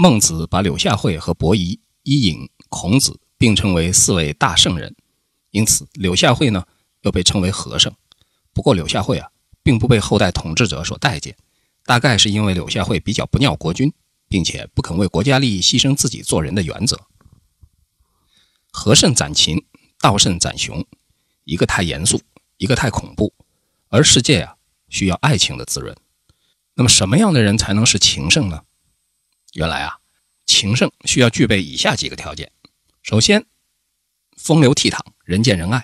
孟子把柳下惠和伯夷、伊尹、孔子并称为四位大圣人，因此柳下惠呢又被称为和圣。不过柳下惠啊，并不被后代统治者所待见，大概是因为柳下惠比较不尿国君，并且不肯为国家利益牺牲自己做人的原则。和圣斩秦，道圣斩熊，一个太严肃，一个太恐怖，而世界啊需要爱情的滋润。那么什么样的人才能是情圣呢？原来啊，情圣需要具备以下几个条件：首先，风流倜傥，人见人爱；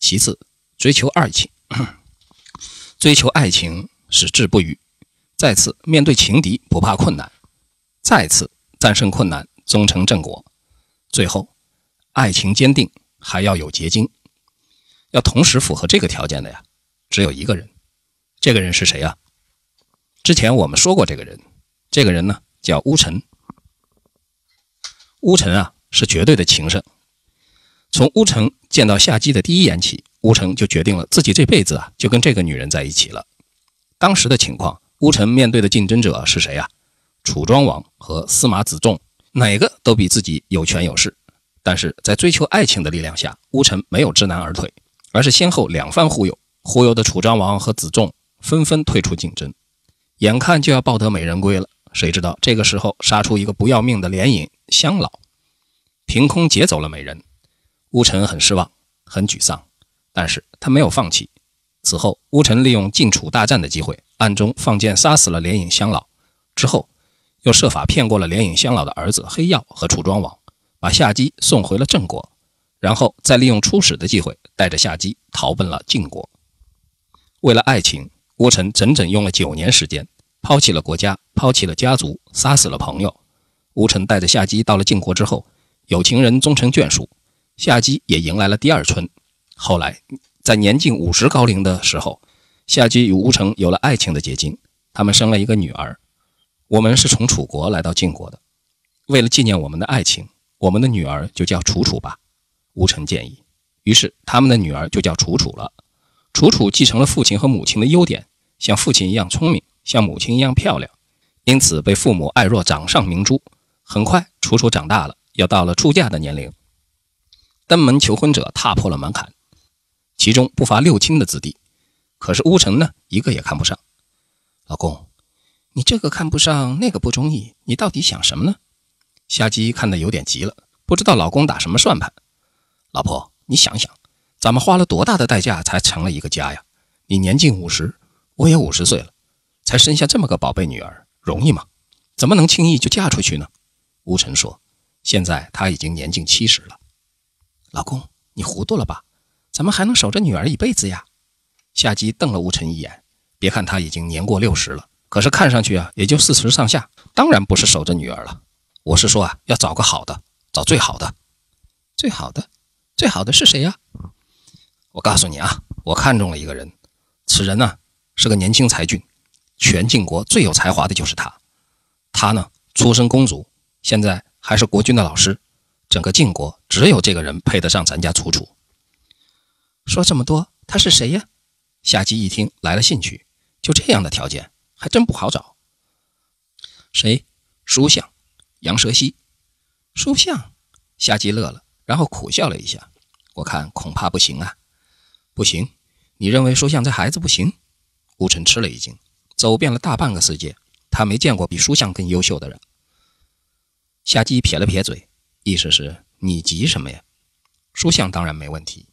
其次，追求爱情，追求爱情，矢志不渝；再次，面对情敌不怕困难；再次，战胜困难，终成正果；最后，爱情坚定，还要有结晶。要同时符合这个条件的呀，只有一个人。这个人是谁呀？之前我们说过，这个人，这个人呢？叫乌臣。乌臣啊是绝对的情圣。从乌臣见到夏姬的第一眼起，乌臣就决定了自己这辈子啊就跟这个女人在一起了。当时的情况，乌臣面对的竞争者是谁啊？楚庄王和司马子仲，哪个都比自己有权有势。但是在追求爱情的力量下，乌臣没有知难而退，而是先后两番忽悠，忽悠的楚庄王和子仲纷纷退出竞争，眼看就要抱得美人归了。谁知道这个时候杀出一个不要命的连影香老，凭空劫走了美人。乌臣很失望，很沮丧，但是他没有放弃。此后，乌臣利用晋楚大战的机会，暗中放箭杀死了连影香老。之后，又设法骗过了连影香老的儿子黑曜和楚庄王，把夏姬送回了郑国，然后再利用出使的机会，带着夏姬逃奔了晋国。为了爱情，乌晨整整用了九年时间。抛弃了国家，抛弃了家族，杀死了朋友。吴臣带着夏姬到了晋国之后，有情人终成眷属，夏姬也迎来了第二春。后来，在年近五十高龄的时候，夏姬与吴成有了爱情的结晶，他们生了一个女儿。我们是从楚国来到晋国的，为了纪念我们的爱情，我们的女儿就叫楚楚吧。吴成建议，于是他们的女儿就叫楚楚了。楚楚继承了父亲和母亲的优点，像父亲一样聪明。像母亲一样漂亮，因此被父母爱若掌上明珠。很快，楚楚长大了，要到了出嫁的年龄。登门求婚者踏破了门槛，其中不乏六亲的子弟，可是乌城呢，一个也看不上。老公，你这个看不上，那个不中意，你到底想什么呢？夏姬看得有点急了，不知道老公打什么算盘。老婆，你想想，咱们花了多大的代价才成了一个家呀？你年近五十，我也五十岁了。才生下这么个宝贝女儿，容易吗？怎么能轻易就嫁出去呢？吴晨说：“现在他已经年近七十了。”老公，你糊涂了吧？怎么还能守着女儿一辈子呀？夏姬瞪了吴晨一眼。别看他已经年过六十了，可是看上去啊，也就四十上下。当然不是守着女儿了，我是说啊，要找个好的，找最好的。最好的，最好的是谁呀？我告诉你啊，我看中了一个人，此人呢是个年轻才俊。全晋国最有才华的就是他，他呢出身公族，现在还是国君的老师，整个晋国只有这个人配得上咱家楚楚。说这么多，他是谁呀？夏姬一听来了兴趣，就这样的条件还真不好找。谁？书相，杨蛇溪。书相，夏姬乐了，然后苦笑了一下。我看恐怕不行啊，不行。你认为书相这孩子不行？吴臣吃了一惊。走遍了大半个世界，他没见过比书相更优秀的人。夏姬撇了撇嘴，意思是“你急什么呀？”书相当然没问题，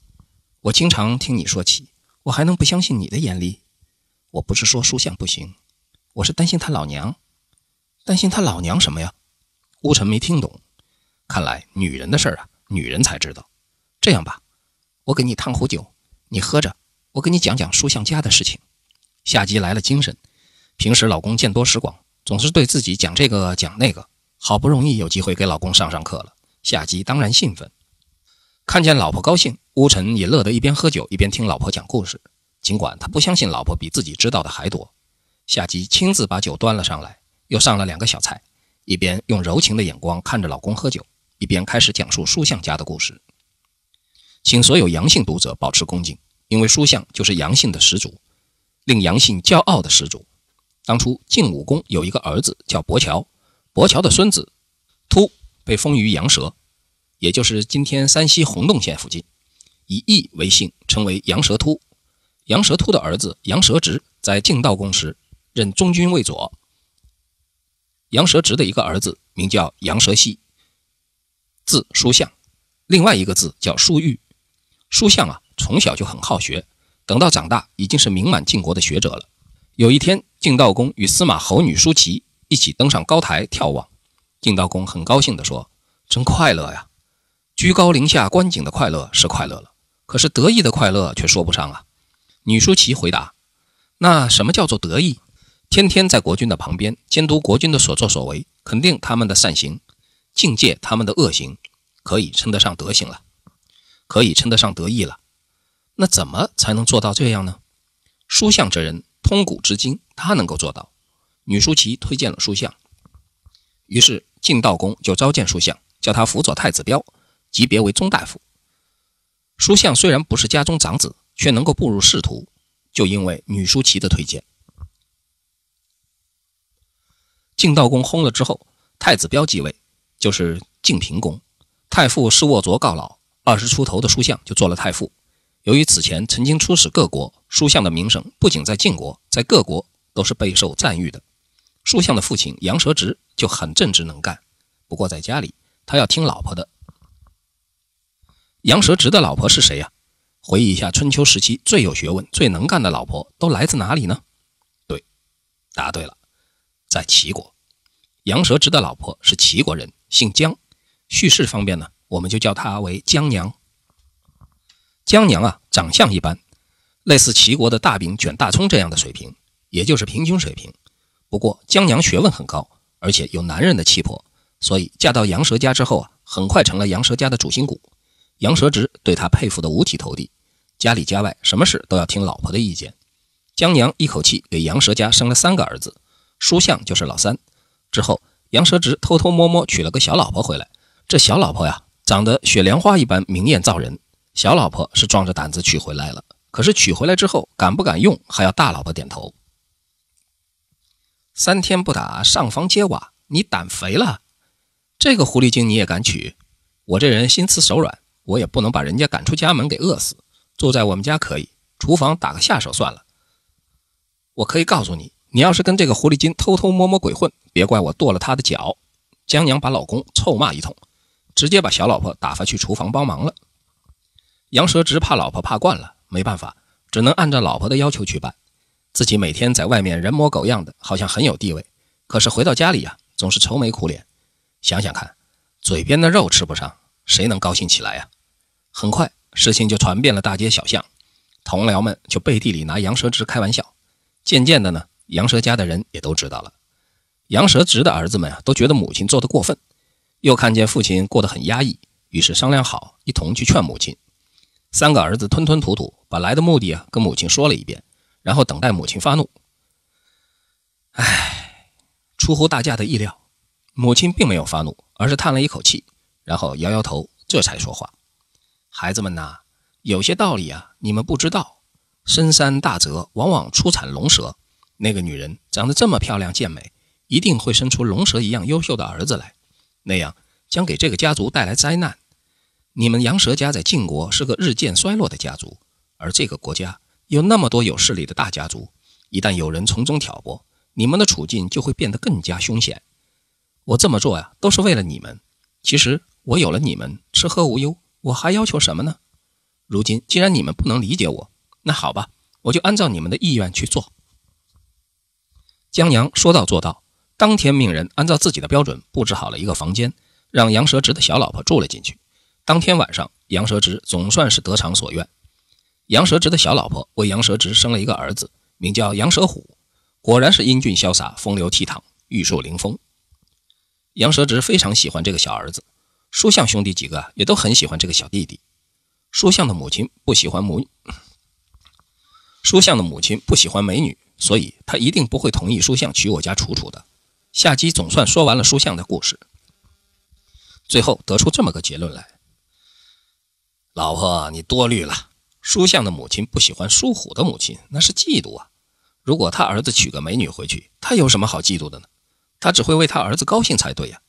我经常听你说起，我还能不相信你的眼力？我不是说书相不行，我是担心他老娘。担心他老娘什么呀？乌晨没听懂。看来女人的事儿啊，女人才知道。这样吧，我给你烫壶酒，你喝着，我给你讲讲书相家的事情。夏姬来了精神。平时老公见多识广，总是对自己讲这个讲那个，好不容易有机会给老公上上课了，夏姬当然兴奋。看见老婆高兴，乌晨也乐得一边喝酒一边听老婆讲故事，尽管他不相信老婆比自己知道的还多。夏姬亲自把酒端了上来，又上了两个小菜，一边用柔情的眼光看着老公喝酒，一边开始讲述书相家的故事。请所有阳性读者保持恭敬，因为书相就是阳性的始祖，令阳性骄傲的始祖。当初晋武公有一个儿子叫伯乔，伯乔的孙子突被封于羊蛇，也就是今天山西洪洞县附近，以邑为姓，称为羊蛇突。羊蛇突的儿子阳蛇直在晋悼公时任中军尉佐。阳蛇直的一个儿子名叫阳蛇肸，字叔向，另外一个字叫叔玉。叔向啊，从小就很好学，等到长大已经是名满晋国的学者了。有一天。晋道公与司马侯女舒淇一起登上高台眺望。晋道公很高兴地说：“真快乐呀！居高临下观景的快乐是快乐了，可是得意的快乐却说不上啊。”女舒淇回答：“那什么叫做得意？天天在国君的旁边监督国君的所作所为，肯定他们的善行，境界他们的恶行，可以称得上德行了，可以称得上得意了。那怎么才能做到这样呢？书相这人。”通古知今，他能够做到。女书旗推荐了书相，于是晋道公就召见书相，叫他辅佐太子彪，级别为中大夫。书相虽然不是家中长子，却能够步入仕途，就因为女书旗的推荐。晋道公薨了之后，太子彪继位，就是晋平公。太傅施沃佐告老，二十出头的书相就做了太傅。由于此前曾经出使各国，叔向的名声不仅在晋国，在各国都是备受赞誉的。叔向的父亲杨蛇直就很正直能干，不过在家里他要听老婆的。杨蛇直的老婆是谁呀？回忆一下春秋时期最有学问、最能干的老婆都来自哪里呢？对，答对了，在齐国，杨蛇直的老婆是齐国人，姓姜，叙事方面呢，我们就叫她为姜娘。江娘啊，长相一般，类似齐国的大饼卷大葱这样的水平，也就是平均水平。不过江娘学问很高，而且有男人的气魄，所以嫁到杨蛇家之后啊，很快成了杨蛇家的主心骨。杨蛇直对她佩服的五体投地，家里家外什么事都要听老婆的意见。江娘一口气给杨蛇家生了三个儿子，书相就是老三。之后杨蛇直偷偷摸摸娶了个小老婆回来，这小老婆呀，长得雪莲花一般明艳照人。小老婆是壮着胆子娶回来了，可是娶回来之后，敢不敢用还要大老婆点头。三天不打，上房揭瓦，你胆肥了？这个狐狸精你也敢娶？我这人心慈手软，我也不能把人家赶出家门给饿死。住在我们家可以，厨房打个下手算了。我可以告诉你，你要是跟这个狐狸精偷偷摸摸鬼混，别怪我剁了他的脚。江娘把老公臭骂一通，直接把小老婆打发去厨房帮忙了。杨蛇直怕老婆怕惯了，没办法，只能按照老婆的要求去办。自己每天在外面人模狗样的，好像很有地位，可是回到家里呀，总是愁眉苦脸。想想看，嘴边的肉吃不上，谁能高兴起来呀？很快，事情就传遍了大街小巷，同僚们就背地里拿杨蛇直开玩笑。渐渐的呢，杨蛇家的人也都知道了。杨蛇直的儿子们啊，都觉得母亲做得过分，又看见父亲过得很压抑，于是商量好，一同去劝母亲。三个儿子吞吞吐吐，把来的目的啊跟母亲说了一遍，然后等待母亲发怒。唉，出乎大家的意料，母亲并没有发怒，而是叹了一口气，然后摇摇头，这才说话：“孩子们呐，有些道理啊，你们不知道。深山大泽往往出产龙蛇，那个女人长得这么漂亮健美，一定会生出龙蛇一样优秀的儿子来，那样将给这个家族带来灾难。”你们杨蛇家在晋国是个日渐衰落的家族，而这个国家有那么多有势力的大家族，一旦有人从中挑拨，你们的处境就会变得更加凶险。我这么做呀，都是为了你们。其实我有了你们，吃喝无忧，我还要求什么呢？如今既然你们不能理解我，那好吧，我就按照你们的意愿去做。江阳说到做到，当天命人按照自己的标准布置好了一个房间，让杨蛇直的小老婆住了进去。当天晚上，杨蛇直总算是得偿所愿。杨蛇直的小老婆为杨蛇直生了一个儿子，名叫杨蛇虎，果然是英俊潇洒、风流倜傥、玉树临风。杨蛇直非常喜欢这个小儿子，书相兄弟几个也都很喜欢这个小弟弟。书相的母亲不喜欢母，书相的母亲不喜欢美女，所以他一定不会同意书相娶我家楚楚的。夏姬总算说完了书相的故事，最后得出这么个结论来。老婆，你多虑了。书相的母亲不喜欢书虎的母亲，那是嫉妒啊。如果他儿子娶个美女回去，他有什么好嫉妒的呢？他只会为他儿子高兴才对呀。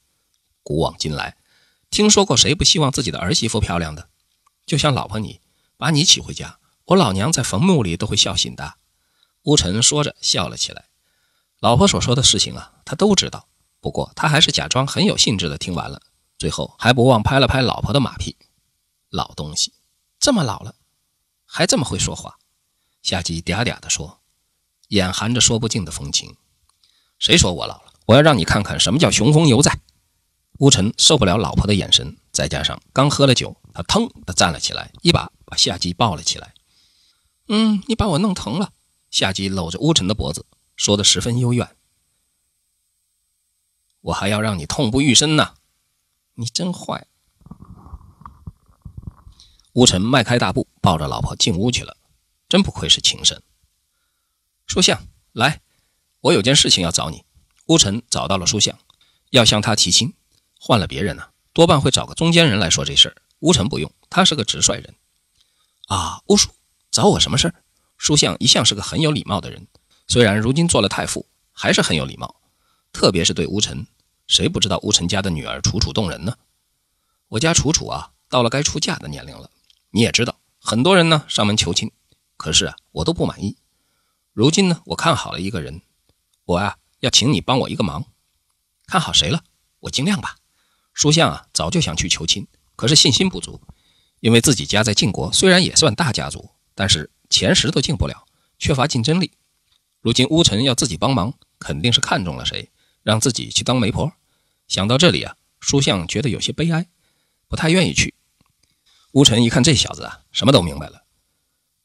古往今来，听说过谁不希望自己的儿媳妇漂亮的？就像老婆你，把你娶回家，我老娘在坟墓里都会笑醒的。乌晨说着笑了起来。老婆所说的事情啊，他都知道。不过他还是假装很有兴致的听完了，最后还不忘拍了拍老婆的马屁。老东西，这么老了，还这么会说话。夏姬嗲嗲地说，眼含着说不尽的风情。谁说我老了？我要让你看看什么叫雄风犹在。乌晨受不了老婆的眼神，再加上刚喝了酒，他腾地站了起来，一把把夏姬抱了起来。嗯，你把我弄疼了。夏姬搂着乌晨的脖子，说得十分幽怨。我还要让你痛不欲生呢。你真坏。乌晨迈开大步，抱着老婆进屋去了。真不愧是情深。书相，来，我有件事情要找你。乌晨找到了书相，要向他提亲。换了别人呢，多半会找个中间人来说这事儿。乌晨不用，他是个直率人。啊，乌叔找我什么事儿？书相一向是个很有礼貌的人，虽然如今做了太傅，还是很有礼貌。特别是对乌晨，谁不知道乌晨家的女儿楚楚动人呢？我家楚楚啊，到了该出嫁的年龄了。你也知道，很多人呢上门求亲，可是啊，我都不满意。如今呢，我看好了一个人，我啊要请你帮我一个忙。看好谁了？我尽量吧。书相啊，早就想去求亲，可是信心不足，因为自己家在晋国虽然也算大家族，但是前十都进不了，缺乏竞争力。如今乌臣要自己帮忙，肯定是看中了谁，让自己去当媒婆。想到这里啊，书相觉得有些悲哀，不太愿意去。乌晨一看这小子啊，什么都明白了。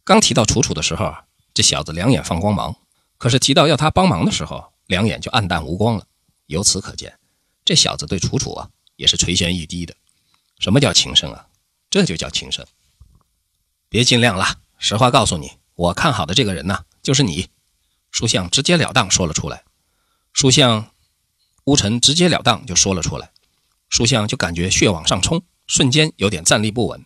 刚提到楚楚的时候，这小子两眼放光芒；可是提到要他帮忙的时候，两眼就黯淡无光了。由此可见，这小子对楚楚啊也是垂涎欲滴的。什么叫情深啊？这就叫情深。别尽量了，实话告诉你，我看好的这个人呢，就是你。书相直截了当说了出来。书相，乌晨直截了当就说了出来。书相就感觉血往上冲，瞬间有点站立不稳。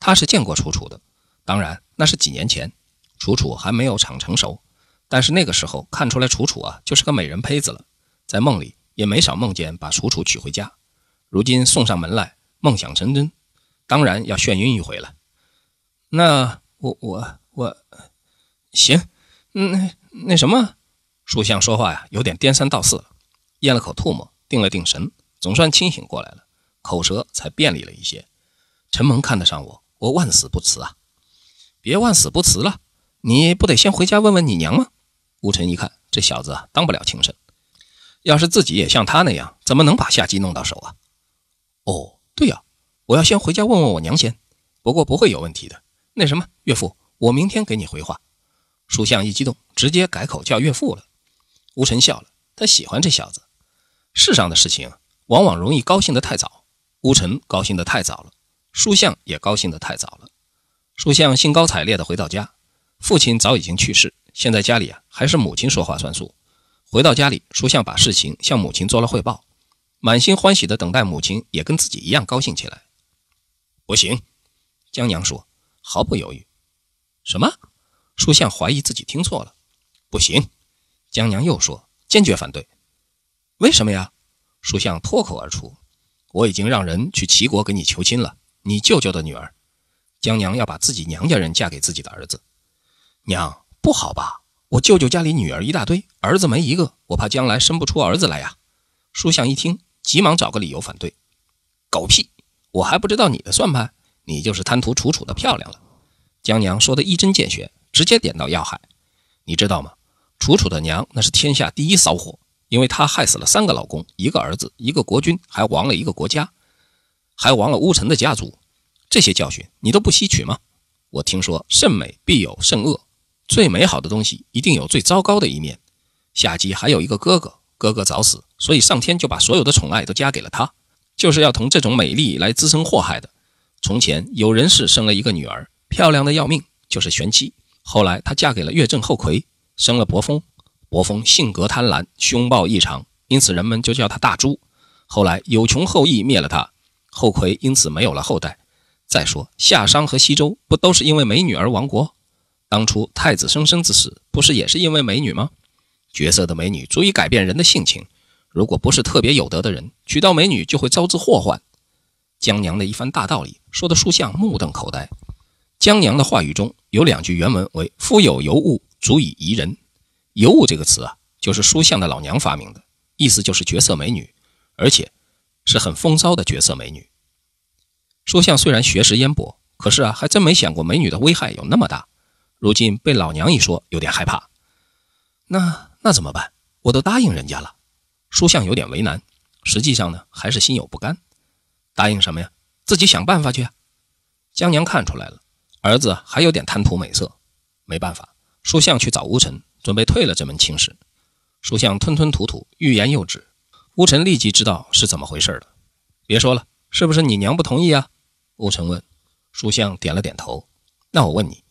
他是见过楚楚的，当然那是几年前，楚楚还没有长成熟，但是那个时候看出来楚楚啊就是个美人胚子了，在梦里也没少梦见把楚楚娶回家，如今送上门来，梦想成真，当然要眩晕一回了。那我我我，行，嗯那那什么，树相说话呀有点颠三倒四了，咽了口唾沫，定了定神，总算清醒过来了，口舌才便利了一些。陈蒙看得上我。我万死不辞啊！别万死不辞了，你不得先回家问问你娘吗？吴辰一看，这小子当不了情圣，要是自己也像他那样，怎么能把夏姬弄到手啊？哦，对呀，我要先回家问问我娘先。不过不会有问题的。那什么岳父，我明天给你回话。书相一激动，直接改口叫岳父了。吴辰笑了，他喜欢这小子。世上的事情往往容易高兴得太早，吴辰高兴得太早了。树相也高兴得太早了。树相兴高采烈地回到家，父亲早已经去世，现在家里啊还是母亲说话算数。回到家里，树相把事情向母亲做了汇报，满心欢喜地等待母亲也跟自己一样高兴起来。不行，江娘说，毫不犹豫。什么？树相怀疑自己听错了。不行，江娘又说，坚决反对。为什么呀？树相脱口而出。我已经让人去齐国给你求亲了。你舅舅的女儿江娘要把自己娘家人嫁给自己的儿子，娘不好吧？我舅舅家里女儿一大堆，儿子没一个，我怕将来生不出儿子来呀。书相一听，急忙找个理由反对。狗屁！我还不知道你的算盘，你就是贪图楚楚的漂亮了。江娘说的一针见血，直接点到要害。你知道吗？楚楚的娘那是天下第一骚货，因为她害死了三个老公，一个儿子，一个国君，还亡了一个国家。还亡了乌臣的家族，这些教训你都不吸取吗？我听说，甚美必有甚恶，最美好的东西一定有最糟糕的一面。夏姬还有一个哥哥，哥哥早死，所以上天就把所有的宠爱都加给了他，就是要同这种美丽来滋生祸害的。从前有人氏生了一个女儿，漂亮的要命，就是玄姬。后来她嫁给了岳正后魁，生了伯峰。伯峰性格贪婪，凶暴异常，因此人们就叫他大猪。后来有穷后裔灭了他。后魁因此没有了后代。再说夏商和西周不都是因为美女而亡国？当初太子生生之死，不是也是因为美女吗？绝色的美女足以改变人的性情。如果不是特别有德的人，娶到美女就会招致祸患。江娘的一番大道理，说的书相目瞪口呆。江娘的话语中有两句原文为：“夫有尤物，足以宜人。”尤物这个词啊，就是书相的老娘发明的，意思就是绝色美女，而且是很风骚的绝色美女。书相虽然学识渊博，可是啊，还真没想过美女的危害有那么大。如今被老娘一说，有点害怕。那那怎么办？我都答应人家了。书相有点为难，实际上呢，还是心有不甘。答应什么呀？自己想办法去。江娘看出来了，儿子还有点贪图美色。没办法，书相去找乌尘，准备退了这门亲事。书相吞吞吐吐，欲言又止。乌尘立即知道是怎么回事了。别说了，是不是你娘不同意啊？乌晨问，书香点了点头。那我问你，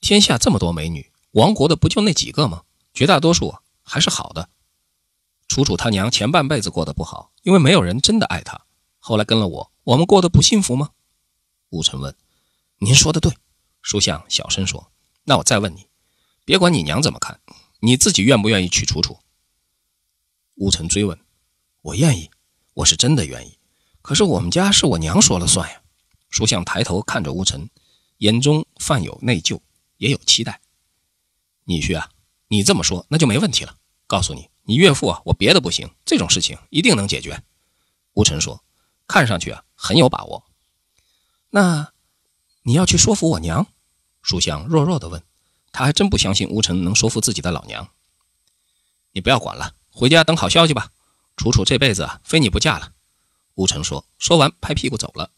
天下这么多美女，亡国的不就那几个吗？绝大多数还是好的。楚楚他娘前半辈子过得不好，因为没有人真的爱她。后来跟了我，我们过得不幸福吗？乌晨问。您说的对，书湘小声说。那我再问你，别管你娘怎么看，你自己愿不愿意娶楚楚？乌晨追问。我愿意，我是真的愿意。可是我们家是我娘说了算呀。书相抬头看着吴尘，眼中泛有内疚，也有期待。女婿啊，你这么说那就没问题了。告诉你，你岳父啊，我别的不行，这种事情一定能解决。吴尘说：“看上去啊，很有把握。”那你要去说服我娘？”书香弱弱地问。他还真不相信吴尘能说服自己的老娘。你不要管了，回家等好消息吧。楚楚这辈子啊，非你不嫁了。吴尘说。说完，拍屁股走了。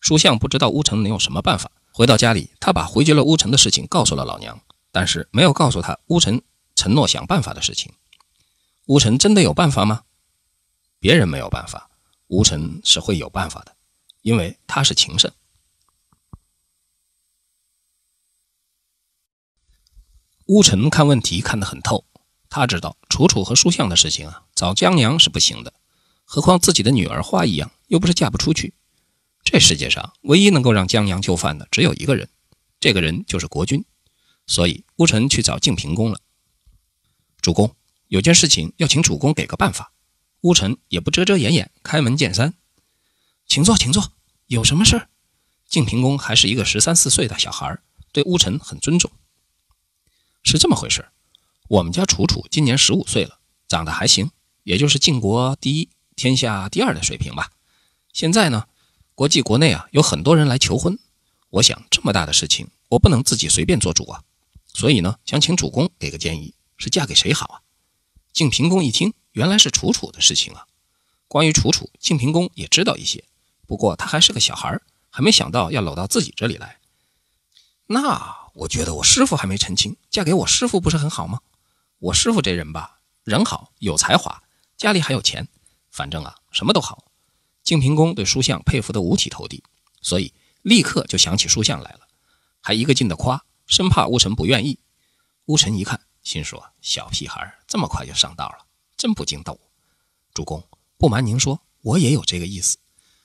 舒相不知道乌城能有什么办法。回到家里，他把回绝了乌城的事情告诉了老娘，但是没有告诉他乌城承诺想办法的事情。乌城真的有办法吗？别人没有办法，乌城是会有办法的，因为他是情圣。乌城看问题看得很透，他知道楚楚和书相的事情啊，找江娘是不行的，何况自己的女儿花一样，又不是嫁不出去。这世界上唯一能够让江阳就范的只有一个人，这个人就是国君，所以乌臣去找靖平公了。主公，有件事情要请主公给个办法。乌臣也不遮遮掩掩，开门见山，请坐，请坐，有什么事儿？靖平公还是一个十三四岁的小孩儿，对乌臣很尊重。是这么回事，我们家楚楚今年十五岁了，长得还行，也就是晋国第一、天下第二的水平吧。现在呢？国际国内啊，有很多人来求婚。我想这么大的事情，我不能自己随便做主啊。所以呢，想请主公给个建议，是嫁给谁好啊？敬平公一听，原来是楚楚的事情啊。关于楚楚，敬平公也知道一些。不过他还是个小孩儿，还没想到要搂到自己这里来。那我觉得我师傅还没成亲，嫁给我师傅不是很好吗？我师傅这人吧，人好，有才华，家里还有钱，反正啊，什么都好。晋平公对书相佩服得五体投地，所以立刻就想起书相来了，还一个劲的夸，生怕乌臣不愿意。乌臣一看，心说小屁孩这么快就上道了，真不经逗。主公，不瞒您说，我也有这个意思，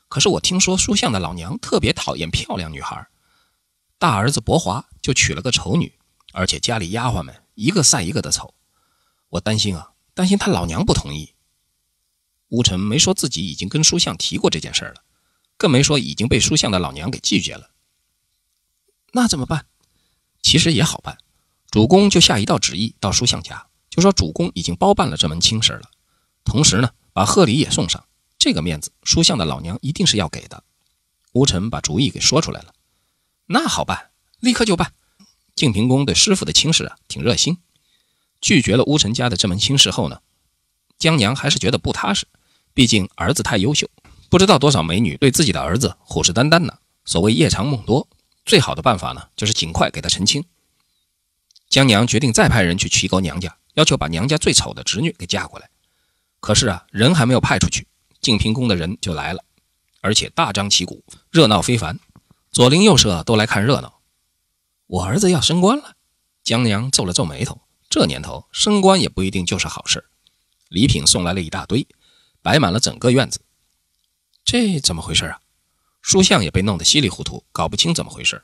可是我听说书相的老娘特别讨厌漂亮女孩，大儿子伯华就娶了个丑女，而且家里丫鬟们一个赛一个的丑，我担心啊，担心他老娘不同意。乌晨没说自己已经跟书相提过这件事儿了，更没说已经被书相的老娘给拒绝了。那怎么办？其实也好办，主公就下一道旨意到书相家，就说主公已经包办了这门亲事了，同时呢，把贺礼也送上。这个面子，书相的老娘一定是要给的。乌晨把主意给说出来了。那好办，立刻就办。晋平公对师傅的亲事啊，挺热心。拒绝了乌晨家的这门亲事后呢，江娘还是觉得不踏实。毕竟儿子太优秀，不知道多少美女对自己的儿子虎视眈眈呢。所谓夜长梦多，最好的办法呢，就是尽快给他成亲。江娘决定再派人去提高娘家，要求把娘家最丑的侄女给嫁过来。可是啊，人还没有派出去，晋平宫的人就来了，而且大张旗鼓，热闹非凡，左邻右舍都来看热闹。我儿子要升官了，江娘皱了皱眉头。这年头升官也不一定就是好事儿。礼品送来了一大堆。摆满了整个院子，这怎么回事啊？书相也被弄得稀里糊涂，搞不清怎么回事。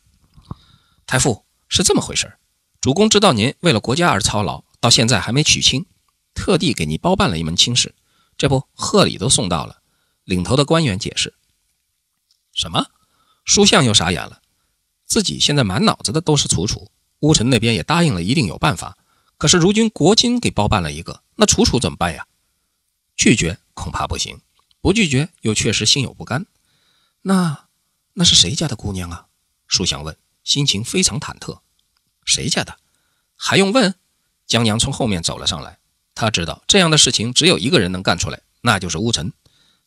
太傅是这么回事主公知道您为了国家而操劳，到现在还没娶亲，特地给您包办了一门亲事，这不，贺礼都送到了。领头的官员解释。什么？书相又傻眼了，自己现在满脑子的都是楚楚，乌臣那边也答应了一定有办法，可是如今国君给包办了一个，那楚楚怎么办呀？拒绝。恐怕不行，不拒绝又确实心有不甘。那，那是谁家的姑娘啊？书香问，心情非常忐忑。谁家的？还用问？江娘从后面走了上来。他知道这样的事情只有一个人能干出来，那就是乌晨。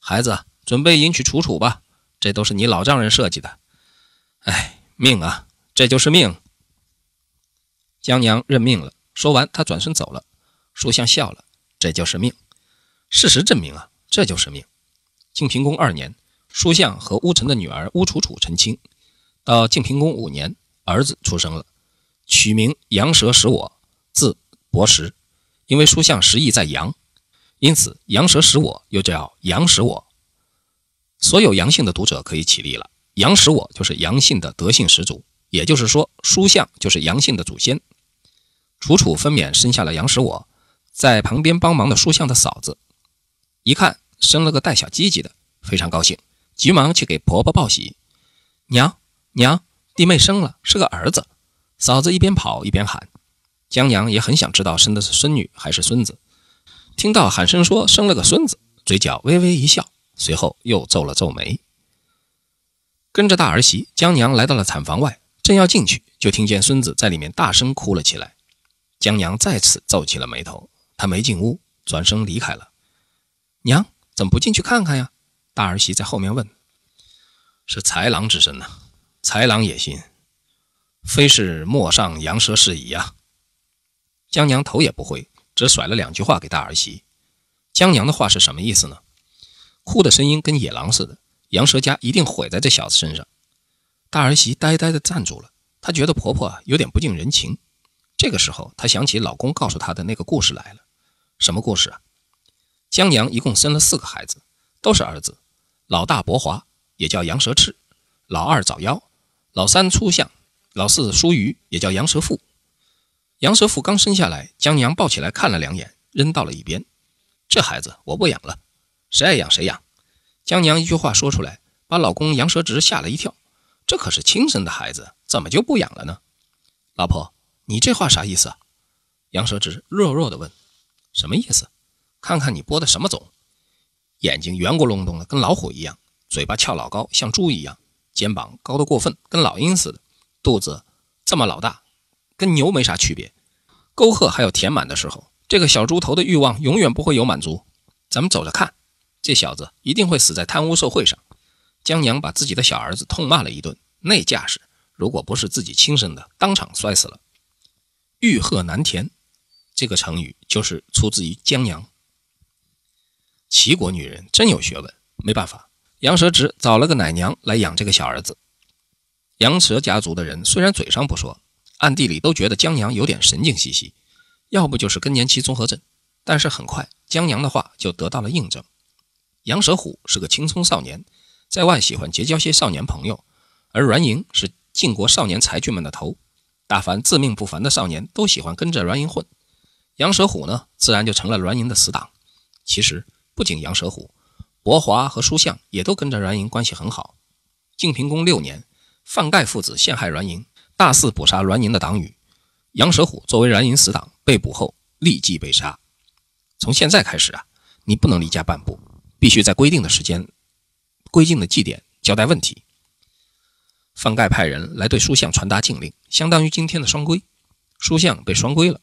孩子，准备迎娶楚楚吧，这都是你老丈人设计的。哎，命啊，这就是命。江娘认命了。说完，她转身走了。书香笑了，这就是命。事实证明啊，这就是命。晋平公二年，叔向和乌臣的女儿乌楚楚成亲。到晋平公五年，儿子出生了，取名羊舌使我，字伯石。因为叔向时意在羊，因此羊舌使我又叫羊使我。所有阳性的读者可以起立了。羊使我就是阳性的德性十足，也就是说，叔向就是阳性的祖先。楚楚分娩生下了羊使我，在旁边帮忙的叔向的嫂子。一看生了个带小鸡鸡的，非常高兴，急忙去给婆婆报喜：“娘娘，弟妹生了，是个儿子。”嫂子一边跑一边喊。江娘也很想知道生的是孙女还是孙子，听到喊声说生了个孙子，嘴角微微一笑，随后又皱了皱眉。跟着大儿媳江娘来到了产房外，正要进去，就听见孙子在里面大声哭了起来。江娘再次皱起了眉头，她没进屋，转身离开了。娘怎么不进去看看呀？大儿媳在后面问：“是豺狼之身呐，豺狼野心，非是陌上羊舌是矣呀。”江娘头也不回，只甩了两句话给大儿媳。江娘的话是什么意思呢？哭的声音跟野狼似的，羊舌家一定毁在这小子身上。大儿媳呆呆地站住了，她觉得婆婆有点不近人情。这个时候，她想起老公告诉她的那个故事来了。什么故事啊？江娘一共生了四个孩子，都是儿子。老大伯华，也叫杨蛇赤；老二早夭；老三初相；老四叔瑜，也叫杨蛇父。杨蛇父刚生下来，江娘抱起来看了两眼，扔到了一边。这孩子我不养了，谁爱养谁养。江娘一句话说出来，把老公杨蛇直吓了一跳。这可是亲生的孩子，怎么就不养了呢？老婆，你这话啥意思啊？杨蛇直弱弱的问：“什么意思？”看看你播的什么种，眼睛圆咕隆咚的，跟老虎一样；嘴巴翘老高，像猪一样；肩膀高的过分，跟老鹰似的；肚子这么老大，跟牛没啥区别。沟壑还有填满的时候，这个小猪头的欲望永远不会有满足。咱们走着看，这小子一定会死在贪污受贿上。江娘把自己的小儿子痛骂了一顿，那架势，如果不是自己亲生的，当场摔死了。欲壑难填，这个成语就是出自于江娘。齐国女人真有学问，没办法，杨蛇直找了个奶娘来养这个小儿子。杨蛇家族的人虽然嘴上不说，暗地里都觉得江娘有点神经兮兮，要不就是更年期综合症。但是很快，江娘的话就得到了印证。杨蛇虎是个青葱少年，在外喜欢结交些少年朋友，而阮莹是晋国少年才俊们的头，大凡自命不凡的少年都喜欢跟着阮莹混。杨蛇虎呢，自然就成了阮莹的死党。其实。不仅杨蛇虎、博华和舒相也都跟着阮莹关系很好。晋平公六年，范盖父子陷害阮莹，大肆捕杀阮莹的党羽。杨蛇虎作为阮莹死党，被捕后立即被杀。从现在开始啊，你不能离家半步，必须在规定的时间、规定的祭典交代问题。范盖派人来对书相传达禁令，相当于今天的双规。书相被双规了。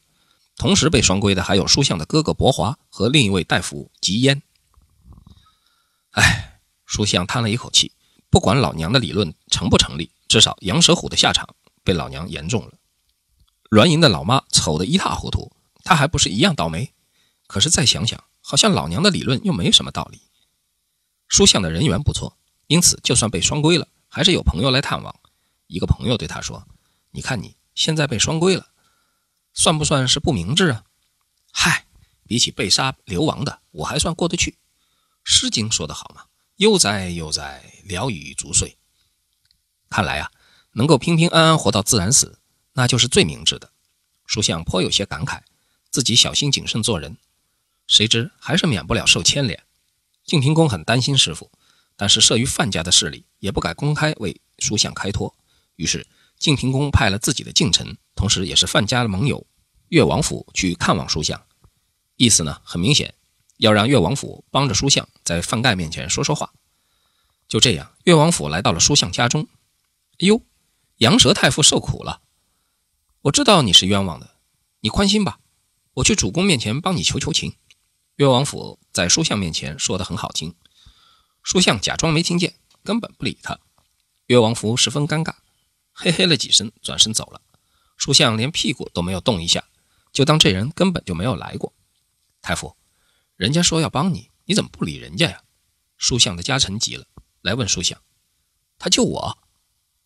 同时被双规的还有书相的哥哥伯华和另一位大夫吉烟。哎，书相叹了一口气，不管老娘的理论成不成立，至少杨蛇虎的下场被老娘言中了。栾银的老妈丑得一塌糊涂，她还不是一样倒霉。可是再想想，好像老娘的理论又没什么道理。书相的人缘不错，因此就算被双规了，还是有朋友来探望。一个朋友对他说：“你看你现在被双规了。”算不算是不明智啊？嗨，比起被杀流亡的，我还算过得去。《诗经》说得好嘛，“悠哉悠哉，聊以足岁。”看来啊，能够平平安安活到自然死，那就是最明智的。书相颇有些感慨，自己小心谨慎做人，谁知还是免不了受牵连。晋平公很担心师傅，但是慑于范家的势力，也不敢公开为书相开脱。于是。晋平公派了自己的近臣，同时也是范家的盟友，越王府去看望书相，意思呢很明显，要让越王府帮着书相在范盖面前说说话。就这样，越王府来到了书相家中。哎呦，杨蛇太傅受苦了，我知道你是冤枉的，你宽心吧，我去主公面前帮你求求情。越王府在书相面前说的很好听，书相假装没听见，根本不理他。越王府十分尴尬。嘿嘿了几声，转身走了。书相连屁股都没有动一下，就当这人根本就没有来过。太傅，人家说要帮你，你怎么不理人家呀？书相的家臣急了，来问书相：“他救我，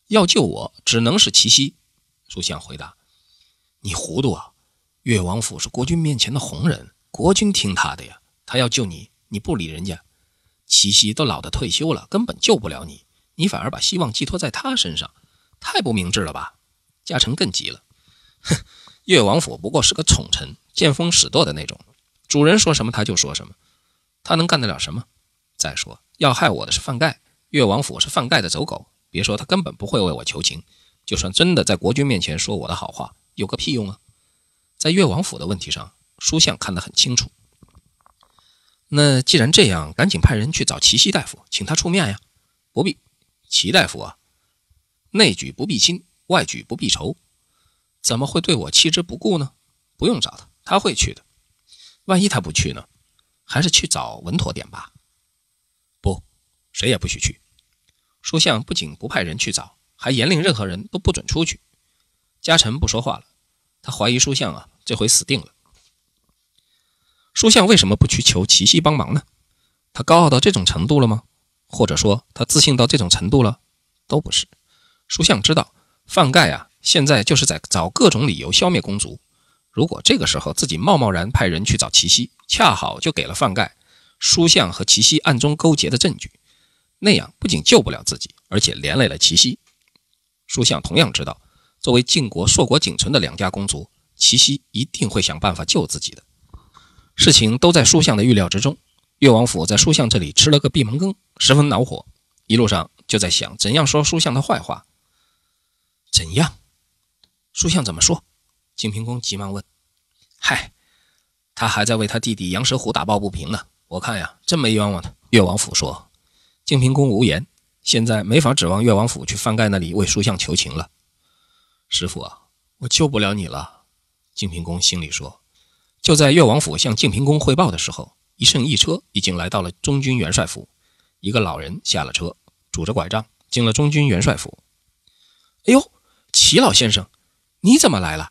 要救我，只能是祁奚。”书相回答：“你糊涂啊！越王府是国君面前的红人，国君听他的呀。他要救你，你不理人家。祁奚都老得退休了，根本救不了你，你反而把希望寄托在他身上。”太不明智了吧！嘉诚更急了。哼，越王府不过是个宠臣，见风使舵的那种，主人说什么他就说什么，他能干得了什么？再说要害我的是范盖，越王府是范盖的走狗，别说他根本不会为我求情，就算真的在国君面前说我的好话，有个屁用啊！在越王府的问题上，书相看得很清楚。那既然这样，赶紧派人去找齐西大夫，请他出面呀！不必，齐大夫啊。内举不避亲，外举不避仇，怎么会对我弃之不顾呢？不用找他，他会去的。万一他不去呢？还是去找稳妥点吧。不，谁也不许去。书相不仅不派人去找，还严令任何人都不准出去。家臣不说话了，他怀疑书相啊，这回死定了。书相为什么不去求齐奚帮忙呢？他高傲到这种程度了吗？或者说他自信到这种程度了？都不是。书相知道范盖啊，现在就是在找各种理由消灭公族。如果这个时候自己贸贸然派人去找齐西，恰好就给了范盖、书相和齐西暗中勾结的证据。那样不仅救不了自己，而且连累了齐西。书相同样知道，作为晋国硕果仅存的两家公族，齐西一定会想办法救自己的。事情都在书相的预料之中。越王府在书相这里吃了个闭门羹，十分恼火，一路上就在想怎样说书相的坏话。怎样，书相怎么说？晋平公急忙问。嗨，他还在为他弟弟杨蛇虎打抱不平呢。我看呀，真没冤枉他。岳王府说，晋平公无言。现在没法指望岳王府去翻盖那里为书相求情了。师傅啊，我救不了你了。晋平公心里说。就在岳王府向晋平公汇报的时候，一乘一车已经来到了中军元帅府。一个老人下了车，拄着拐杖进了中军元帅府。哎呦！齐老先生，你怎么来了？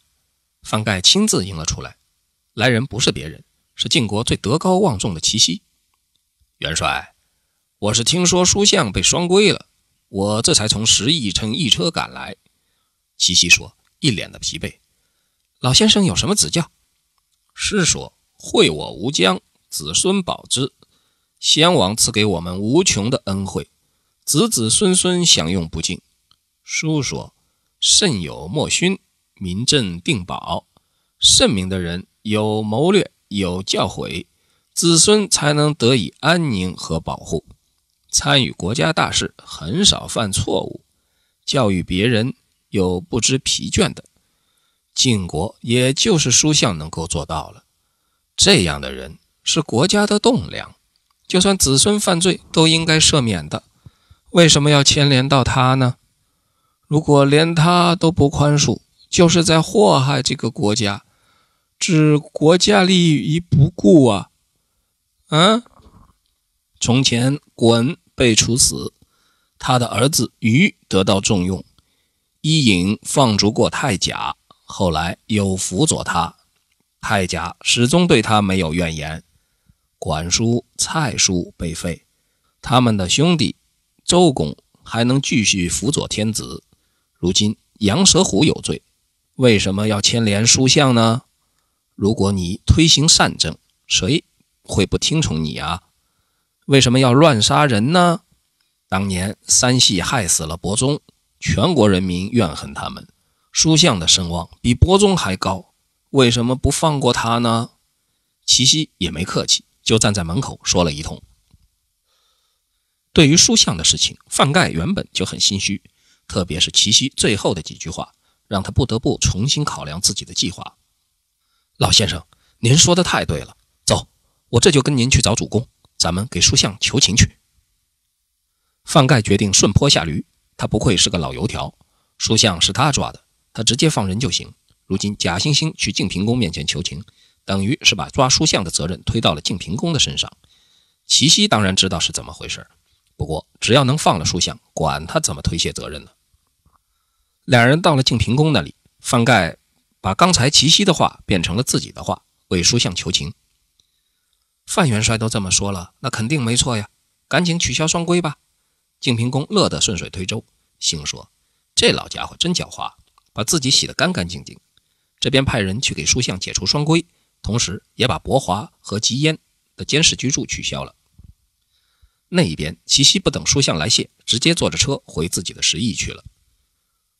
方盖亲自迎了出来。来人不是别人，是晋国最德高望重的齐奚元帅。我是听说书相被双归了，我这才从十邑乘驿车赶来。齐奚说，一脸的疲惫。老先生有什么指教？师说：惠我吴疆，子孙保之。先王赐给我们无穷的恩惠，子子孙孙享用不尽。书说。圣有莫勋，民政定保。圣明的人有谋略，有教诲，子孙才能得以安宁和保护。参与国家大事，很少犯错误；教育别人，又不知疲倦的。晋国也就是书相能够做到了。这样的人是国家的栋梁，就算子孙犯罪，都应该赦免的。为什么要牵连到他呢？如果连他都不宽恕，就是在祸害这个国家，置国家利益于不顾啊！嗯，从前管被处死，他的儿子禹得到重用。伊尹放逐过太甲，后来又辅佐他，太甲始终对他没有怨言。管叔、蔡叔被废，他们的兄弟周公还能继续辅佐天子。如今杨蛇虎有罪，为什么要牵连书相呢？如果你推行善政，谁会不听从你啊？为什么要乱杀人呢？当年三系害死了伯宗，全国人民怨恨他们，书相的声望比伯宗还高，为什么不放过他呢？祁奚也没客气，就站在门口说了一通。对于书相的事情，范盖原本就很心虚。特别是祁奚最后的几句话，让他不得不重新考量自己的计划。老先生，您说的太对了。走，我这就跟您去找主公，咱们给书相求情去。范盖决定顺坡下驴。他不愧是个老油条，书相是他抓的，他直接放人就行。如今假惺惺去晋平公面前求情，等于是把抓书相的责任推到了晋平公的身上。祁奚当然知道是怎么回事不过只要能放了书相，管他怎么推卸责任呢？两人到了晋平公那里，范盖把刚才祁奚的话变成了自己的话，为书相求情。范元帅都这么说了，那肯定没错呀，赶紧取消双规吧。晋平公乐得顺水推舟，心说这老家伙真狡猾，把自己洗得干干净净。这边派人去给书相解除双规，同时也把伯华和吉烟的监视居住取消了。那一边，祁奚不等书相来谢，直接坐着车回自己的石邑去了。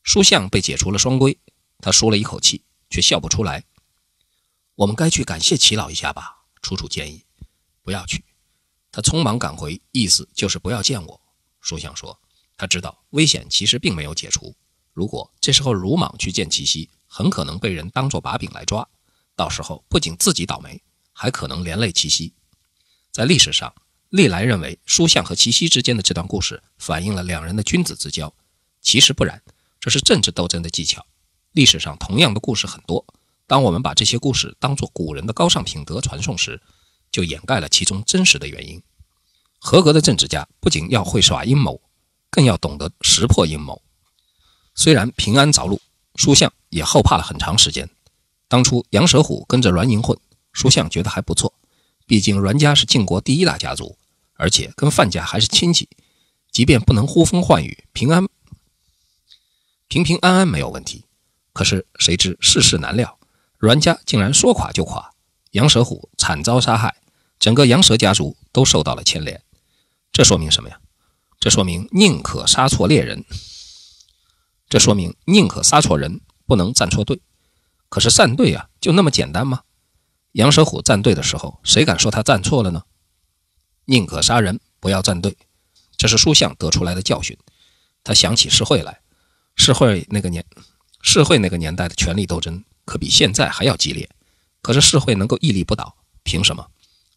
书相被解除了双规，他舒了一口气，却笑不出来。我们该去感谢齐老一下吧？楚楚建议。不要去。他匆忙赶回，意思就是不要见我。书相说，他知道危险其实并没有解除。如果这时候鲁莽去见齐西，很可能被人当作把柄来抓，到时候不仅自己倒霉，还可能连累齐西。在历史上，历来认为书相和齐西之间的这段故事反映了两人的君子之交，其实不然。这是政治斗争的技巧。历史上同样的故事很多。当我们把这些故事当作古人的高尚品德传颂时，就掩盖了其中真实的原因。合格的政治家不仅要会耍阴谋，更要懂得识破阴谋。虽然平安着陆，书相也后怕了很长时间。当初杨蛇虎跟着栾盈混，书相觉得还不错。毕竟栾家是晋国第一大家族，而且跟范家还是亲戚。即便不能呼风唤雨，平安。平平安安没有问题，可是谁知世事难料，阮家竟然说垮就垮，杨蛇虎惨遭杀害，整个杨蛇家族都受到了牵连。这说明什么呀？这说明宁可杀错猎人，这说明宁可杀错人，不能站错队。可是站队啊，就那么简单吗？杨蛇虎站队的时候，谁敢说他站错了呢？宁可杀人，不要站队，这是书相得出来的教训。他想起诗会来。社会那个年，社会那个年代的权力斗争可比现在还要激烈。可是社会能够屹立不倒，凭什么？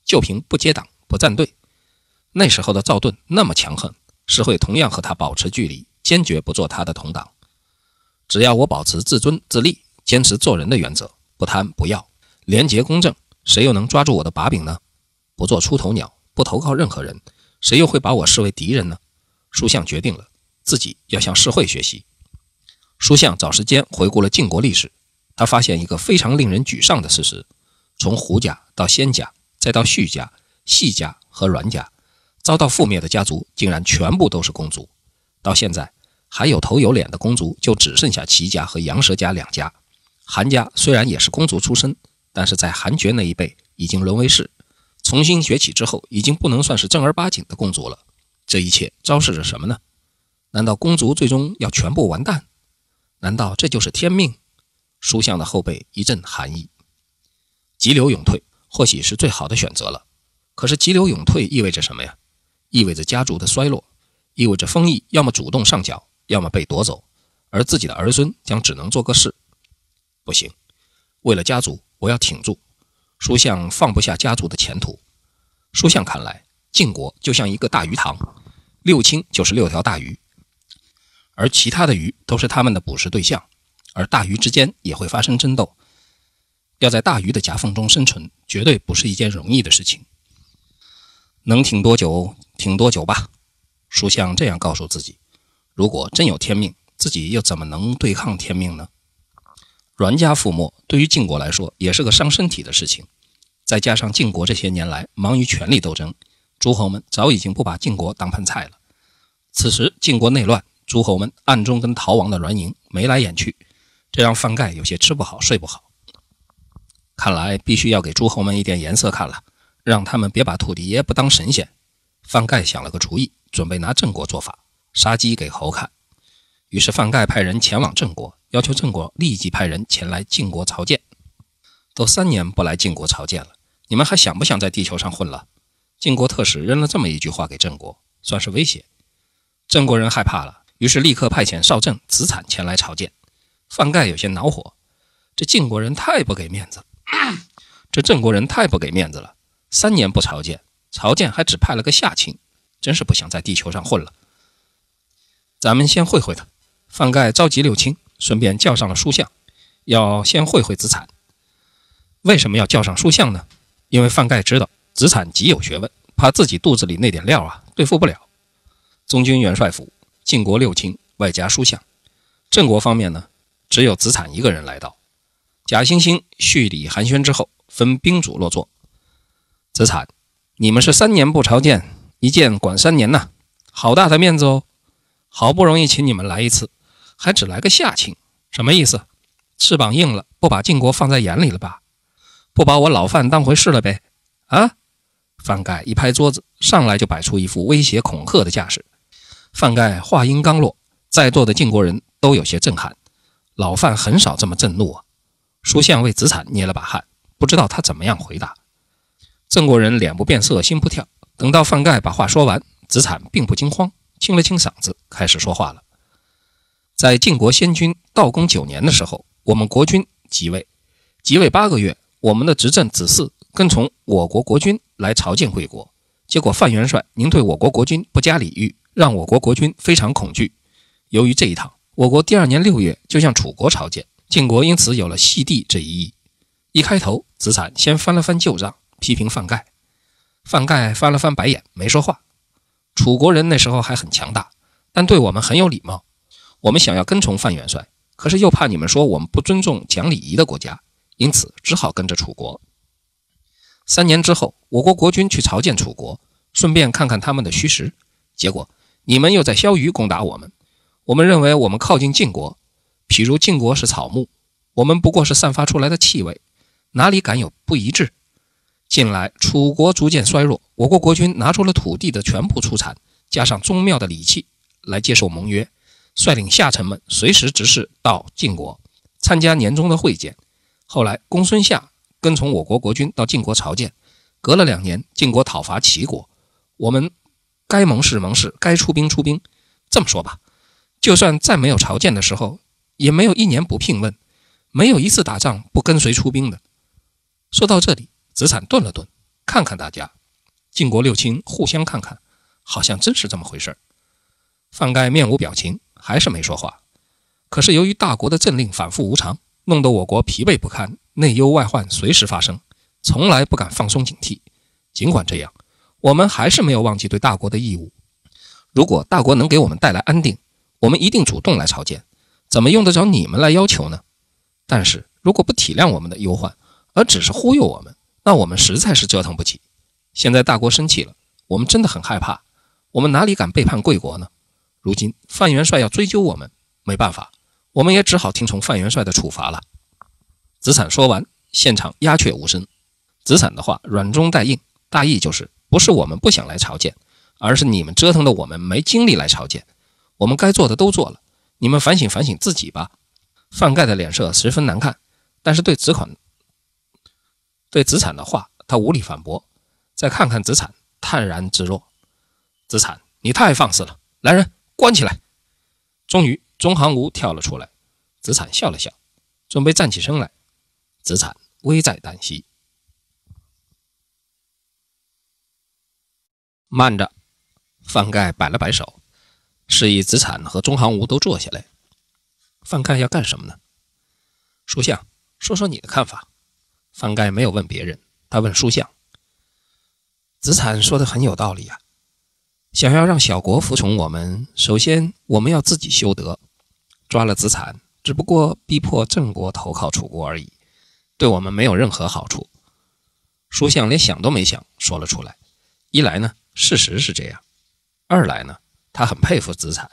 就凭不接党不站队。那时候的赵盾那么强横，社会同样和他保持距离，坚决不做他的同党。只要我保持自尊自立，坚持做人的原则，不贪不要，廉洁公正，谁又能抓住我的把柄呢？不做出头鸟，不投靠任何人，谁又会把我视为敌人呢？书相决定了，自己要向社会学习。书相找时间回顾了晋国历史，他发现一个非常令人沮丧的事实：从胡家到仙家，再到胥家、细家和阮家，遭到覆灭的家族竟然全部都是公族。到现在，还有头有脸的公族就只剩下齐家和杨蛇家两家。韩家虽然也是公族出身，但是在韩厥那一辈已经沦为是重新崛起之后，已经不能算是正儿八经的公族了。这一切昭示着什么呢？难道公族最终要全部完蛋？难道这就是天命？书相的后背一阵寒意。急流勇退，或许是最好的选择了。可是急流勇退意味着什么呀？意味着家族的衰落，意味着封邑要么主动上缴，要么被夺走，而自己的儿孙将只能做个事。不行，为了家族，我要挺住。书相放不下家族的前途。书相看来，晋国就像一个大鱼塘，六卿就是六条大鱼。而其他的鱼都是他们的捕食对象，而大鱼之间也会发生争斗。要在大鱼的夹缝中生存，绝对不是一件容易的事情。能挺多久，挺多久吧。书相这样告诉自己。如果真有天命，自己又怎么能对抗天命呢？阮家覆没，对于晋国来说也是个伤身体的事情。再加上晋国这些年来忙于权力斗争，诸侯们早已经不把晋国当盘菜了。此时晋国内乱。诸侯们暗中跟逃亡的栾盈眉来眼去，这让范盖有些吃不好睡不好。看来必须要给诸侯们一点颜色看了，让他们别把土地爷不当神仙。范盖想了个主意，准备拿郑国做法，杀鸡给猴看。于是范盖派人前往郑国，要求郑国立即派人前来晋国朝见。都三年不来晋国朝见了，你们还想不想在地球上混了？晋国特使扔了这么一句话给郑国，算是威胁。郑国人害怕了。于是立刻派遣少正子产前来朝见，范盖有些恼火，这晋国人太不给面子，这郑国人太不给面子了。三年不朝见，朝见还只派了个下卿，真是不想在地球上混了。咱们先会会他。范盖召集六卿，顺便叫上了书相，要先会会子产。为什么要叫上书相呢？因为范盖知道子产极有学问，怕自己肚子里那点料啊对付不了。中军元帅府。晋国六卿外加书相，郑国方面呢，只有子产一个人来到。假惺惺叙礼寒暄之后，分宾主落座。子产，你们是三年不朝见，一见管三年呐，好大的面子哦！好不容易请你们来一次，还只来个下卿，什么意思？翅膀硬了，不把晋国放在眼里了吧？不把我老范当回事了呗？啊！范盖一拍桌子，上来就摆出一副威胁恐吓的架势。范盖话音刚落，在座的晋国人都有些震撼。老范很少这么震怒啊！书相为子产捏了把汗，不知道他怎么样回答。郑国人脸不变色，心不跳。等到范盖把话说完，子产并不惊慌，清了清嗓子，开始说话了。在晋国先君道公九年的时候，我们国君即位，即位八个月，我们的执政子嗣跟从我国国君来朝见贵国，结果范元帅，您对我国国君不加礼遇。让我国国君非常恐惧。由于这一趟，我国第二年六月就向楚国朝见，晋国因此有了细弟”这一义。一开头，子产先翻了翻旧账，批评范盖。范盖翻了翻白眼，没说话。楚国人那时候还很强大，但对我们很有礼貌。我们想要跟从范元帅，可是又怕你们说我们不尊重讲礼仪的国家，因此只好跟着楚国。三年之后，我国国君去朝见楚国，顺便看看他们的虚实，结果。你们又在萧鱼攻打我们，我们认为我们靠近晋国，譬如晋国是草木，我们不过是散发出来的气味，哪里敢有不一致？近来楚国逐渐衰弱，我国国君拿出了土地的全部出产，加上宗庙的礼器来接受盟约，率领下臣们随时直事到晋国参加年终的会见。后来公孙夏跟从我国国君到晋国朝见，隔了两年，晋国讨伐齐国，我们。该盟誓盟誓，该出兵出兵。这么说吧，就算再没有朝见的时候，也没有一年不聘问，没有一次打仗不跟随出兵的。说到这里，子产顿了顿，看看大家，晋国六卿互相看看，好像真是这么回事。范盖面无表情，还是没说话。可是由于大国的政令反复无常，弄得我国疲惫不堪，内忧外患随时发生，从来不敢放松警惕。尽管这样。我们还是没有忘记对大国的义务。如果大国能给我们带来安定，我们一定主动来朝见，怎么用得着你们来要求呢？但是如果不体谅我们的忧患，而只是忽悠我们，那我们实在是折腾不起。现在大国生气了，我们真的很害怕，我们哪里敢背叛贵国呢？如今范元帅要追究我们，没办法，我们也只好听从范元帅的处罚了。子产说完，现场鸦雀无声。子产的话软中带硬，大意就是。不是我们不想来朝见，而是你们折腾的我们没精力来朝见，我们该做的都做了，你们反省反省自己吧。范盖的脸色十分难看，但是对子款、对子产的话，他无力反驳。再看看子产，泰然自若。子产，你太放肆了！来人，关起来。终于，中行无跳了出来。子产笑了笑，准备站起身来。子产，危在旦夕。慢着，范盖摆了摆手，示意子产和中行无都坐下来。范盖要干什么呢？书相，说说你的看法。范盖没有问别人，他问书相。子产说的很有道理呀，想要让小国服从我们，首先我们要自己修德。抓了子产，只不过逼迫郑国投靠楚国而已，对我们没有任何好处。书相连想都没想，说了出来。一来呢。事实是这样，二来呢，他很佩服子产，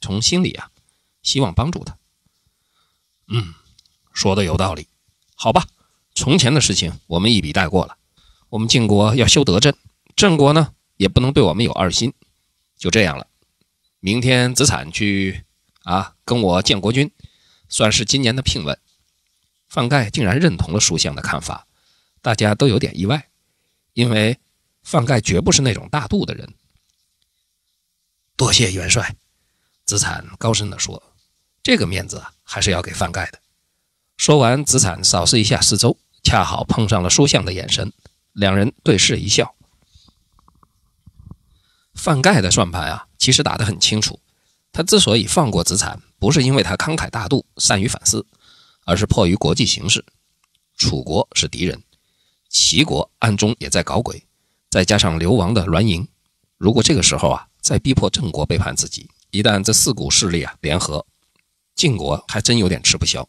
从心里啊，希望帮助他。嗯，说的有道理，好吧。从前的事情我们一笔带过了。我们晋国要修德政，郑国呢也不能对我们有二心。就这样了。明天子产去啊，跟我见国君，算是今年的聘问。范盖竟然认同了书相的看法，大家都有点意外，因为。范盖绝不是那种大度的人。多谢元帅，子产高声地说：“这个面子还是要给范盖的。”说完，子产扫视一下四周，恰好碰上了书相的眼神，两人对视一笑。范盖的算盘啊，其实打得很清楚。他之所以放过子产，不是因为他慷慨大度、善于反思，而是迫于国际形势。楚国是敌人，齐国暗中也在搞鬼。再加上流亡的栾盈，如果这个时候啊再逼迫郑国背叛自己，一旦这四股势力啊联合，晋国还真有点吃不消。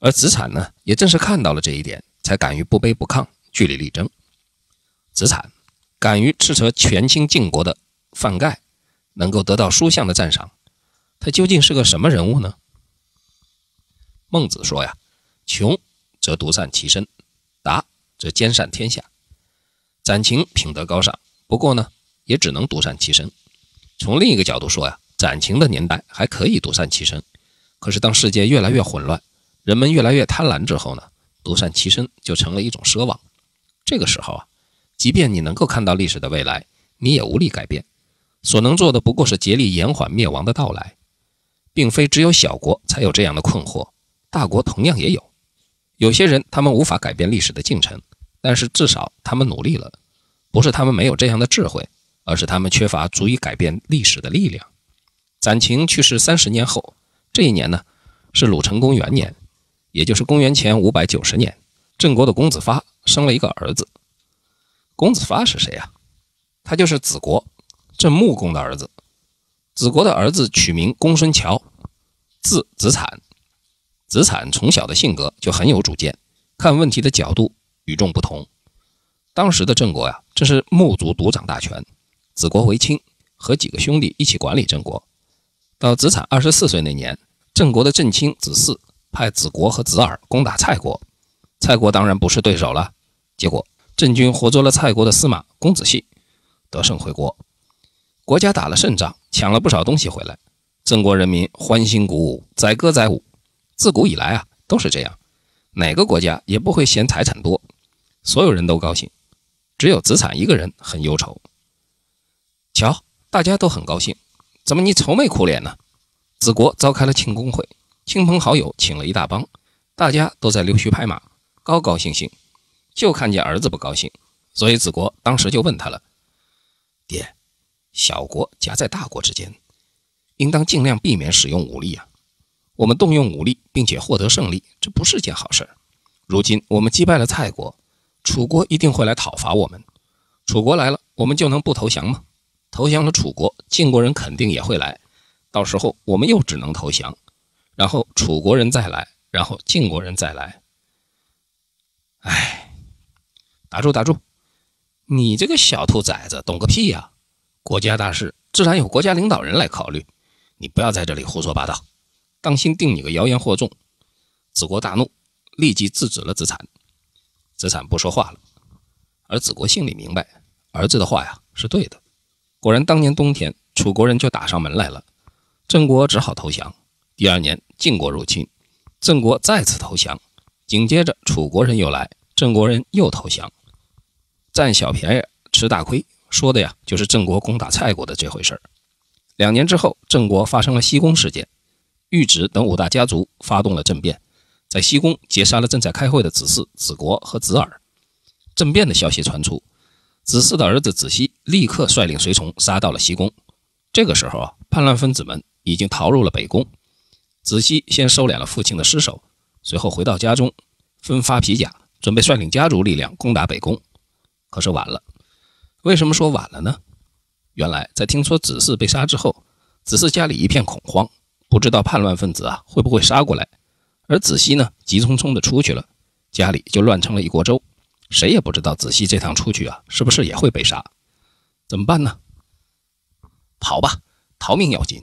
而子产呢，也正是看到了这一点，才敢于不卑不亢，据理力争。子产敢于斥责权倾晋国的范盖，能够得到叔向的赞赏，他究竟是个什么人物呢？孟子说呀：“穷则独善其身，达则兼善天下。”展情品德高尚，不过呢，也只能独善其身。从另一个角度说呀，展情的年代还可以独善其身。可是当世界越来越混乱，人们越来越贪婪之后呢，独善其身就成了一种奢望。这个时候啊，即便你能够看到历史的未来，你也无力改变，所能做的不过是竭力延缓灭亡的到来。并非只有小国才有这样的困惑，大国同样也有。有些人，他们无法改变历史的进程。但是至少他们努力了，不是他们没有这样的智慧，而是他们缺乏足以改变历史的力量。展禽去世三十年后，这一年呢，是鲁成公元年，也就是公元前五百九十年。郑国的公子发生了一个儿子，公子发是谁呀？他就是子国，郑穆公的儿子。子国的儿子取名公孙乔，字子产。子产从小的性格就很有主见，看问题的角度。与众不同，当时的郑国呀，正是穆族独掌大权，子国为卿，和几个兄弟一起管理郑国。到子产二十四岁那年，郑国的郑卿子嗣派子国和子耳攻打蔡国，蔡国当然不是对手了。结果郑军活捉了蔡国的司马公子信，得胜回国，国家打了胜仗，抢了不少东西回来，郑国人民欢欣鼓舞，载歌载舞。自古以来啊，都是这样，哪个国家也不会嫌财产多。所有人都高兴，只有子产一个人很忧愁。瞧，大家都很高兴，怎么你愁眉苦脸呢？子国召开了庆功会，亲朋好友请了一大帮，大家都在溜须拍马，高高兴兴，就看见儿子不高兴，所以子国当时就问他了：“爹，小国夹在大国之间，应当尽量避免使用武力啊。我们动用武力并且获得胜利，这不是件好事儿。如今我们击败了蔡国。”楚国一定会来讨伐我们，楚国来了，我们就能不投降吗？投降了楚国，晋国人肯定也会来，到时候我们又只能投降，然后楚国人再来，然后晋国人再来。哎，打住打住！你这个小兔崽子，懂个屁呀！国家大事自然有国家领导人来考虑，你不要在这里胡说八道，当心定你个谣言惑众。子国大怒，立即制止了子产。子产不说话了，而子国心里明白，儿子的话呀是对的。果然，当年冬天，楚国人就打上门来了，郑国只好投降。第二年，晋国入侵，郑国再次投降。紧接着，楚国人又来，郑国人又投降。占小便宜吃大亏，说的呀就是郑国攻打蔡国的这回事儿。两年之后，郑国发生了西宫事件，玉旨等五大家族发动了政变。在西宫截杀了正在开会的子嗣、子国和子耳，政变的消息传出，子嗣的儿子子熙立刻率领随从杀到了西宫。这个时候啊，叛乱分子们已经逃入了北宫。子熙先收敛了父亲的尸首，随后回到家中，分发皮甲，准备率领家族力量攻打北宫。可是晚了。为什么说晚了呢？原来在听说子嗣被杀之后，子嗣家里一片恐慌，不知道叛乱分子啊会不会杀过来。而子熙呢，急匆匆地出去了，家里就乱成了一锅粥，谁也不知道子熙这趟出去啊，是不是也会被杀？怎么办呢？跑吧，逃命要紧！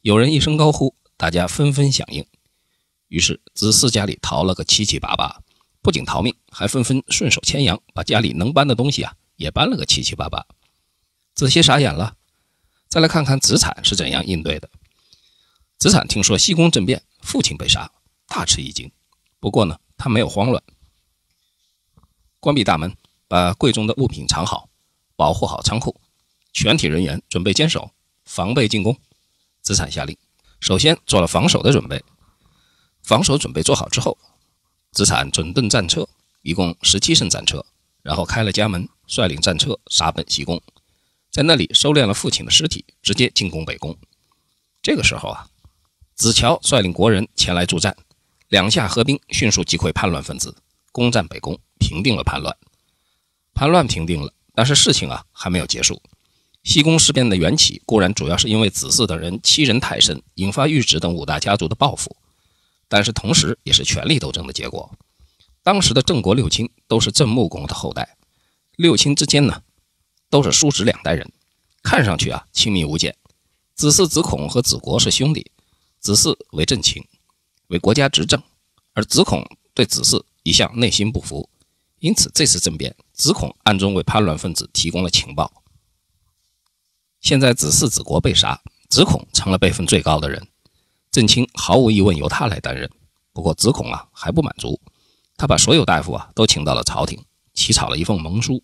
有人一声高呼，大家纷纷响应。于是子嗣家里逃了个七七八八，不仅逃命，还纷纷顺手牵羊，把家里能搬的东西啊，也搬了个七七八八。子熙傻眼了。再来看看子产是怎样应对的。子产听说西宫政变，父亲被杀。大吃一惊，不过呢，他没有慌乱，关闭大门，把柜中的物品藏好，保护好仓库，全体人员准备坚守，防备进攻。子产下令，首先做了防守的准备，防守准备做好之后，子产整顿战车，一共十七乘战车，然后开了家门，率领战车杀奔西宫，在那里收敛了父亲的尸体，直接进攻北宫。这个时候啊，子乔率领国人前来助战。两下合兵，迅速击溃叛乱分子，攻占北宫，平定了叛乱。叛乱平定了，但是事情啊还没有结束。西宫事变的缘起固然主要是因为子嗣等人欺人太甚，引发御旨等五大家族的报复，但是同时也是权力斗争的结果。当时的郑国六卿都是郑穆公的后代，六卿之间呢，都是叔侄两代人，看上去啊亲密无间。子嗣、子孔和子国是兄弟，子嗣为郑卿。为国家执政，而子孔对子嗣一向内心不服，因此这次政变，子孔暗中为叛乱分子提供了情报。现在子嗣子国被杀，子孔成了辈分最高的人，郑卿毫无疑问由他来担任。不过子孔啊还不满足，他把所有大夫啊都请到了朝廷，起草了一份盟书。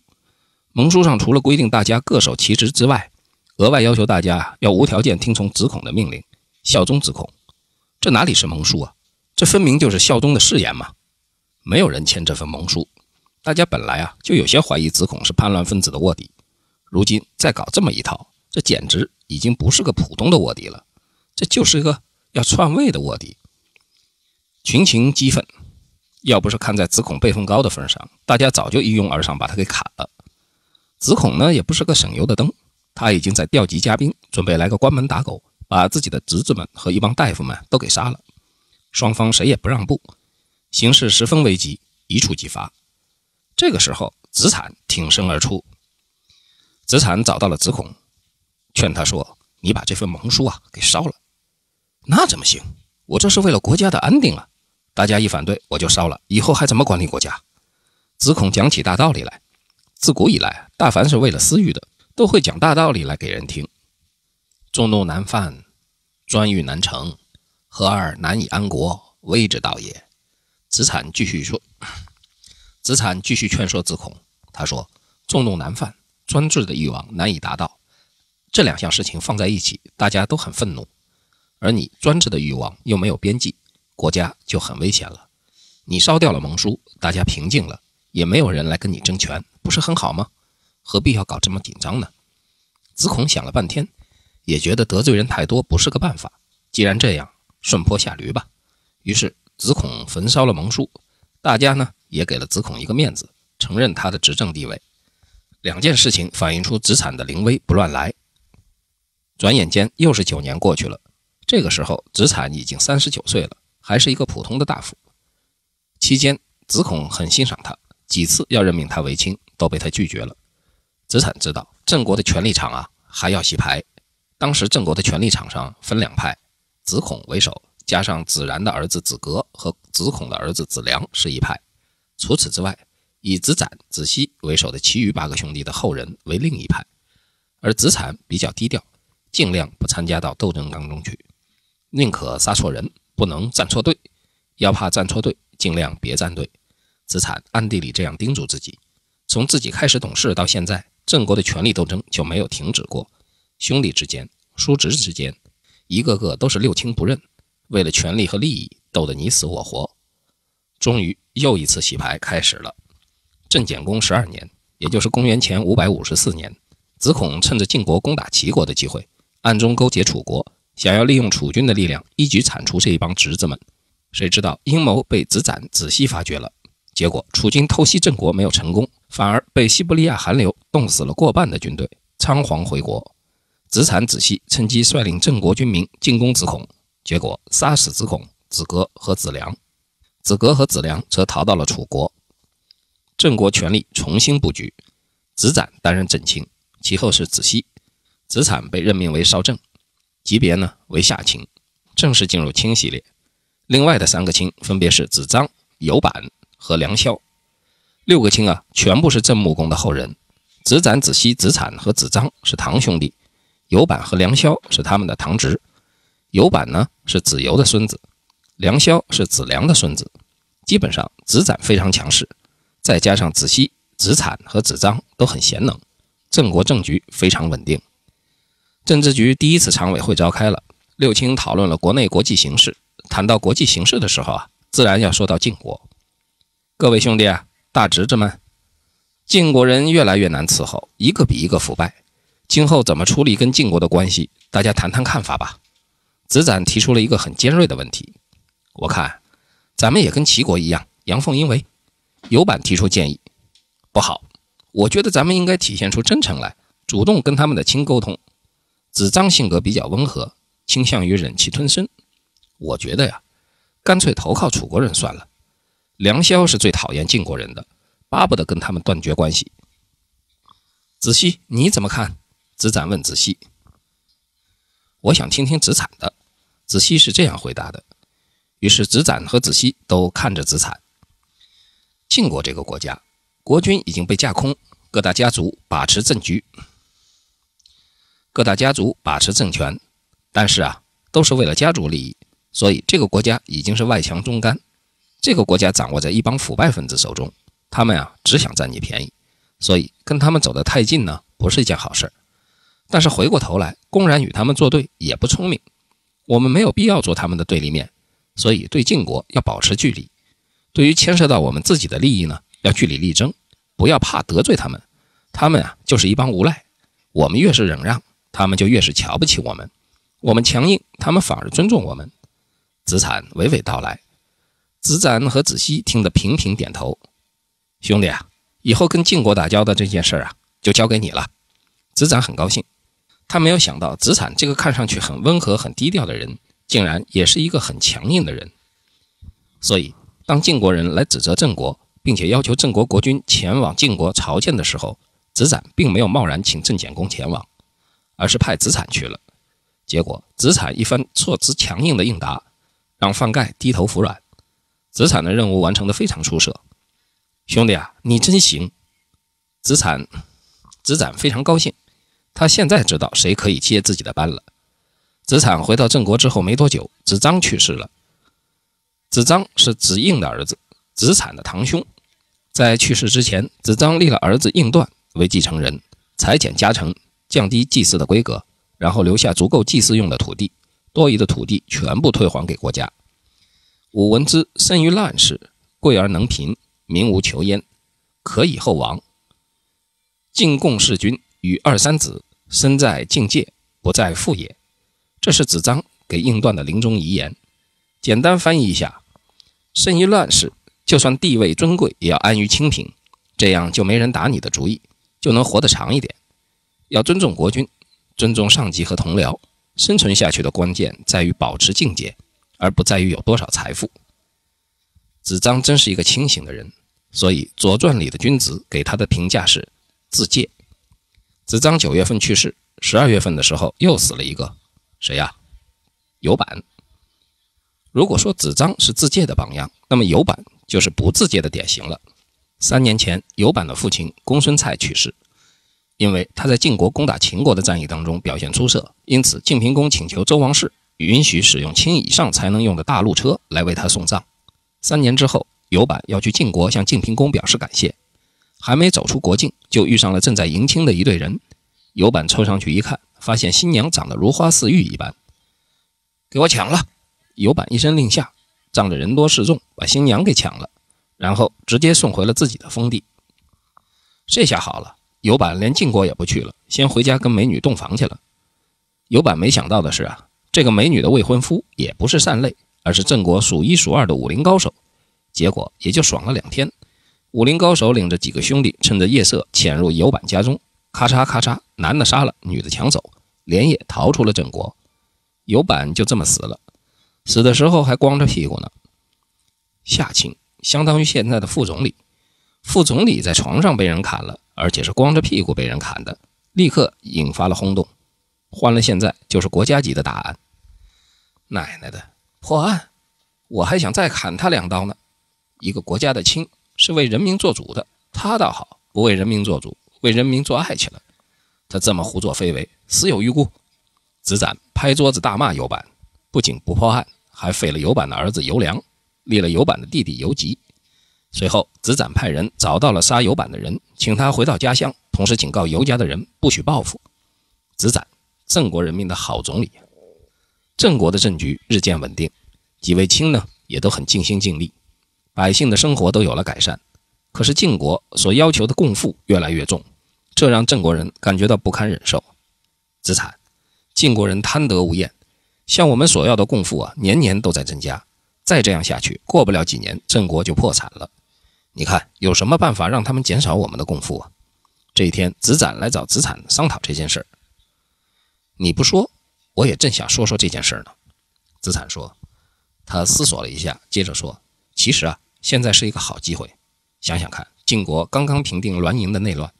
盟书上除了规定大家各守其职之外，额外要求大家要无条件听从子孔的命令，效忠子孔。这哪里是盟书啊？这分明就是孝宗的誓言嘛！没有人签这份盟书。大家本来啊就有些怀疑子孔是叛乱分子的卧底，如今再搞这么一套，这简直已经不是个普通的卧底了，这就是一个要篡位的卧底。群情激愤，要不是看在子孔辈分高的份上，大家早就一拥而上把他给砍了。子孔呢也不是个省油的灯，他已经在调集家宾，准备来个关门打狗，把自己的侄子们和一帮大夫们都给杀了。双方谁也不让步，形势十分危急，一触即发。这个时候，子产挺身而出。子产找到了子孔，劝他说：“你把这份盟书啊，给烧了。”那怎么行？我这是为了国家的安定啊！大家一反对，我就烧了，以后还怎么管理国家？子孔讲起大道理来，自古以来，大凡是为了私欲的，都会讲大道理来给人听。众怒难犯，专欲难成。何二难以安国，危之道也。子产继续说，子产继续劝说子孔。他说：“众怒难犯，专制的欲望难以达到，这两项事情放在一起，大家都很愤怒。而你专制的欲望又没有边际，国家就很危险了。你烧掉了盟书，大家平静了，也没有人来跟你争权，不是很好吗？何必要搞这么紧张呢？”子孔想了半天，也觉得得罪人太多不是个办法。既然这样。顺坡下驴吧，于是子孔焚烧了盟书，大家呢也给了子孔一个面子，承认他的执政地位。两件事情反映出子产的临危不乱来。转眼间又是九年过去了，这个时候子产已经三十九岁了，还是一个普通的大夫。期间子孔很欣赏他，几次要任命他为卿，都被他拒绝了。子产知道，郑国的权力场啊还要洗牌。当时郑国的权力场上分两派。子孔为首，加上子然的儿子子格和子孔的儿子子良是一派。除此之外，以子展、子西为首的其余八个兄弟的后人为另一派。而子产比较低调，尽量不参加到斗争当中去，宁可杀错人，不能站错队。要怕站错队，尽量别站队。子产暗地里这样叮嘱自己：从自己开始懂事到现在，郑国的权力斗争就没有停止过，兄弟之间、叔侄之间。一个个都是六亲不认，为了权力和利益斗得你死我活。终于又一次洗牌开始了。郑简公十二年，也就是公元前五百五十四年，子孔趁着晋国攻打齐国的机会，暗中勾结楚国，想要利用楚军的力量一举铲除这一帮侄子们。谁知道阴谋被子展仔细发觉了，结果楚军偷袭郑国没有成功，反而被西伯利亚寒流冻死了过半的军队，仓皇回国。子产、子西趁机率领郑国军民进攻子孔，结果杀死子孔、子格和子良。子格和子良则逃到了楚国。郑国权力重新布局，子产担任正卿，其后是子西。子产被任命为少正，级别呢为下卿，正式进入卿系列。另外的三个卿分别是子张、游板和梁萧，六个卿啊，全部是郑穆公的后人。子斩、子西、子产和子张是堂兄弟。尤板和梁萧是他们的堂侄，尤板呢是子游的孙子，梁萧是子良的孙子。基本上子展非常强势，再加上子西、子产和子张都很贤能，郑国政局非常稳定。政治局第一次常委会召开了，六卿讨论了国内国际形势。谈到国际形势的时候啊，自然要说到晋国。各位兄弟啊，大侄子们，晋国人越来越难伺候，一个比一个腐败。今后怎么处理跟晋国的关系？大家谈谈看法吧。子展提出了一个很尖锐的问题，我看咱们也跟齐国一样，阳奉阴违。有板提出建议，不好，我觉得咱们应该体现出真诚来，主动跟他们的亲沟通。子张性格比较温和，倾向于忍气吞声，我觉得呀，干脆投靠楚国人算了。梁萧是最讨厌晋国人的，巴不得跟他们断绝关系。子西，你怎么看？子展问子熙：“我想听听子产的。”子熙是这样回答的。于是子展和子熙都看着子产。晋国这个国家，国君已经被架空，各大家族把持政局，各大家族把持政权，但是啊，都是为了家族利益，所以这个国家已经是外强中干。这个国家掌握在一帮腐败分子手中，他们啊只想占你便宜，所以跟他们走得太近呢，不是一件好事儿。但是回过头来，公然与他们作对也不聪明。我们没有必要做他们的对立面，所以对晋国要保持距离。对于牵涉到我们自己的利益呢，要据理力争，不要怕得罪他们。他们啊，就是一帮无赖。我们越是忍让，他们就越是瞧不起我们；我们强硬，他们反而尊重我们。子产娓娓道来，子展和子西听得频频点头。兄弟啊，以后跟晋国打交道这件事啊，就交给你了。子展很高兴。他没有想到，子产这个看上去很温和、很低调的人，竟然也是一个很强硬的人。所以，当晋国人来指责郑国，并且要求郑国国君前往晋国朝见的时候，子产并没有贸然请郑简公前往，而是派子产去了。结果，子产一番措辞强硬的应答，让范盖低头服软。子产的任务完成的非常出色。兄弟啊，你真行！子产，子产非常高兴。他现在知道谁可以接自己的班了。子产回到郑国之后没多久，子张去世了。子张是子应的儿子，子产的堂兄。在去世之前，子张立了儿子应段为继承人，裁减家成，降低祭祀的规格，然后留下足够祭祀用的土地，多余的土地全部退还给国家。武文之，生于乱世，贵而能贫，民无求焉，可以厚亡。进贡弑君，与二三子。身在境界，不在富也。这是子张给应段的临终遗言。简单翻译一下：生于乱世，就算地位尊贵，也要安于清贫，这样就没人打你的主意，就能活得长一点。要尊重国君，尊重上级和同僚。生存下去的关键在于保持境界，而不在于有多少财富。子张真是一个清醒的人，所以《左传》里的君子给他的评价是自戒。子张九月份去世，十二月份的时候又死了一个，谁呀？有板。如果说子张是自介的榜样，那么有板就是不自介的典型了。三年前，有板的父亲公孙蔡去世，因为他在晋国攻打秦国的战役当中表现出色，因此晋平公请求周王室允许使用卿以上才能用的大路车来为他送葬。三年之后，有板要去晋国向晋平公表示感谢。还没走出国境，就遇上了正在迎亲的一对人。有板凑上去一看，发现新娘长得如花似玉一般，给我抢了！有板一声令下，仗着人多势众，把新娘给抢了，然后直接送回了自己的封地。这下好了，有板连晋国也不去了，先回家跟美女洞房去了。有板没想到的是啊，这个美女的未婚夫也不是善类，而是郑国数一数二的武林高手，结果也就爽了两天。武林高手领着几个兄弟，趁着夜色潜入游板家中，咔嚓咔嚓，男的杀了，女的抢走，连夜逃出了郑国。游板就这么死了，死的时候还光着屁股呢。夏青相当于现在的副总理，副总理在床上被人砍了，而且是光着屁股被人砍的，立刻引发了轰动。换了现在就是国家级的大案。奶奶的破案，我还想再砍他两刀呢。一个国家的亲。是为人民做主的，他倒好，不为人民做主，为人民做爱去了。他这么胡作非为，死有余辜。子展拍桌子大骂尤板，不仅不破案，还废了尤板的儿子尤良，立了尤板的弟弟尤吉。随后，子展派人找到了杀尤板的人，请他回到家乡，同时警告尤家的人不许报复。子展，郑国人民的好总理。郑国的政局日渐稳定，几位卿呢也都很尽心尽力。百姓的生活都有了改善，可是晋国所要求的共赋越来越重，这让郑国人感觉到不堪忍受。子产，晋国人贪得无厌，向我们索要的共赋啊，年年都在增加。再这样下去，过不了几年，郑国就破产了。你看有什么办法让他们减少我们的共赋啊？这一天，子产来找子产商讨这件事儿。你不说，我也正想说说这件事呢。子产说，他思索了一下，接着说。其实啊，现在是一个好机会。想想看，晋国刚刚平定栾盈的内乱，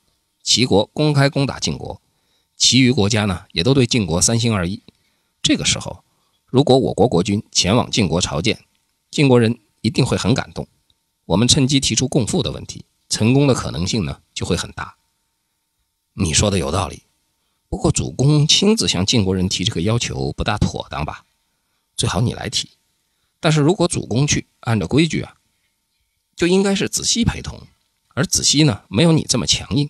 齐国公开攻打晋国，其余国家呢也都对晋国三心二意。这个时候，如果我国国君前往晋国朝见，晋国人一定会很感动。我们趁机提出共富的问题，成功的可能性呢就会很大。你说的有道理，不过主公亲自向晋国人提这个要求不大妥当吧？最好你来提。但是如果主公去，按照规矩啊，就应该是子熙陪同。而子熙呢，没有你这么强硬。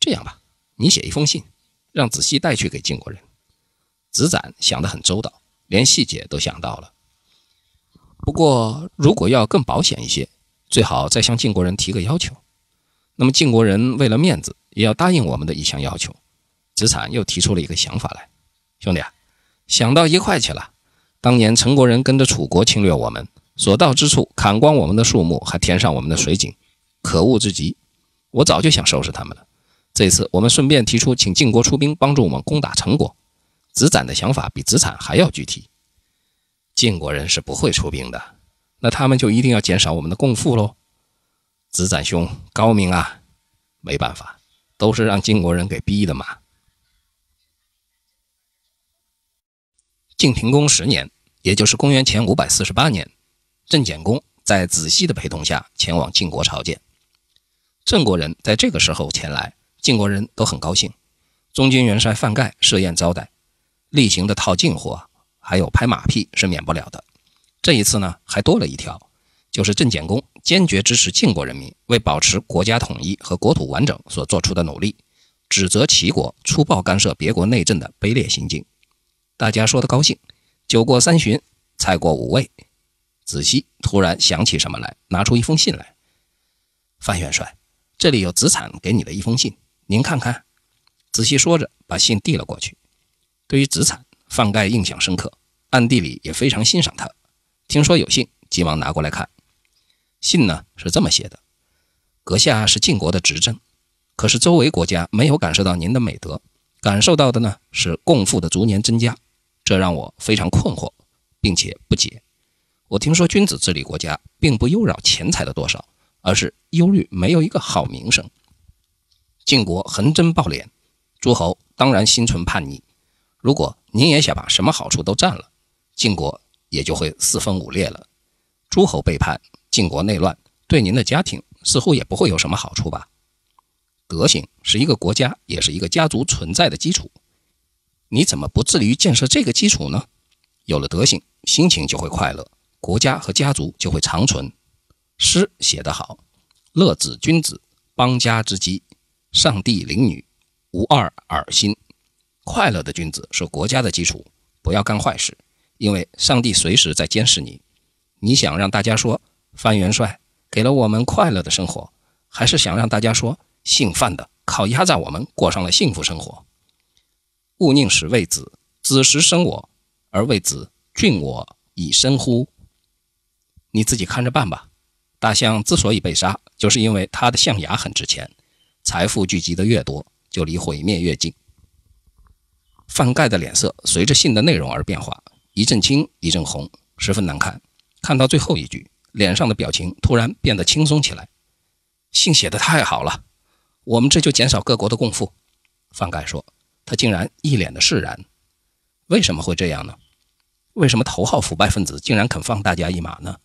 这样吧，你写一封信，让子熙带去给晋国人。子展想得很周到，连细节都想到了。不过，如果要更保险一些，最好再向晋国人提个要求。那么晋国人为了面子，也要答应我们的一项要求。子产又提出了一个想法来，兄弟啊，想到一块去了。当年陈国人跟着楚国侵略我们，所到之处砍光我们的树木，还填上我们的水井，可恶之极。我早就想收拾他们了。这次我们顺便提出请晋国出兵帮助我们攻打陈国。子展的想法比子产还要具体。晋国人是不会出兵的，那他们就一定要减少我们的供赋喽。子展兄高明啊，没办法，都是让晋国人给逼的嘛。晋平公十年。也就是公元前五百四十八年，郑简公在子西的陪同下前往晋国朝见。郑国人在这个时候前来，晋国人都很高兴。中军元帅范盖设宴招待，例行的套近乎，还有拍马屁是免不了的。这一次呢，还多了一条，就是郑简公坚决支持晋国人民为保持国家统一和国土完整所做出的努力，指责齐国粗暴干涉别国内政的卑劣行径。大家说的高兴。酒过三巡，菜过五味，子熙突然想起什么来，拿出一封信来：“范元帅，这里有子产给你的一封信，您看看。”子熙说着，把信递了过去。对于子产，范盖印象深刻，暗地里也非常欣赏他。听说有信，急忙拿过来看。信呢是这么写的：“阁下是晋国的执政，可是周围国家没有感受到您的美德，感受到的呢是共富的逐年增加。”这让我非常困惑，并且不解。我听说君子治理国家，并不忧扰钱财的多少，而是忧虑没有一个好名声。晋国横征暴敛，诸侯当然心存叛逆。如果您也想把什么好处都占了，晋国也就会四分五裂了。诸侯背叛，晋国内乱，对您的家庭似乎也不会有什么好处吧？德行是一个国家，也是一个家族存在的基础。你怎么不致力于建设这个基础呢？有了德行，心情就会快乐，国家和家族就会长存。诗写得好：“乐子君子，邦家之基；上帝领女，无二而心。”快乐的君子是国家的基础，不要干坏事，因为上帝随时在监视你。你想让大家说范元帅给了我们快乐的生活，还是想让大家说姓范的靠压榨我们过上了幸福生活？故宁使为子，子时生我，而为子，俊我以身乎？你自己看着办吧。大象之所以被杀，就是因为它的象牙很值钱。财富聚集的越多，就离毁灭越近。范盖的脸色随着信的内容而变化，一阵青，一阵红，十分难看。看到最后一句，脸上的表情突然变得轻松起来。信写得太好了，我们这就减少各国的共富。范盖说。他竟然一脸的释然，为什么会这样呢？为什么头号腐败分子竟然肯放大家一马呢？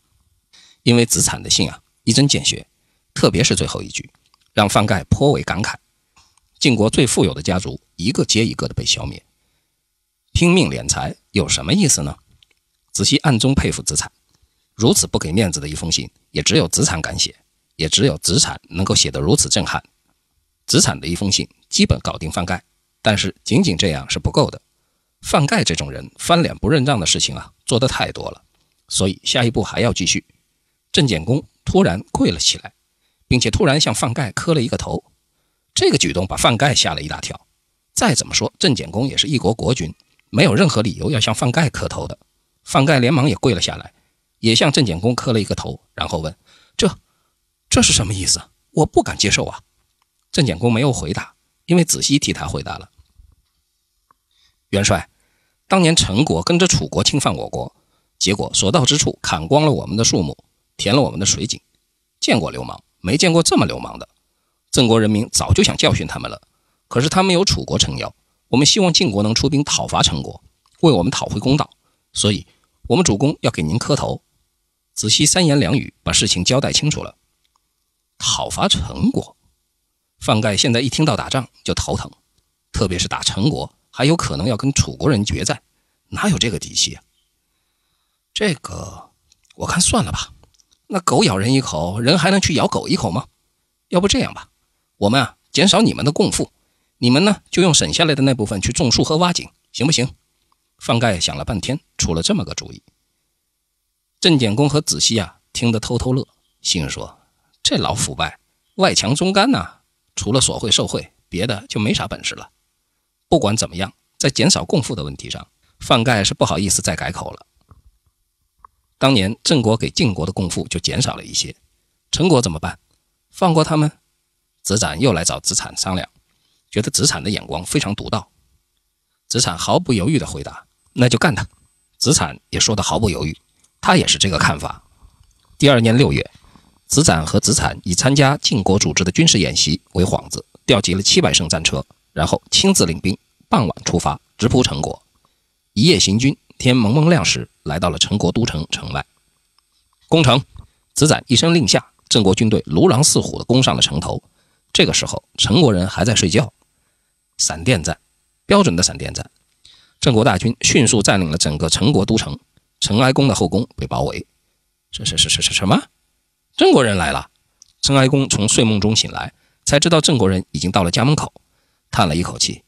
因为子产的信啊，一针见血，特别是最后一句，让范盖颇为感慨。晋国最富有的家族一个接一个的被消灭，拼命敛财有什么意思呢？子西暗中佩服子产，如此不给面子的一封信，也只有子产敢写，也只有子产能够写得如此震撼。子产的一封信基本搞定范盖。但是仅仅这样是不够的，范盖这种人翻脸不认账的事情啊，做得太多了，所以下一步还要继续。郑简公突然跪了起来，并且突然向范盖磕了一个头，这个举动把范盖吓了一大跳。再怎么说，郑简公也是一国国君，没有任何理由要向范盖磕头的。范盖连忙也跪了下来，也向郑简公磕了一个头，然后问：“这这是什么意思？我不敢接受啊。”郑简公没有回答。因为子西替他回答了。元帅，当年陈国跟着楚国侵犯我国，结果所到之处砍光了我们的树木，填了我们的水井。见过流氓，没见过这么流氓的。郑国人民早就想教训他们了，可是他们有楚国撑腰。我们希望晋国能出兵讨伐陈国，为我们讨回公道。所以，我们主公要给您磕头。子西三言两语把事情交代清楚了。讨伐陈国。范盖现在一听到打仗就头疼，特别是打陈国，还有可能要跟楚国人决战，哪有这个底气啊？这个我看算了吧。那狗咬人一口，人还能去咬狗一口吗？要不这样吧，我们啊减少你们的供赋，你们呢就用省下来的那部分去种树和挖井，行不行？范盖想了半天，出了这么个主意。郑简公和子西啊听得偷偷乐，心说这老腐败，外强中干呐。除了索贿受贿，别的就没啥本事了。不管怎么样，在减少共富的问题上，范盖是不好意思再改口了。当年郑国给晋国的贡赋就减少了一些，陈国怎么办？放过他们？子展又来找子产商量，觉得子产的眼光非常独到。子产毫不犹豫地回答：“那就干他。”子产也说得毫不犹豫，他也是这个看法。第二年六月。子展和子产以参加晋国组织的军事演习为幌子，调集了七百乘战车，然后亲自领兵，傍晚出发，直扑陈国。一夜行军，天蒙蒙亮时，来到了陈国都城城外。攻城，子展一声令下，郑国军队如狼似虎地攻上了城头。这个时候，陈国人还在睡觉。闪电战，标准的闪电战，郑国大军迅速占领了整个陈国都城，陈哀公的后宫被包围。这是是是是是什么？郑国人来了，陈哀公从睡梦中醒来，才知道郑国人已经到了家门口，叹了一口气，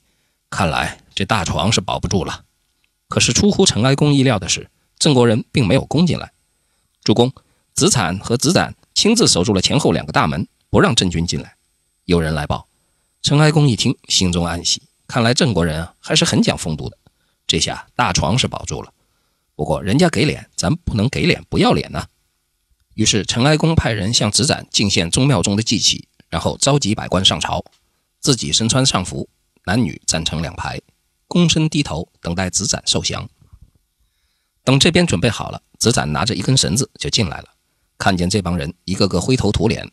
看来这大床是保不住了。可是出乎陈哀公意料的是，郑国人并没有攻进来。主公子产和子展亲自守住了前后两个大门，不让郑军进来。有人来报，陈哀公一听，心中暗喜，看来郑国人啊还是很讲风度的。这下大床是保住了，不过人家给脸，咱不能给脸不要脸呐。于是，陈哀公派人向子展进献宗庙中的祭器，然后召集百官上朝，自己身穿上服，男女站成两排，躬身低头等待子展受降。等这边准备好了，子展拿着一根绳子就进来了。看见这帮人一个个灰头土脸、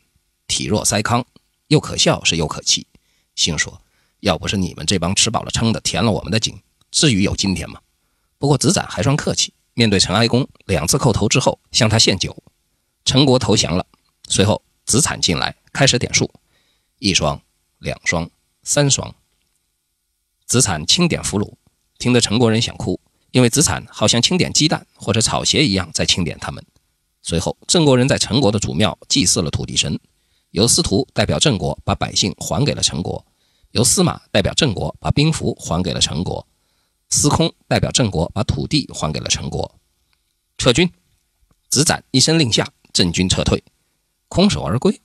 体弱腮糠，又可笑是又可气，心说：要不是你们这帮吃饱了撑的填了我们的井，至于有今天吗？不过子展还算客气，面对陈哀公两次叩头之后，向他献酒。陈国投降了。随后，子产进来开始点数，一双、两双、三双。子产清点俘虏，听得陈国人想哭，因为子产好像清点鸡蛋或者草鞋一样在清点他们。随后，郑国人在陈国的主庙祭祀了土地神，由司徒代表郑国把百姓还给了陈国，由司马代表郑国把兵符还给了陈国，司空代表郑国把土地还给了陈国。撤军，子产一声令下。郑军撤退，空手而归。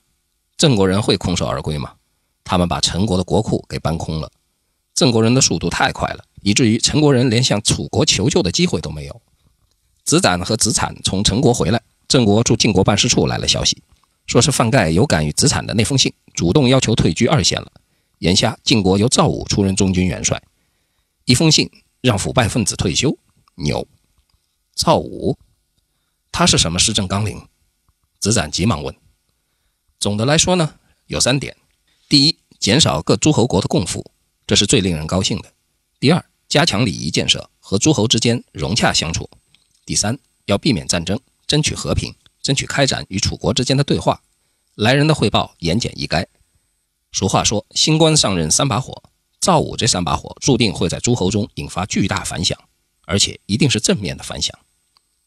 郑国人会空手而归吗？他们把陈国的国库给搬空了。郑国人的速度太快了，以至于陈国人连向楚国求救的机会都没有。子展和子产从陈国回来，郑国驻晋国办事处来了消息，说是范盖有感于子产的那封信，主动要求退居二线了。眼下晋国由赵武出任中军元帅，一封信让腐败分子退休，牛。赵武，他是什么施政纲领？子斩急忙问：“总的来说呢，有三点：第一，减少各诸侯国的共赋，这是最令人高兴的；第二，加强礼仪建设，和诸侯之间融洽相处；第三，要避免战争，争取和平，争取开展与楚国之间的对话。”来人的汇报言简意赅。俗话说：“新官上任三把火。”赵武这三把火注定会在诸侯中引发巨大反响，而且一定是正面的反响。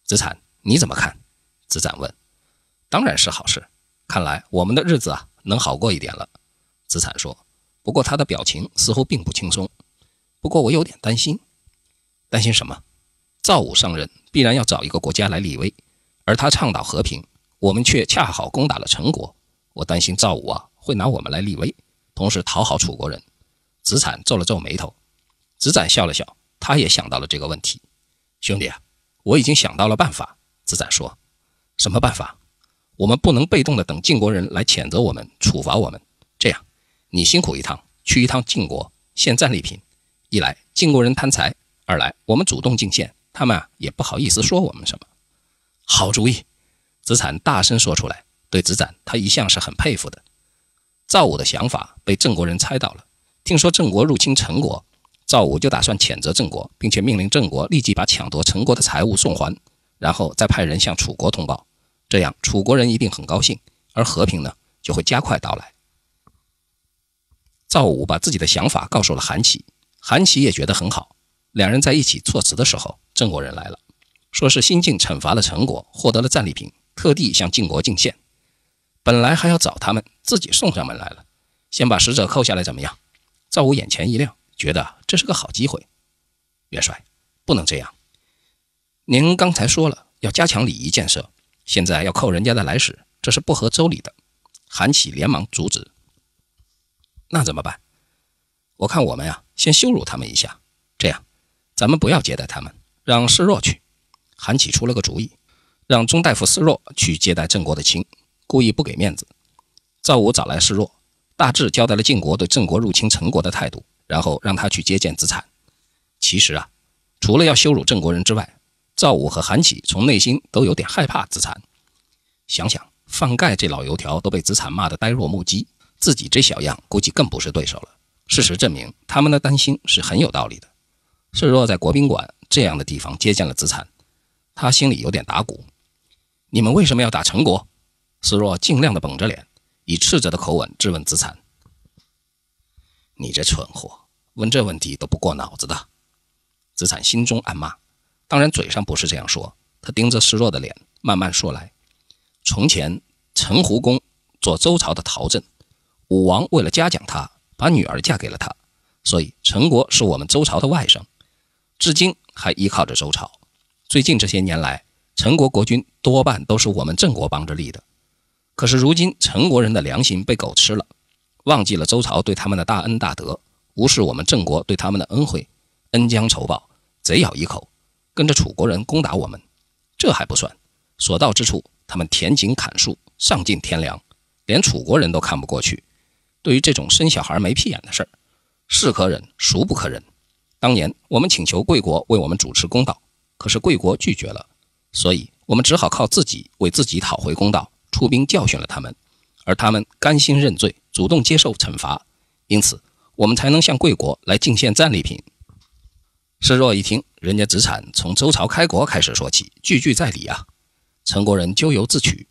子产，你怎么看？”子展问。当然是好事，看来我们的日子啊能好过一点了。子产说，不过他的表情似乎并不轻松。不过我有点担心，担心什么？赵武上任必然要找一个国家来立威，而他倡导和平，我们却恰好攻打了陈国。我担心赵武啊会拿我们来立威，同时讨好楚国人。子产皱了皱眉头，子展笑了笑，他也想到了这个问题。兄弟啊，我已经想到了办法。子展说，什么办法？我们不能被动的等晋国人来谴责我们、处罚我们。这样，你辛苦一趟，去一趟晋国献战利品。一来晋国人贪财，二来我们主动进献，他们啊也不好意思说我们什么。好主意！子产大声说出来。对子产，他一向是很佩服的。赵武的想法被郑国人猜到了。听说郑国入侵陈国，赵武就打算谴责郑国，并且命令郑国立即把抢夺陈国的财物送还，然后再派人向楚国通报。这样，楚国人一定很高兴，而和平呢就会加快到来。赵武把自己的想法告诉了韩琦，韩琦也觉得很好。两人在一起措辞的时候，郑国人来了，说是新晋惩罚了陈国，获得了战利品，特地向晋国进献。本来还要找他们，自己送上门来了，先把使者扣下来怎么样？赵武眼前一亮，觉得这是个好机会。元帅，不能这样。您刚才说了要加强礼仪建设。现在要扣人家的来使，这是不合周礼的。韩起连忙阻止。那怎么办？我看我们呀，先羞辱他们一下。这样，咱们不要接待他们，让示弱去。韩起出了个主意，让钟大夫示弱去接待郑国的卿，故意不给面子。赵武找来示弱，大致交代了晋国对郑国入侵陈国的态度，然后让他去接见子产。其实啊，除了要羞辱郑国人之外，赵武和韩起从内心都有点害怕子产。想想范盖这老油条都被子产骂得呆若木鸡，自己这小样估计更不是对手了。事实证明，他们的担心是很有道理的。示若在国宾馆这样的地方接见了子产，他心里有点打鼓。你们为什么要打陈国？示若尽量的绷着脸，以斥责的口吻质问子产：“你这蠢货，问这问题都不过脑子的。”子产心中暗骂。当然，嘴上不是这样说。他盯着示弱的脸，慢慢说来：“从前，陈胡公做周朝的陶镇，武王为了嘉奖他，把女儿嫁给了他。所以，陈国是我们周朝的外甥，至今还依靠着周朝。最近这些年来，陈国国君多半都是我们郑国帮着立的。可是如今，陈国人的良心被狗吃了，忘记了周朝对他们的大恩大德，无视我们郑国对他们的恩惠，恩将仇报，贼咬一口。”跟着楚国人攻打我们，这还不算，所到之处，他们填井砍树，丧尽天良，连楚国人都看不过去。对于这种生小孩没屁眼的事儿，是可忍孰不可忍。当年我们请求贵国为我们主持公道，可是贵国拒绝了，所以我们只好靠自己为自己讨回公道，出兵教训了他们，而他们甘心认罪，主动接受惩罚，因此我们才能向贵国来进献战利品。施若一听。人家子产从周朝开国开始说起，句句在理啊。陈国人咎由自取，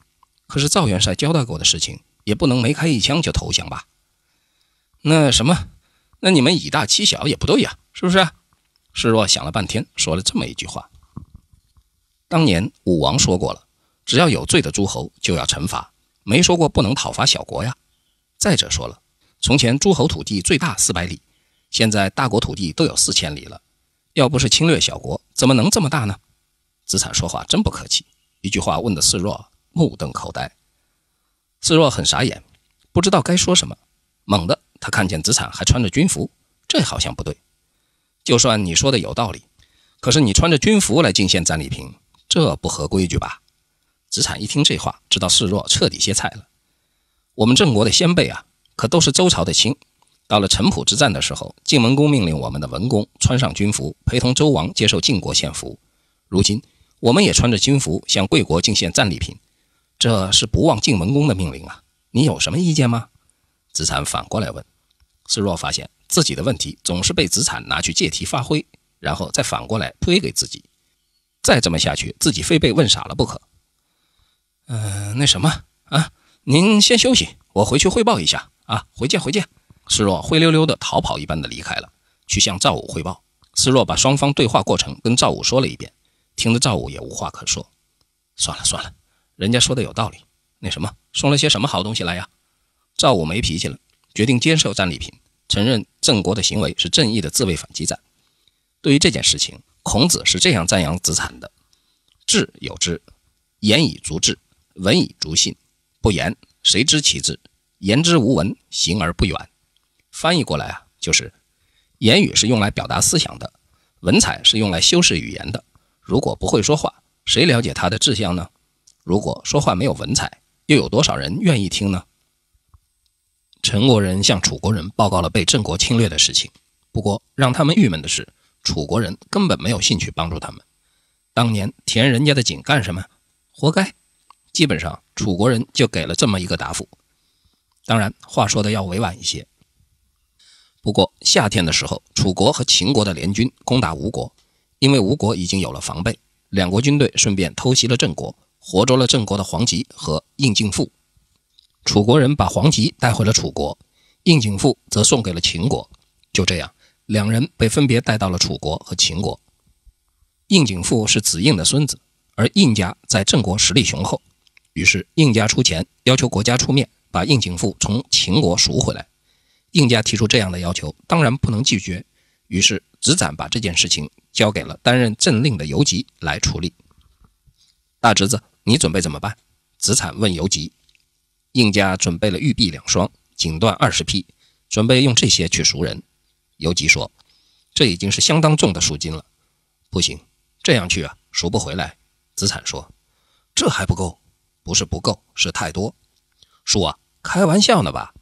可是赵元帅交代过的事情，也不能没开一枪就投降吧？那什么，那你们以大欺小也不对呀，是不是？侍若想了半天，说了这么一句话：“当年武王说过了，只要有罪的诸侯就要惩罚，没说过不能讨伐小国呀。再者说了，从前诸侯土地最大四百里，现在大国土地都有四千里了。”要不是侵略小国，怎么能这么大呢？子产说话真不客气，一句话问得示若目瞪口呆。示若很傻眼，不知道该说什么。猛地，他看见子产还穿着军服，这好像不对。就算你说的有道理，可是你穿着军服来进献战利品，这不合规矩吧？子产一听这话，知道示若彻底歇菜了。我们郑国的先辈啊，可都是周朝的亲。到了陈濮之战的时候，晋文公命令我们的文公穿上军服，陪同周王接受晋国献俘。如今，我们也穿着军服向贵国进献战利品，这是不忘晋文公的命令啊！你有什么意见吗？子产反过来问。示若发现自己的问题总是被子产拿去借题发挥，然后再反过来推给自己。再这么下去，自己非被问傻了不可。嗯，那什么啊？您先休息，我回去汇报一下啊！回见，回见。思若灰溜溜的逃跑一般的离开了，去向赵武汇报。思若把双方对话过程跟赵武说了一遍，听得赵武也无话可说。算了算了，人家说的有道理。那什么，送了些什么好东西来呀？赵武没脾气了，决定接受战利品，承认郑国的行为是正义的自卫反击战。对于这件事情，孔子是这样赞扬子产的：“智有之，言以足智；文以足信。不言，谁知其志？言之无文，行而不远。”翻译过来啊，就是，言语是用来表达思想的，文采是用来修饰语言的。如果不会说话，谁了解他的志向呢？如果说话没有文采，又有多少人愿意听呢？陈国人向楚国人报告了被郑国侵略的事情，不过让他们郁闷的是，楚国人根本没有兴趣帮助他们。当年填人家的井干什么？活该！基本上，楚国人就给了这么一个答复。当然，话说的要委婉一些。不过夏天的时候，楚国和秦国的联军攻打吴国，因为吴国已经有了防备，两国军队顺便偷袭了郑国，活捉了郑国的黄吉和应景富。楚国人把黄吉带回了楚国，应景富则送给了秦国。就这样，两人被分别带到了楚国和秦国。应景富是子应的孙子，而应家在郑国实力雄厚，于是应家出钱，要求国家出面把应景富从秦国赎回来。应家提出这样的要求，当然不能拒绝。于是子产把这件事情交给了担任镇令的游吉来处理。大侄子，你准备怎么办？子产问游吉。应家准备了玉璧两双，锦缎二十匹，准备用这些去赎人。游吉说：“这已经是相当重的赎金了，不行，这样去啊赎不回来。”子产说：“这还不够，不是不够，是太多。叔啊，开玩笑呢吧？”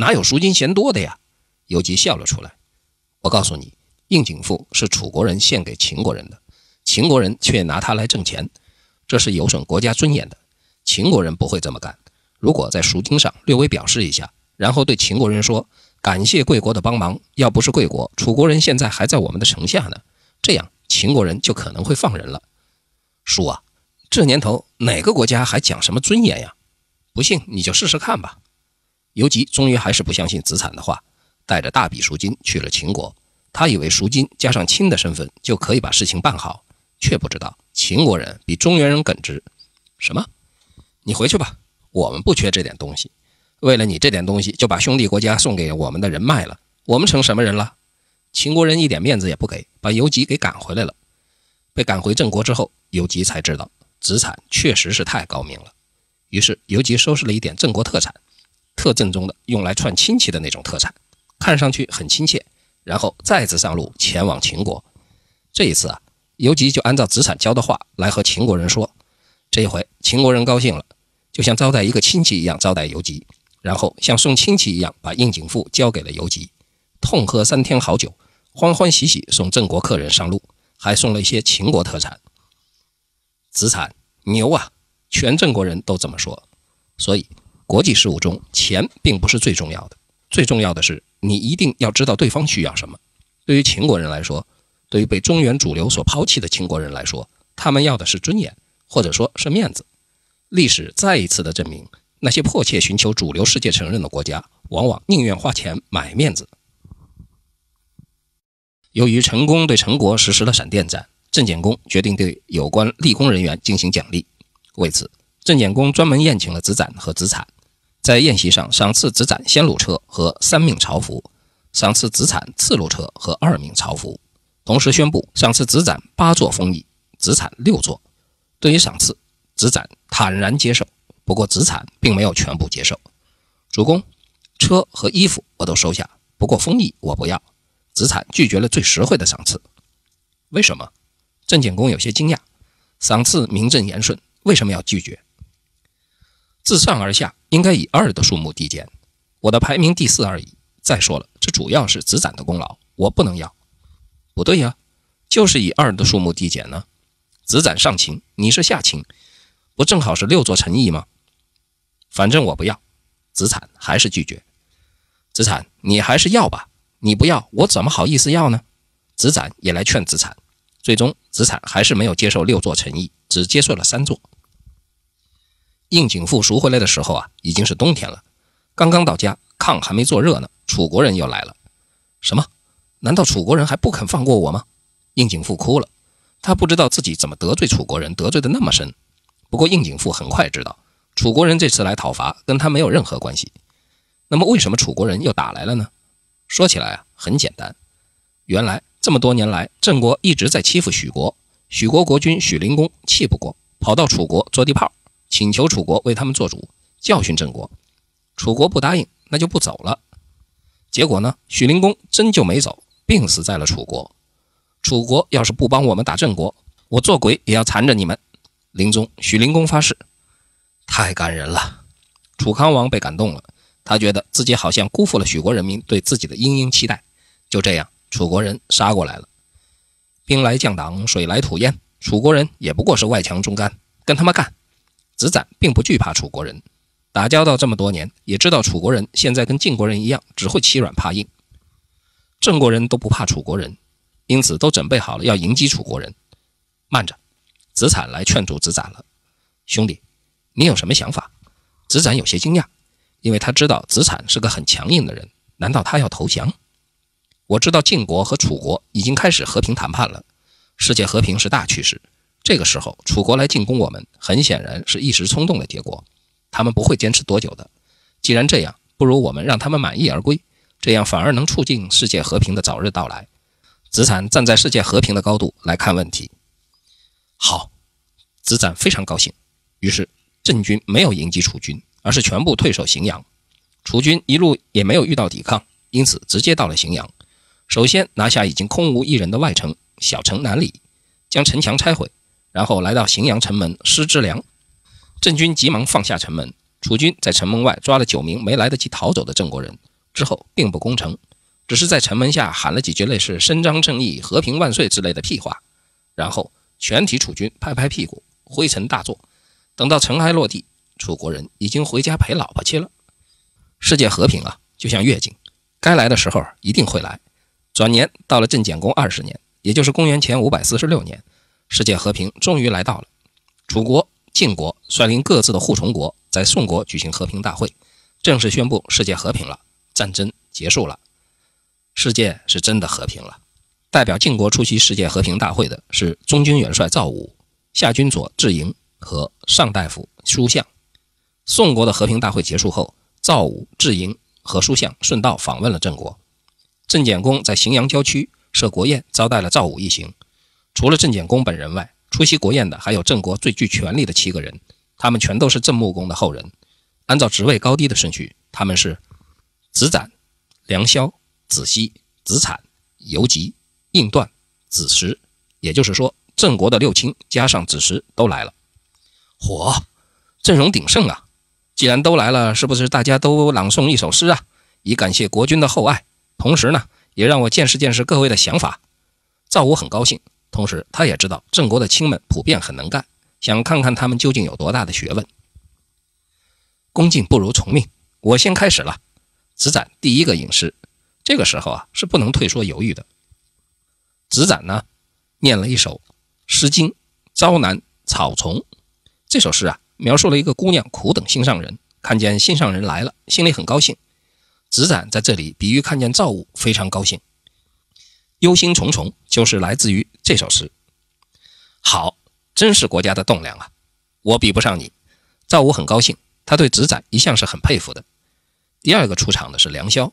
哪有赎金嫌多的呀？尤吉笑了出来。我告诉你，应景赋是楚国人献给秦国人的，秦国人却拿它来挣钱，这是有损国家尊严的。秦国人不会这么干。如果在赎金上略微表示一下，然后对秦国人说：“感谢贵国的帮忙，要不是贵国，楚国人现在还在我们的城下呢。”这样，秦国人就可能会放人了。叔啊，这年头哪个国家还讲什么尊严呀？不信你就试试看吧。尤吉终于还是不相信子产的话，带着大笔赎金去了秦国。他以为赎金加上亲的身份就可以把事情办好，却不知道秦国人比中原人耿直。什么？你回去吧，我们不缺这点东西。为了你这点东西，就把兄弟国家送给我们的人卖了，我们成什么人了？秦国人一点面子也不给，把尤吉给赶回来了。被赶回郑国之后，尤吉才知道子产确实是太高明了。于是尤吉收拾了一点郑国特产。特正宗的，用来串亲戚的那种特产，看上去很亲切。然后再次上路前往秦国。这一次啊，游吉就按照子产教的话来和秦国人说。这一回秦国人高兴了，就像招待一个亲戚一样招待游吉，然后像送亲戚一样把应景赋交给了游吉，痛喝三天好酒，欢欢喜喜送郑国客人上路，还送了一些秦国特产。子产牛啊！全郑国人都这么说。所以。国际事务中，钱并不是最重要的，最重要的是你一定要知道对方需要什么。对于秦国人来说，对于被中原主流所抛弃的秦国人来说，他们要的是尊严，或者说，是面子。历史再一次的证明，那些迫切寻求主流世界承认的国家，往往宁愿花钱买面子。由于成功对陈国实施了闪电战，郑简公决定对有关立功人员进行奖励。为此，郑简公专门宴请了子展和子产。在宴席上，赏赐子展先路车和三命朝服，赏赐子产次路车和二命朝服，同时宣布赏赐子展八座封邑，子产六座。对于赏赐，子展坦然接受，不过子产并没有全部接受。主公，车和衣服我都收下，不过封邑我不要。子产拒绝了最实惠的赏赐，为什么？郑简公有些惊讶，赏赐名正言顺，为什么要拒绝？自上而下。应该以二的数目递减，我的排名第四而已。再说了，这主要是子展的功劳，我不能要。不对呀，就是以二的数目递减呢。子展上秦，你是下秦，不正好是六座城邑吗？反正我不要。子产还是拒绝。子产，你还是要吧？你不要，我怎么好意思要呢？子展也来劝子产，最终子产还是没有接受六座城邑，只接受了三座。应景富赎回来的时候啊，已经是冬天了。刚刚到家，炕还没坐热呢，楚国人又来了。什么？难道楚国人还不肯放过我吗？应景富哭了。他不知道自己怎么得罪楚国人，得罪的那么深。不过，应景富很快知道，楚国人这次来讨伐跟他没有任何关系。那么，为什么楚国人又打来了呢？说起来啊，很简单。原来这么多年来，郑国一直在欺负许国，许国国君许灵公气不过，跑到楚国做地炮。请求楚国为他们做主，教训郑国。楚国不答应，那就不走了。结果呢，许灵公真就没走，病死在了楚国。楚国要是不帮我们打郑国，我做鬼也要缠着你们。临终，许灵公发誓，太感人了。楚康王被感动了，他觉得自己好像辜负了许国人民对自己的殷殷期待。就这样，楚国人杀过来了。兵来将挡，水来土掩。楚国人也不过是外强中干，跟他们干。子展并不惧怕楚国人，打交道这么多年，也知道楚国人现在跟晋国人一样，只会欺软怕硬。郑国人都不怕楚国人，因此都准备好了要迎击楚国人。慢着，子产来劝阻子展了。兄弟，你有什么想法？子展有些惊讶，因为他知道子产是个很强硬的人。难道他要投降？我知道晋国和楚国已经开始和平谈判了。世界和平是大趋势。这个时候，楚国来进攻我们，很显然是一时冲动的结果。他们不会坚持多久的。既然这样，不如我们让他们满意而归，这样反而能促进世界和平的早日到来。子产站在世界和平的高度来看问题。好，子产非常高兴。于是，郑军没有迎击楚军，而是全部退守荥阳。楚军一路也没有遇到抵抗，因此直接到了荥阳，首先拿下已经空无一人的外城小城南里，将城墙拆毁。然后来到荥阳城门施之粮，郑军急忙放下城门，楚军在城门外抓了九名没来得及逃走的郑国人，之后并不攻城，只是在城门下喊了几句类似“伸张正义，和平万岁”之类的屁话，然后全体楚军拍拍屁股，灰尘大作。等到尘埃落地，楚国人已经回家陪老婆去了。世界和平啊，就像月经，该来的时候一定会来。转年到了郑简公二十年，也就是公元前五百四十六年。世界和平终于来到了。楚国、晋国率领各自的护从国，在宋国举行和平大会，正式宣布世界和平了。战争结束了，世界是真的和平了。代表晋国出席世界和平大会的是中军元帅赵武、夏军佐智盈和上大夫舒相。宋国的和平大会结束后，赵武、智盈和舒相顺道访问了郑国。郑简公在荥阳郊区设国宴，招待了赵武一行。除了郑简公本人外，出席国宴的还有郑国最具权力的七个人，他们全都是郑穆公的后人。按照职位高低的顺序，他们是子展、良萧、子西、子产、游吉、应段、子石。也就是说，郑国的六卿加上子石都来了。嚯，阵容鼎盛啊！既然都来了，是不是大家都朗诵一首诗啊，以感谢国君的厚爱？同时呢，也让我见识见识各位的想法。赵武很高兴。同时，他也知道郑国的亲们普遍很能干，想看看他们究竟有多大的学问。恭敬不如从命，我先开始了。子展第一个隐士，这个时候啊是不能退缩犹豫的。子展呢念了一首《诗经·朝南·草丛》，这首诗啊，描述了一个姑娘苦等心上人，看见心上人来了，心里很高兴。子展在这里比喻看见造物非常高兴，忧心忡忡。就是来自于这首诗，好，真是国家的栋梁啊！我比不上你，赵武很高兴。他对子载一向是很佩服的。第二个出场的是梁萧，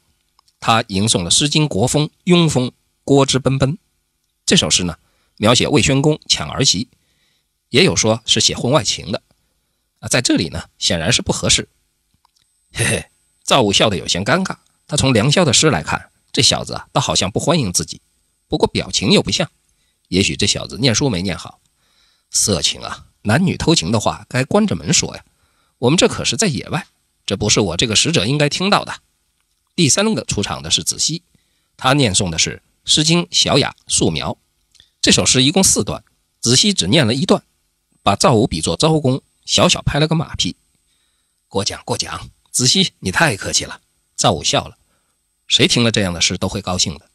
他吟诵了《诗经·国风·庸风·郭之奔奔》这首诗呢，描写魏宣公抢儿媳，也有说是写婚外情的啊。在这里呢，显然是不合适。嘿嘿，赵武笑得有些尴尬。他从梁萧的诗来看，这小子啊，倒好像不欢迎自己。不过表情又不像，也许这小子念书没念好。色情啊，男女偷情的话该关着门说呀。我们这可是在野外，这不是我这个使者应该听到的。第三个出场的是子熙，他念诵的是《诗经·小雅·素描》这首诗，一共四段，子熙只念了一段，把赵武比作昭公，小小拍了个马屁。过奖过奖，子熙你太客气了。赵武笑了，谁听了这样的诗都会高兴的。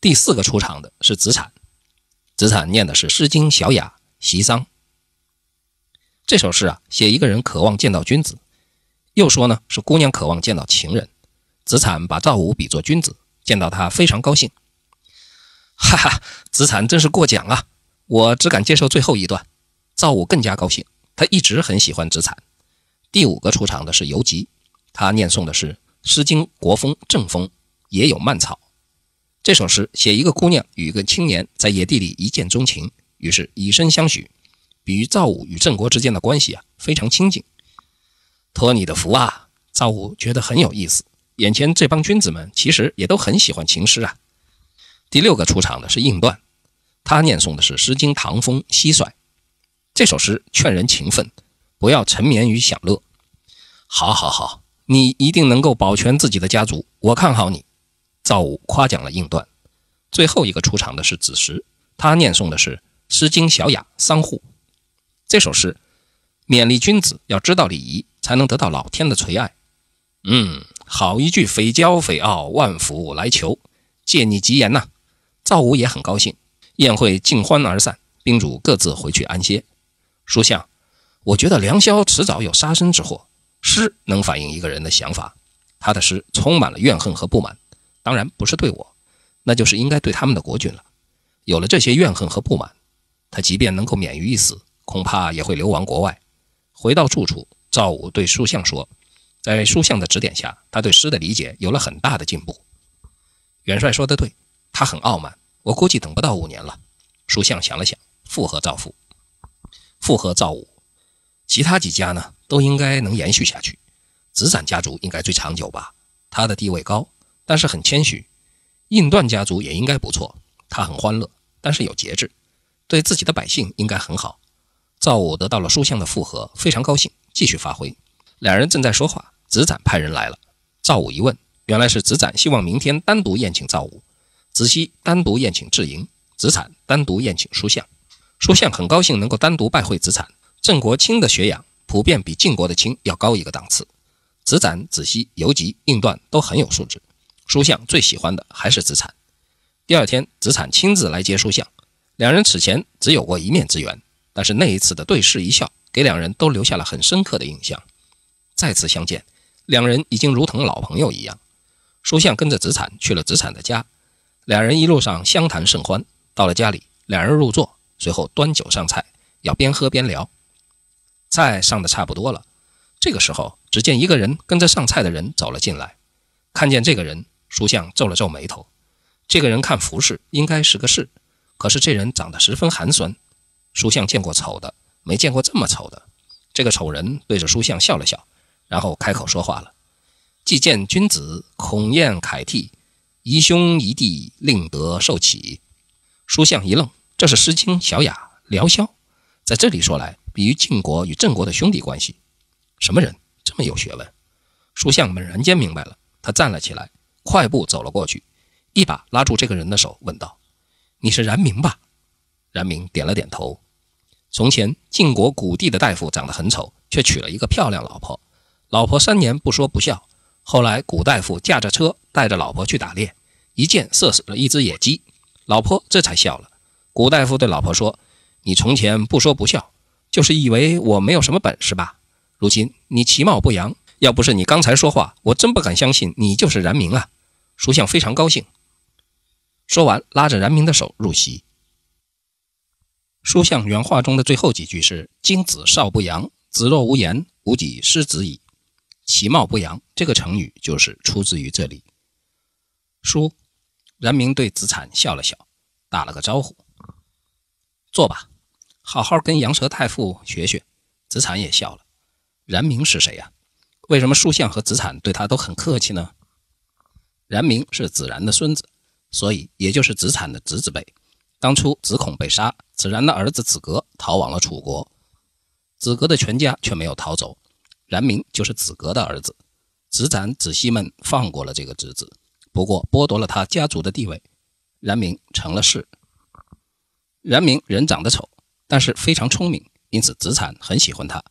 第四个出场的是子产，子产念的是《诗经·小雅·席桑》这首诗啊，写一个人渴望见到君子，又说呢是姑娘渴望见到情人。子产把赵武比作君子，见到他非常高兴。哈哈，子产真是过奖啊，我只敢接受最后一段。赵武更加高兴，他一直很喜欢子产。第五个出场的是游吉，他念诵的是《诗经·国风·正风》也有蔓草。这首诗写一个姑娘与一个青年在野地里一见钟情，于是以身相许。比喻赵武与郑国之间的关系啊，非常亲近。托你的福啊，赵武觉得很有意思。眼前这帮君子们其实也都很喜欢情诗啊。第六个出场的是应段，他念诵的是《诗经·唐风·蟋蟀》这首诗，劝人勤奋，不要沉湎于享乐。好，好，好，你一定能够保全自己的家族，我看好你。赵武夸奖了应段，最后一个出场的是子时，他念诵的是《诗经·小雅·桑户》这首诗，勉励君子要知道礼仪才能得到老天的垂爱。嗯，好一句“匪骄匪傲，万福来求”，借你吉言呐！赵武也很高兴。宴会尽欢而散，宾主各自回去安歇。属相，我觉得梁萧迟早有杀身之祸。诗能反映一个人的想法，他的诗充满了怨恨和不满。当然不是对我，那就是应该对他们的国君了。有了这些怨恨和不满，他即便能够免于一死，恐怕也会流亡国外。回到住处，赵武对书相说：“在书相的指点下，他对诗的理解有了很大的进步。”元帅说的对，他很傲慢。我估计等不到五年了。书相想了想，附和赵父：“附和赵武，其他几家呢，都应该能延续下去。子产家族应该最长久吧？他的地位高。”但是很谦虚，印段家族也应该不错。他很欢乐，但是有节制，对自己的百姓应该很好。赵武得到了书相的复合，非常高兴，继续发挥。两人正在说话，子展派人来了。赵武一问，原来是子展希望明天单独宴请赵武，子西单独宴请智盈，子产单独宴请书相。书相很高兴能够单独拜会子产。郑国卿的学养普遍比晋国的卿要高一个档次，子展、子西、游吉、印段都很有素质。书相最喜欢的还是子产。第二天，子产亲自来接书相，两人此前只有过一面之缘，但是那一次的对视一笑，给两人都留下了很深刻的印象。再次相见，两人已经如同老朋友一样。书相跟着子产去了子产的家，两人一路上相谈甚欢。到了家里，两人入座，随后端酒上菜，要边喝边聊。菜上的差不多了，这个时候，只见一个人跟着上菜的人走了进来，看见这个人。书相皱了皱眉头，这个人看服饰应该是个士，可是这人长得十分寒酸。书相见过丑的，没见过这么丑的。这个丑人对着书相笑了笑，然后开口说话了：“既见君子，孔燕凯替，宜兄宜弟，令德受启。”书相一愣，这是《诗经·小雅·聊萧》，在这里说来，比喻晋国与郑国的兄弟关系。什么人这么有学问？书相猛然间明白了，他站了起来。快步走了过去，一把拉住这个人的手，问道：“你是冉明吧？”冉明点了点头。从前，晋国谷地的大夫长得很丑，却娶了一个漂亮老婆。老婆三年不说不笑。后来，谷大夫驾着车带着老婆去打猎，一箭射死了一只野鸡，老婆这才笑了。谷大夫对老婆说：“你从前不说不笑，就是以为我没有什么本事吧？如今你其貌不扬，要不是你刚才说话，我真不敢相信你就是冉明啊！”书相非常高兴，说完拉着冉明的手入席。书相原话中的最后几句是：“君子少不扬，子若无言，吾己失子矣。其貌不扬。”这个成语就是出自于这里。书，冉明对子产笑了笑，打了个招呼：“坐吧，好好跟杨蛇太傅学学。”子产也笑了。冉明是谁呀？为什么书相和子产对他都很客气呢？冉明是子然的孙子，所以也就是子产的侄子辈。当初子孔被杀，子然的儿子子格逃往了楚国，子格的全家却没有逃走，冉明就是子格的儿子。子产、子西们放过了这个侄子，不过剥夺了他家族的地位，冉明成了士。冉明人长得丑，但是非常聪明，因此子产很喜欢他，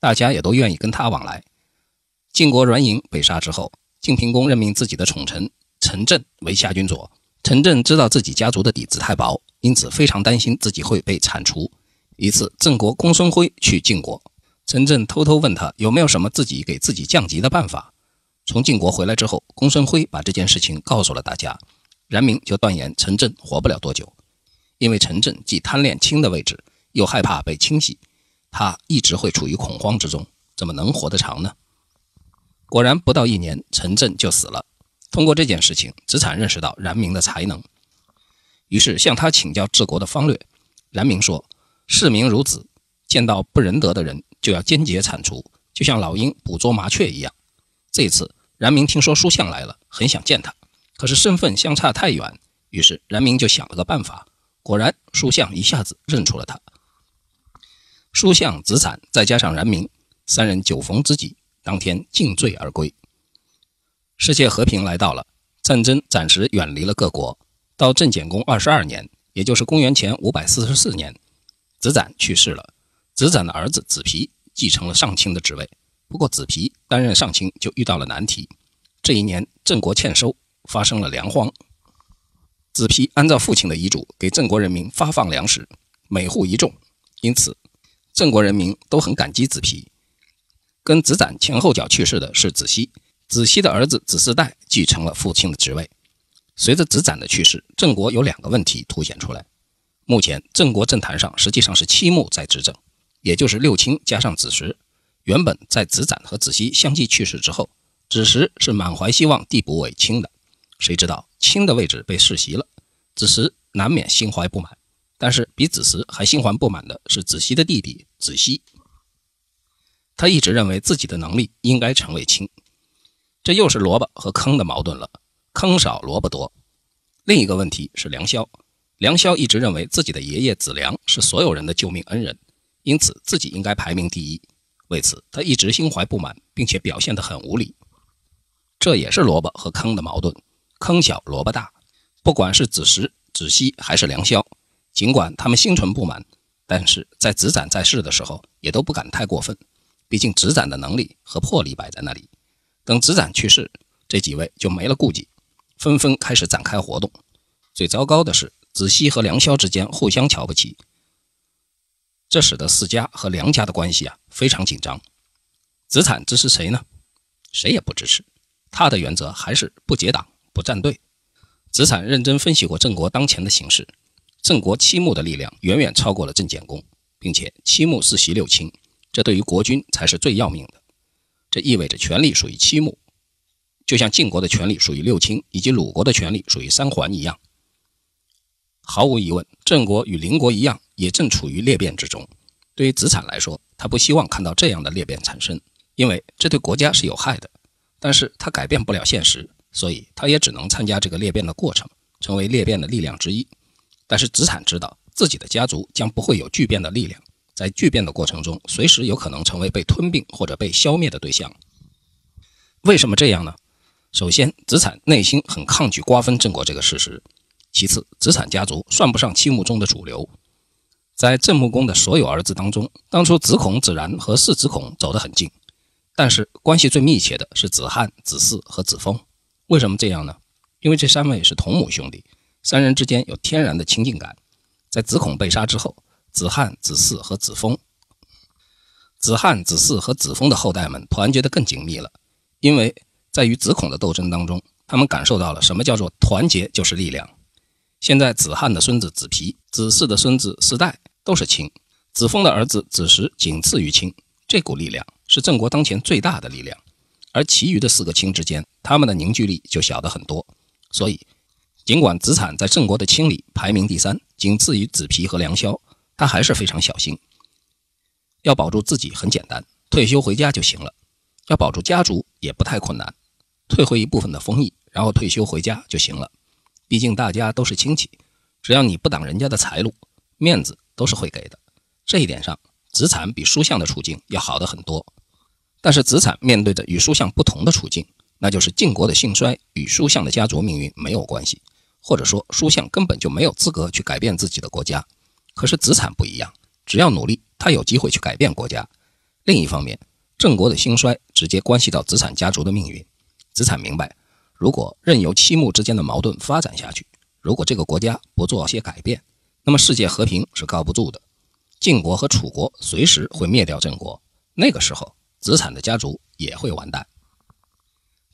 大家也都愿意跟他往来。晋国阮盈被杀之后。晋平公任命自己的宠臣陈震为夏军佐。陈震知道自己家族的底子太薄，因此非常担心自己会被铲除。一次，郑国公孙辉去晋国，陈震偷偷问他有没有什么自己给自己降级的办法。从晋国回来之后，公孙辉把这件事情告诉了大家，冉明就断言陈震活不了多久，因为陈震既贪恋卿的位置，又害怕被清洗，他一直会处于恐慌之中，怎么能活得长呢？果然不到一年，陈震就死了。通过这件事情，子产认识到冉明的才能，于是向他请教治国的方略。冉明说：“视民如子，见到不仁德的人就要坚决铲除，就像老鹰捕捉麻雀一样。”这次，冉明听说书相来了，很想见他，可是身份相差太远。于是冉明就想了个办法，果然书相一下子认出了他。书相、子产再加上冉明三人，酒逢知己。当天尽醉而归，世界和平来到了，战争暂时远离了各国。到郑简公二十二年，也就是公元前五百四十四年，子展去世了。子展的儿子子皮继承了上卿的职位。不过，子皮担任上卿就遇到了难题。这一年，郑国欠收，发生了粮荒。子皮按照父亲的遗嘱，给郑国人民发放粮食，每户一种。因此，郑国人民都很感激子皮。跟子展前后脚去世的是子西，子西的儿子子嗣代继承了父亲的职位。随着子展的去世，郑国有两个问题凸显出来。目前郑国政坛上实际上是七穆在执政，也就是六卿加上子时。原本在子展和子西相继去世之后，子时是满怀希望递补为卿的，谁知道卿的位置被世袭了，子时难免心怀不满。但是比子时还心怀不满的是子西的弟弟子熙。他一直认为自己的能力应该成为青，这又是萝卜和坑的矛盾了。坑少萝卜多。另一个问题是梁霄，梁霄一直认为自己的爷爷子良是所有人的救命恩人，因此自己应该排名第一。为此，他一直心怀不满，并且表现得很无理。这也是萝卜和坑的矛盾，坑小萝卜大。不管是子时、子熙还是梁霄，尽管他们心存不满，但是在子展在世的时候，也都不敢太过分。毕竟子展的能力和魄力摆在那里，等子展去世，这几位就没了顾忌，纷纷开始展开活动。最糟糕的是，子西和梁萧之间互相瞧不起，这使得四家和梁家的关系啊非常紧张。子产支持谁呢？谁也不支持。他的原则还是不结党、不站队。子产认真分析过郑国当前的形势，郑国七穆的力量远远超过了郑简公，并且七穆世袭六卿。这对于国君才是最要命的，这意味着权力属于七穆，就像晋国的权力属于六卿，以及鲁国的权力属于三桓一样。毫无疑问，郑国与邻国一样，也正处于裂变之中。对于子产来说，他不希望看到这样的裂变产生，因为这对国家是有害的。但是他改变不了现实，所以他也只能参加这个裂变的过程，成为裂变的力量之一。但是子产知道，自己的家族将不会有巨变的力量。在巨变的过程中，随时有可能成为被吞并或者被消灭的对象。为什么这样呢？首先，子产内心很抗拒瓜分郑国这个事实。其次，子产家族算不上七穆中的主流。在郑穆公的所有儿子当中，当初子孔、子然和四子孔走得很近，但是关系最密切的是子汉、子嗣和子封。为什么这样呢？因为这三位是同母兄弟，三人之间有天然的亲近感。在子孔被杀之后。子罕、子嗣和子封，子罕、子嗣和子封的后代们团结得更紧密了，因为在与子孔的斗争当中，他们感受到了什么叫做团结就是力量。现在，子罕的孙子子皮、子嗣的孙子嗣代都是亲，子封的儿子子时仅次于卿，这股力量是郑国当前最大的力量，而其余的四个卿之间，他们的凝聚力就小得很多。所以，尽管子产在郑国的清里排名第三，仅次于子皮和梁萧，他还是非常小心，要保住自己很简单，退休回家就行了；要保住家族也不太困难，退回一部分的封邑，然后退休回家就行了。毕竟大家都是亲戚，只要你不挡人家的财路，面子都是会给的。这一点上，子产比叔向的处境要好得很多。但是子产面对着与叔向不同的处境，那就是晋国的兴衰与叔向的家族命运没有关系，或者说叔向根本就没有资格去改变自己的国家。可是子产不一样，只要努力，他有机会去改变国家。另一方面，郑国的兴衰直接关系到子产家族的命运。子产明白，如果任由七穆之间的矛盾发展下去，如果这个国家不做些改变，那么世界和平是靠不住的。晋国和楚国随时会灭掉郑国，那个时候，子产的家族也会完蛋。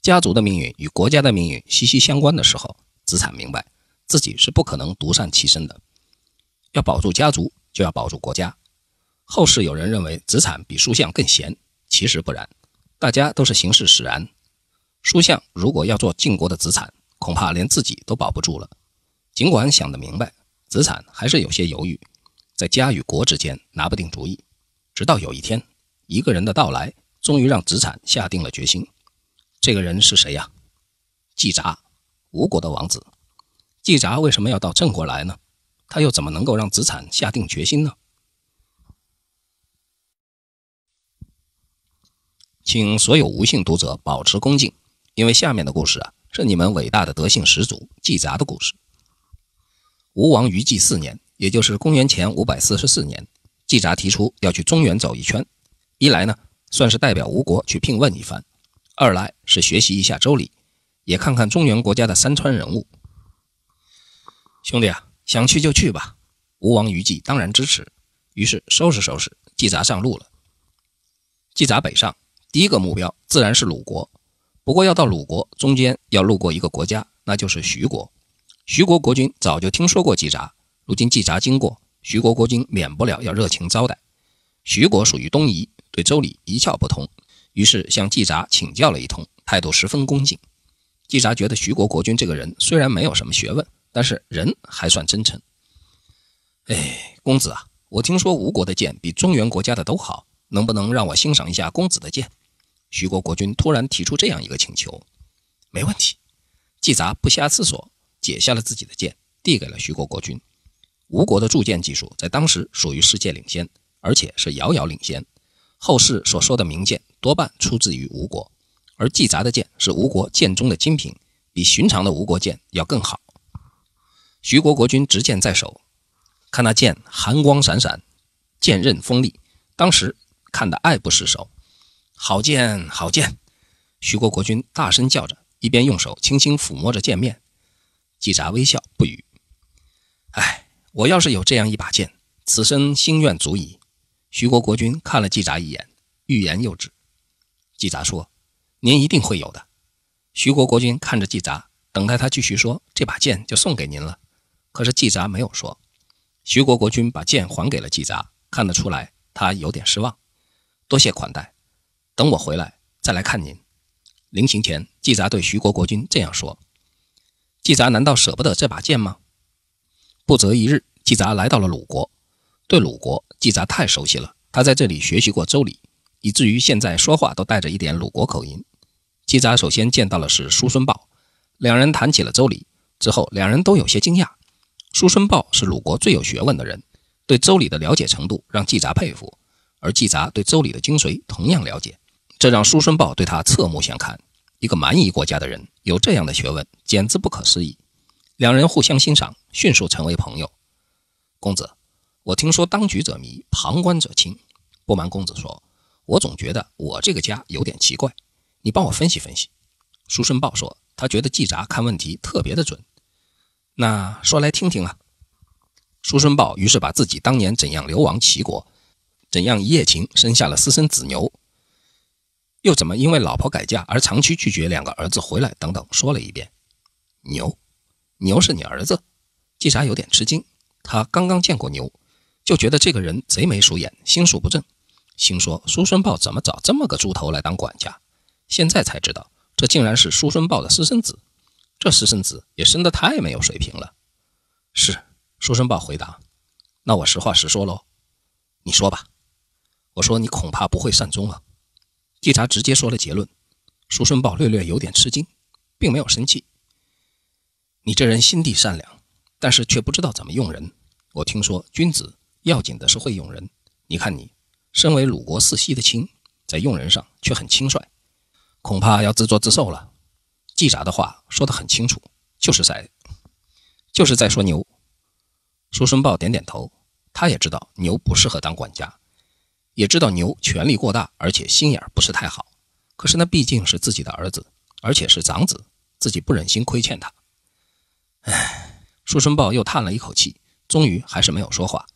家族的命运与国家的命运息息相关的时候，子产明白自己是不可能独善其身的。要保住家族，就要保住国家。后世有人认为子产比叔向更贤，其实不然，大家都是形势使然。叔向如果要做晋国的子产，恐怕连自己都保不住了。尽管想得明白，子产还是有些犹豫，在家与国之间拿不定主意。直到有一天，一个人的到来，终于让子产下定了决心。这个人是谁呀？季札，吴国的王子。季札为什么要到郑国来呢？他又怎么能够让子产下定决心呢？请所有吴姓读者保持恭敬，因为下面的故事啊是你们伟大的德性始祖季札的故事。吴王于季四年，也就是公元前五百四十四年，季札提出要去中原走一圈，一来呢算是代表吴国去聘问一番，二来是学习一下周礼，也看看中原国家的山川人物。兄弟啊！想去就去吧，吴王于祭当然支持。于是收拾收拾，季札上路了。季札北上，第一个目标自然是鲁国。不过要到鲁国，中间要路过一个国家，那就是徐国。徐国国君早就听说过季札，如今季札经过，徐国国君免不了要热情招待。徐国属于东夷，对周礼一窍不通，于是向季札请教了一通，态度十分恭敬。季札觉得徐国国君这个人虽然没有什么学问。但是人还算真诚。哎，公子啊，我听说吴国的剑比中原国家的都好，能不能让我欣赏一下公子的剑？徐国国君突然提出这样一个请求。没问题，季札不下思索，解下了自己的剑，递给了徐国国君。吴国的铸剑技术在当时属于世界领先，而且是遥遥领先。后世所说的名剑多半出自于吴国，而季札的剑是吴国剑中的精品，比寻常的吴国剑要更好。徐国国君执剑在手，看那剑寒光闪闪，剑刃锋利，当时看得爱不释手。好剑，好剑！徐国国君大声叫着，一边用手轻轻抚摸着剑面。季札微笑不语。哎，我要是有这样一把剑，此生心愿足矣。徐国国君看了季札一眼，欲言又止。季札说：“您一定会有的。”徐国国君看着季札，等待他继续说：“这把剑就送给您了。”可是季札没有说，徐国国君把剑还给了季札，看得出来他有点失望。多谢款待，等我回来再来看您。临行前，季札对徐国国君这样说：“季札难道舍不得这把剑吗？”不择一日，季札来到了鲁国，对鲁国季札太熟悉了，他在这里学习过周礼，以至于现在说话都带着一点鲁国口音。季札首先见到的是叔孙豹，两人谈起了周礼，之后两人都有些惊讶。叔孙豹是鲁国最有学问的人，对周礼的了解程度让季札佩服，而季札对周礼的精髓同样了解，这让叔孙豹对他侧目相看。一个蛮夷国家的人有这样的学问，简直不可思议。两人互相欣赏，迅速成为朋友。公子，我听说当局者迷，旁观者清。不瞒公子说，我总觉得我这个家有点奇怪，你帮我分析分析。叔孙豹说，他觉得季札看问题特别的准。那说来听听啊！叔孙豹于是把自己当年怎样流亡齐国，怎样一夜情生下了私生子牛，又怎么因为老婆改嫁而长期拒绝两个儿子回来等等说了一遍。牛，牛是你儿子？季札有点吃惊。他刚刚见过牛，就觉得这个人贼眉鼠眼，心术不正。心说叔孙豹怎么找这么个猪头来当管家？现在才知道，这竟然是叔孙豹的私生子。这私生子也生的太没有水平了。是，叔孙豹回答。那我实话实说喽。你说吧。我说你恐怕不会善终了。季札直接说了结论。叔孙豹略略有点吃惊，并没有生气。你这人心地善良，但是却不知道怎么用人。我听说君子要紧的是会用人。你看你身为鲁国四系的亲，在用人上却很轻率，恐怕要自作自受了。季札的话说得很清楚，就是在，就是在说牛。苏孙豹点点头，他也知道牛不适合当管家，也知道牛权力过大，而且心眼不是太好。可是那毕竟是自己的儿子，而且是长子，自己不忍心亏欠他。唉，苏孙豹又叹了一口气，终于还是没有说话。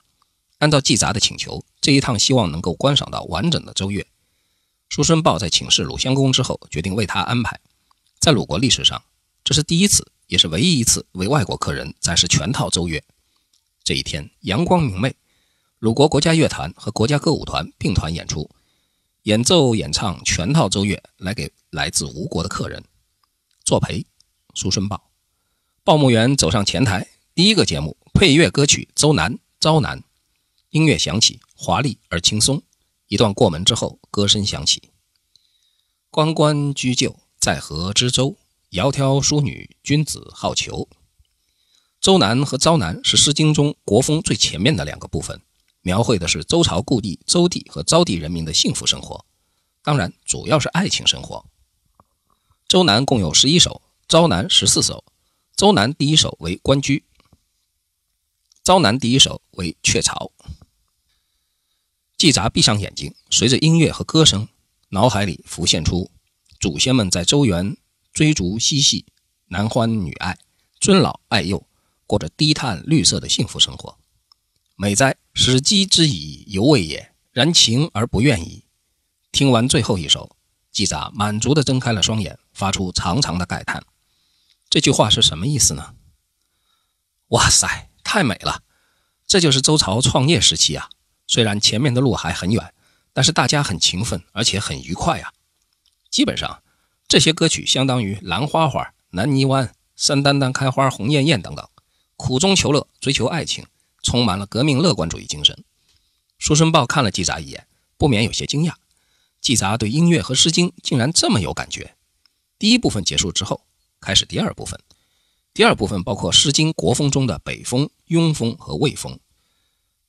按照季札的请求，这一趟希望能够观赏到完整的周月。苏孙豹在请示鲁襄公之后，决定为他安排。在鲁国历史上，这是第一次，也是唯一一次为外国客人展示全套奏乐。这一天阳光明媚，鲁国国家乐团和国家歌舞团并团演出，演奏演唱全套奏乐来给来自吴国的客人作陪。苏孙报，报幕员走上前台，第一个节目配乐歌曲《周南·朝南》，音乐响起，华丽而轻松。一段过门之后，歌声响起，《关关雎鸠》。在河之洲，窈窕淑女，君子好逑。《周南》和《朝南》是《诗经》中国风最前面的两个部分，描绘的是周朝故地周地和朝地人民的幸福生活，当然主要是爱情生活。《周南》共有十一首，《朝南》十四首，《周南》第一首为《关雎》，《朝南》第一首为《鹊巢》。季札闭上眼睛，随着音乐和歌声，脑海里浮现出。祖先们在周原追逐嬉戏，男欢女爱，尊老爱幼，过着低碳绿色的幸福生活，美哉！使鸡之以犹未也。然情而不愿矣。听完最后一首，季札满足地睁开了双眼，发出长长的慨叹。这句话是什么意思呢？哇塞，太美了！这就是周朝创业时期啊。虽然前面的路还很远，但是大家很勤奋，而且很愉快啊。基本上，这些歌曲相当于《兰花花》《南泥湾》《山丹丹开花红艳艳》等等，苦中求乐，追求爱情，充满了革命乐观主义精神。书生报看了季札一眼，不免有些惊讶：季札对音乐和《诗经》竟然这么有感觉。第一部分结束之后，开始第二部分。第二部分包括《诗经》国风中的北风、雍风和魏风。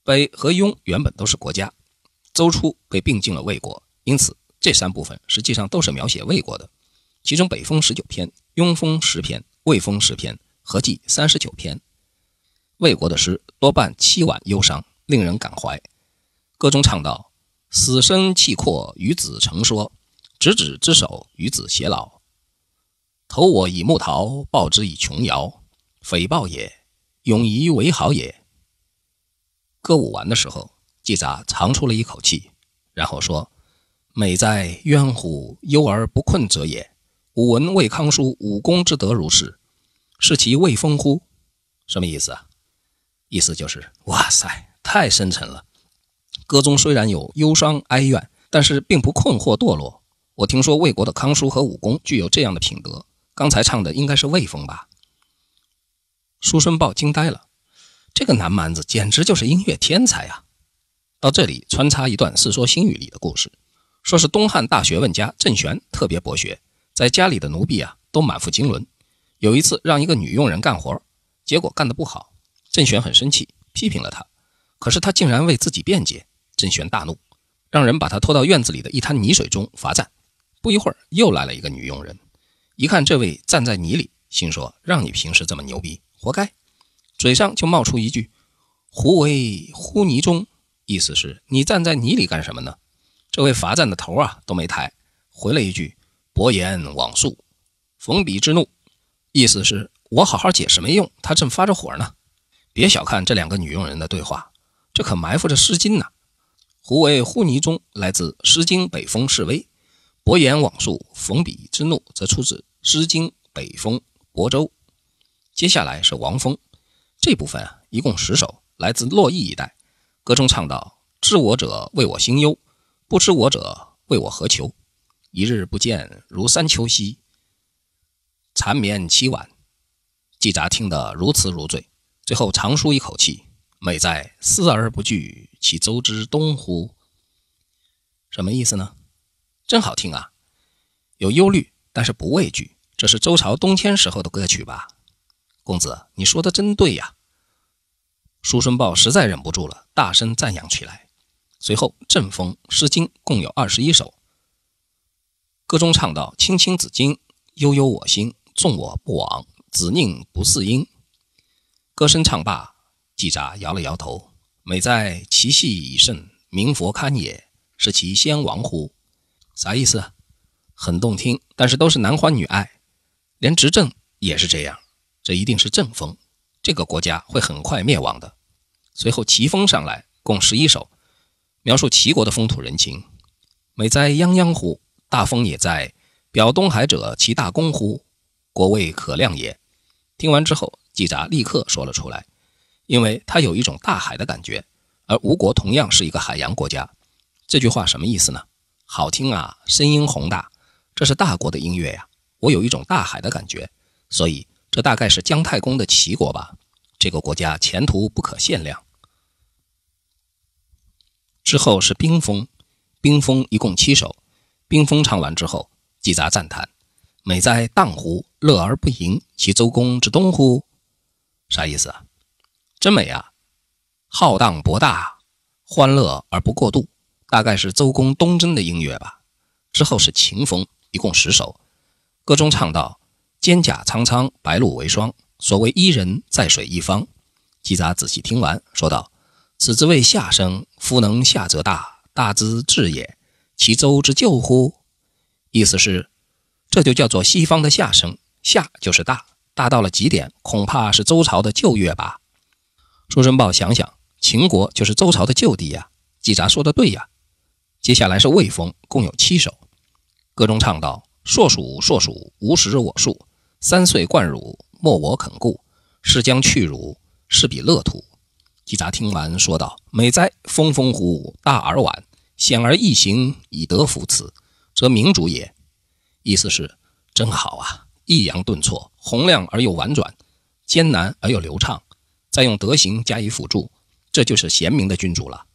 北和雍原本都是国家，周初被并进了魏国，因此。这三部分实际上都是描写魏国的，其中《北风》十九篇，《雍风》十篇，《魏风》十篇，合计三十九篇。魏国的诗多半凄婉忧伤，令人感怀。歌中唱道：“死生契阔，与子成说，执子之手，与子偕老。投我以木桃，报之以琼瑶。匪报也，永以为好也。”歌舞完的时候，季札长出了一口气，然后说。美哉，渊乎，忧而不困者也。吾闻魏康叔、武功之德如是，是其魏风乎？什么意思啊？意思就是，哇塞，太深沉了。歌中虽然有忧伤哀怨，但是并不困惑堕落。我听说魏国的康叔和武功具有这样的品德。刚才唱的应该是魏风吧？叔孙豹惊呆了，这个南蛮子简直就是音乐天才啊！到这里穿插一段《世说新语》里的故事。说是东汉大学问家郑玄特别博学，在家里的奴婢啊都满腹经纶。有一次让一个女佣人干活，结果干得不好，郑玄很生气，批评了她。可是她竟然为自己辩解，郑玄大怒，让人把她拖到院子里的一滩泥水中罚站。不一会儿又来了一个女佣人，一看这位站在泥里，心说让你平时这么牛逼，活该！嘴上就冒出一句“胡为乎泥中”，意思是你站在泥里干什么呢？这位罚站的头啊都没抬，回了一句：“伯言往畜，逢彼之怒。”意思是我好好解释没用，他正发着火呢。别小看这两个女佣人的对话，这可埋伏着《诗经》呢。“胡为乎泥中？”来自《诗经·北风》示威。“伯言往畜，逢彼之怒。”则出自《诗经·北风》亳州。接下来是王风，这部分啊，一共十首，来自洛邑一带。歌中唱道：“知我者，谓我心忧。”不知我者，谓我何求？一日不见，如三秋兮。缠绵凄婉，季札听得如痴如醉，最后长舒一口气。美哉，思而不惧，其周之东乎？什么意思呢？真好听啊！有忧虑，但是不畏惧。这是周朝东迁时候的歌曲吧？公子，你说的真对呀！叔孙豹实在忍不住了，大声赞扬起来。随后，阵风《诗经》共有二十一首，歌中唱道：“青青子衿，悠悠我心。纵我不往，子宁不嗣音？”歌声唱罢，季札摇了摇头：“美哉，其气已甚，明弗堪也，是其先亡乎？”啥意思？很动听，但是都是男欢女爱，连执政也是这样。这一定是正风，这个国家会很快灭亡的。随后，齐风上来，共十一首。描述齐国的风土人情，美哉泱泱乎，大风也哉，表东海者，其大功乎？国未可量也。听完之后，季札立刻说了出来，因为他有一种大海的感觉，而吴国同样是一个海洋国家。这句话什么意思呢？好听啊，声音宏大，这是大国的音乐呀。我有一种大海的感觉，所以这大概是姜太公的齐国吧。这个国家前途不可限量。之后是《冰封，冰封一共七首，《冰封唱完之后，季札赞叹：“美哉，荡乎！乐而不淫，其周公之东乎？”啥意思啊？真美啊！浩荡博大，欢乐而不过度，大概是周公东征的音乐吧。之后是《秦风》，一共十首，歌中唱道：“蒹葭苍苍，白露为霜。所谓伊人，在水一方。”季札仔细听完，说道：“此之谓夏声。”夫能下则大，大之至也。其周之旧乎？意思是，这就叫做西方的下生，下就是大，大到了极点，恐怕是周朝的旧月吧。叔孙豹想想，秦国就是周朝的旧地呀。季札说的对呀。接下来是《魏风》，共有七首，歌中唱道：“硕鼠，硕鼠，无食我数。三岁贯汝，莫我肯顾。是将去汝，是彼乐土。”季札听完，说道：“美哉，风风乎，大而婉，显而易行，以德服此，则明主也。”意思是：“真好啊！”抑扬顿挫，洪亮而又婉转，艰难而又流畅，再用德行加以辅助，这就是贤明的君主了。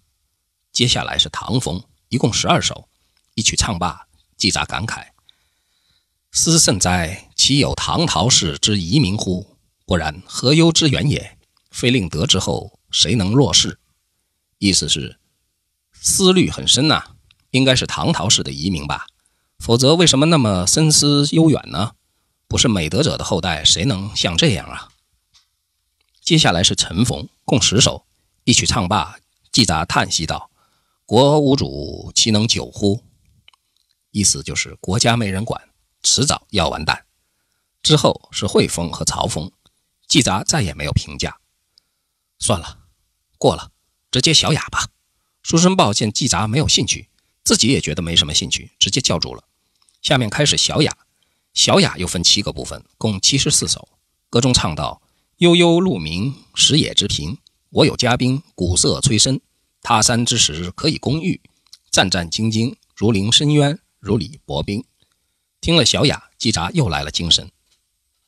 接下来是唐风，一共十二首，一曲唱罢，季札感慨：“思甚哉！岂有唐陶氏之遗民乎？不然，何忧之远也？非令德之后。”谁能若是？意思是思虑很深呐，应该是唐朝式的移民吧，否则为什么那么深思悠远呢？不是美德者的后代，谁能像这样啊？接下来是陈逢共十首，一曲唱罢，季札叹息道：“国无主，岂能久乎？”意思就是国家没人管，迟早要完蛋。之后是惠风和曹风，季札再也没有评价，算了。过了，直接小雅吧。书生报见季札没有兴趣，自己也觉得没什么兴趣，直接叫住了。下面开始小雅，小雅又分七个部分，共七十四首歌中唱道：“悠悠鹿鸣，食野之苹。我有嘉宾，鼓瑟吹笙。他山之石，可以攻玉。战战兢兢，如临深渊，如履薄冰。”听了小雅，季札又来了精神，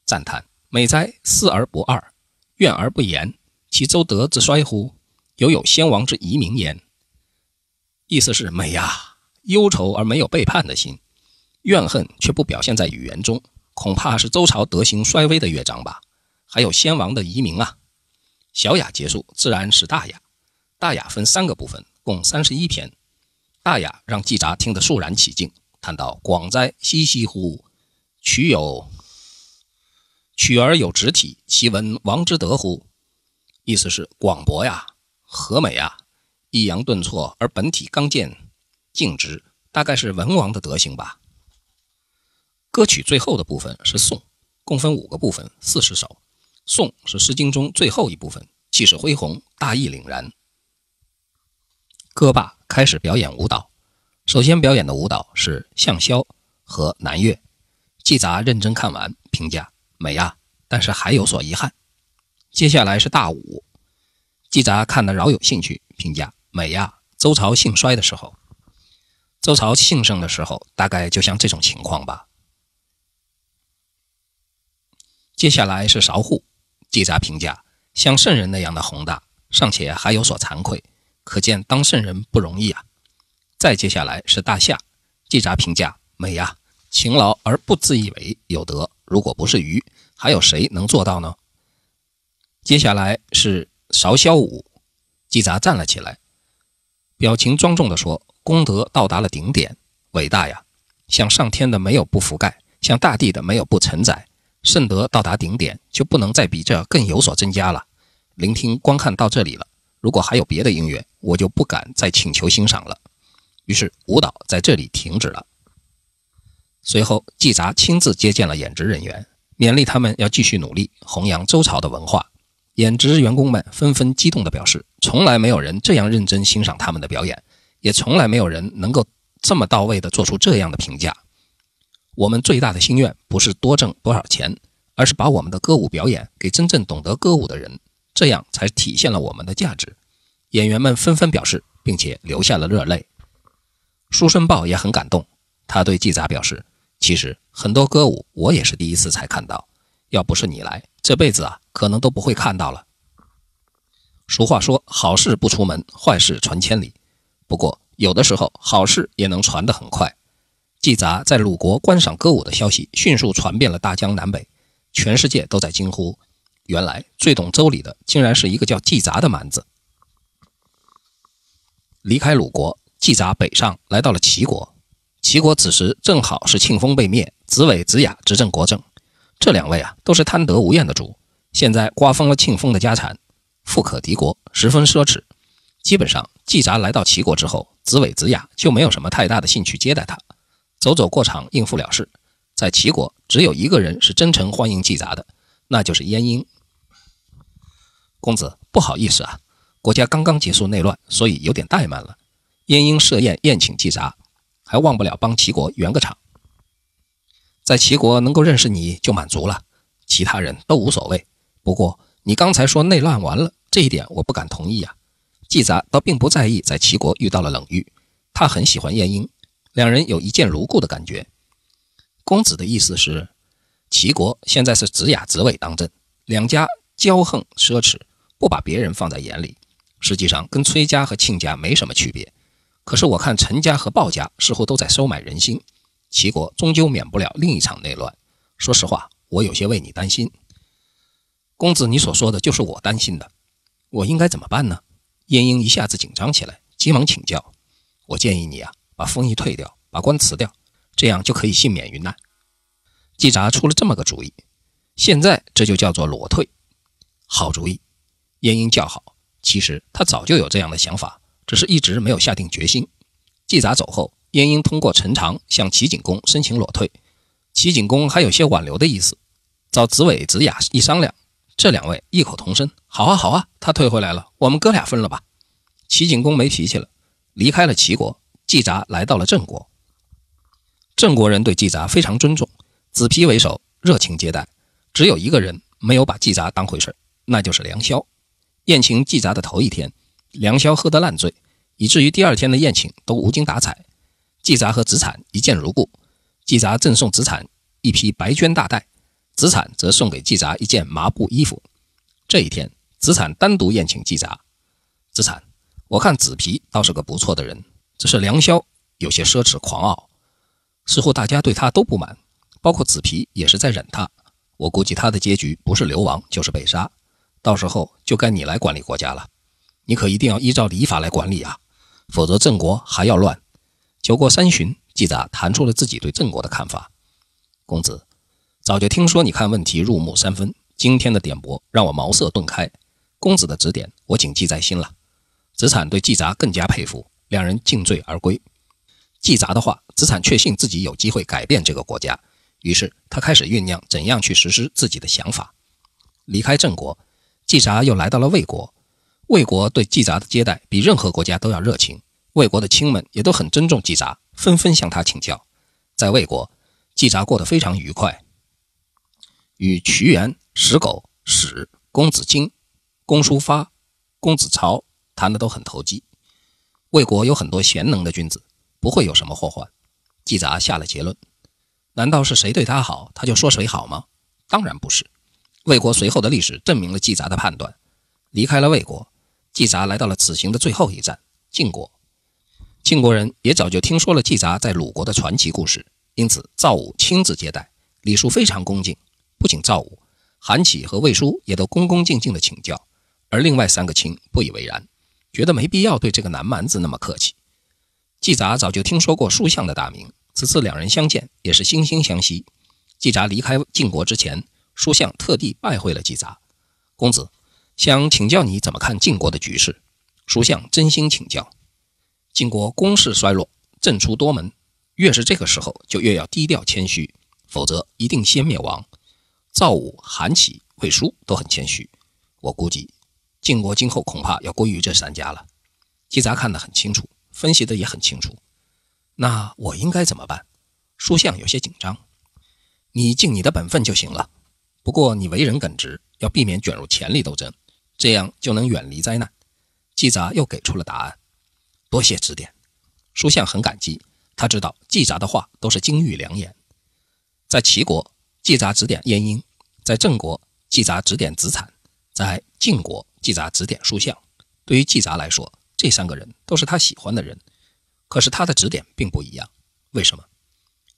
赞叹：“美哉，思而不二，怨而不言，其周德之衰乎？”犹有先王之遗名焉，意思是美呀，忧愁而没有背叛的心，怨恨却不表现在语言中，恐怕是周朝德行衰微的乐章吧。还有先王的遗名啊。小雅结束，自然是大雅。大雅分三个部分，共三十一篇。大雅让季札听得肃然起敬，叹道：“广哉，兮兮乎，取有取而有直体，其闻王之德乎？意思是广博呀。和美啊，抑扬顿挫，而本体刚健、径直，大概是文王的德行吧。歌曲最后的部分是颂，共分五个部分，四十首。颂是《诗经》中最后一部分，气势恢宏，大义凛然。歌罢，开始表演舞蹈。首先表演的舞蹈是象箫和南乐。季札认真看完，评价美啊，但是还有所遗憾。接下来是大舞。季札看的饶有兴趣，评价美呀！周朝兴衰的时候，周朝兴盛的时候，大概就像这种情况吧。接下来是韶户，季札评价像圣人那样的宏大，尚且还有所惭愧，可见当圣人不容易啊。再接下来是大夏，季札评价美呀！勤劳而不自以为有德，如果不是鱼，还有谁能做到呢？接下来是。韶萧舞，季札站了起来，表情庄重地说：“功德到达了顶点，伟大呀！像上天的没有不覆盖，像大地的没有不承载。圣德到达顶点，就不能再比这更有所增加了。聆听观看到这里了，如果还有别的音乐，我就不敢再请求欣赏了。”于是舞蹈在这里停止了。随后，季札亲自接见了演职人员，勉励他们要继续努力，弘扬周朝的文化。演职员工们纷纷激动地表示：“从来没有人这样认真欣赏他们的表演，也从来没有人能够这么到位地做出这样的评价。我们最大的心愿不是多挣多少钱，而是把我们的歌舞表演给真正懂得歌舞的人，这样才体现了我们的价值。”演员们纷纷表示，并且流下了热泪。书生豹也很感动，他对记者表示：“其实很多歌舞我也是第一次才看到。”要不是你来，这辈子啊，可能都不会看到了。俗话说：“好事不出门，坏事传千里。”不过，有的时候好事也能传得很快。季札在鲁国观赏歌舞的消息迅速传遍了大江南北，全世界都在惊呼：“原来最懂周礼的，竟然是一个叫季札的蛮子！”离开鲁国，季札北上，来到了齐国。齐国此时正好是庆封被灭，子尾、子雅执政国政。这两位啊，都是贪得无厌的主。现在瓜分了庆丰的家产，富可敌国，十分奢侈。基本上，季札来到齐国之后，子伟、子雅就没有什么太大的兴趣接待他，走走过场应付了事。在齐国，只有一个人是真诚欢迎季札的，那就是燕婴公子。不好意思啊，国家刚刚结束内乱，所以有点怠慢了。燕婴设宴宴请季札，还忘不了帮齐国圆个场。在齐国能够认识你就满足了，其他人都无所谓。不过你刚才说内乱完了，这一点我不敢同意呀。季札倒并不在意在齐国遇到了冷遇，他很喜欢晏婴，两人有一见如故的感觉。公子的意思是，齐国现在是子雅子尾当政，两家骄横奢侈，不把别人放在眼里，实际上跟崔家和庆家没什么区别。可是我看陈家和鲍家似乎都在收买人心。齐国终究免不了另一场内乱。说实话，我有些为你担心，公子，你所说的就是我担心的。我应该怎么办呢？燕婴一下子紧张起来，急忙请教。我建议你啊，把封邑退掉，把官辞掉，这样就可以幸免于难。季札出了这么个主意，现在这就叫做裸退。好主意！燕婴叫好。其实他早就有这样的想法，只是一直没有下定决心。季札走后，晏婴通过陈常向齐景公申请裸退，齐景公还有些挽留的意思。找子伟、子雅一商量，这两位异口同声：“好啊，好啊，他退回来了，我们哥俩分了吧。”齐景公没脾气了，离开了齐国。季札来到了郑国，郑国人对季札非常尊重，子皮为首热情接待。只有一个人没有把季札当回事，那就是梁宵。宴请季札的头一天，梁萧喝得烂醉。以至于第二天的宴请都无精打采。季札和子产一见如故，季札赠送子产一批白绢大袋，子产则送给季札一件麻布衣服。这一天，子产单独宴请季札。子产，我看子皮倒是个不错的人，只是梁霄有些奢侈狂傲，似乎大家对他都不满，包括子皮也是在忍他。我估计他的结局不是流亡就是被杀，到时候就该你来管理国家了。你可一定要依照礼法来管理啊！否则，郑国还要乱。酒过三巡，季札谈出了自己对郑国的看法。公子，早就听说你看问题入木三分，今天的点拨让我茅塞顿开。公子的指点，我谨记在心了。子产对季札更加佩服，两人尽醉而归。季札的话，子产确信自己有机会改变这个国家，于是他开始酝酿怎样去实施自己的想法。离开郑国，季札又来到了魏国。魏国对季札的接待比任何国家都要热情，魏国的亲们也都很尊重季札，纷纷向他请教。在魏国，季札过得非常愉快，与屈原、石狗、史、公子荆、公叔发、公子朝谈的都很投机。魏国有很多贤能的君子，不会有什么祸患。季札下了结论：难道是谁对他好，他就说谁好吗？当然不是。魏国随后的历史证明了季札的判断。离开了魏国。季札来到了此行的最后一站——晋国。晋国人也早就听说了季札在鲁国的传奇故事，因此赵武亲自接待，礼数非常恭敬。不仅赵武、韩起和魏叔也都恭恭敬敬地请教，而另外三个卿不以为然，觉得没必要对这个南蛮子那么客气。季札早就听说过叔向的大名，此次两人相见也是惺惺相惜。季札离开晋国之前，叔向特地拜会了季札，公子。想请教你怎么看晋国的局势，属相真心请教。晋国攻势衰弱，政出多门，越是这个时候就越要低调谦虚，否则一定先灭亡。赵武、韩起、魏叔都很谦虚，我估计晋国今后恐怕要归于这三家了。季札看得很清楚，分析的也很清楚。那我应该怎么办？书相有些紧张。你尽你的本分就行了。不过你为人耿直，要避免卷入权力斗争。这样就能远离灾难。季札又给出了答案。多谢指点，书相很感激。他知道季札的话都是金玉良言。在齐国，季札指点晏婴；在郑国，季札指点子产；在晋国，季札指点书相。对于季札来说，这三个人都是他喜欢的人。可是他的指点并不一样。为什么？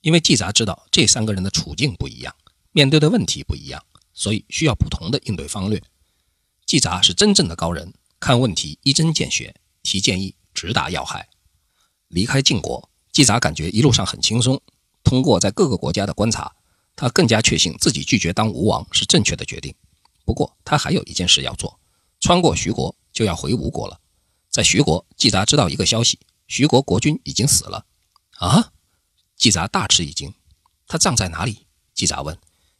因为季札知道这三个人的处境不一样，面对的问题不一样，所以需要不同的应对方略。季札是真正的高人，看问题一针见血，提建议直达要害。离开晋国，季札感觉一路上很轻松。通过在各个国家的观察，他更加确信自己拒绝当吴王是正确的决定。不过，他还有一件事要做。穿过徐国，就要回吴国了。在徐国，季札知道一个消息：徐国国君已经死了。啊！季札大吃一惊。他葬在哪里？季札问。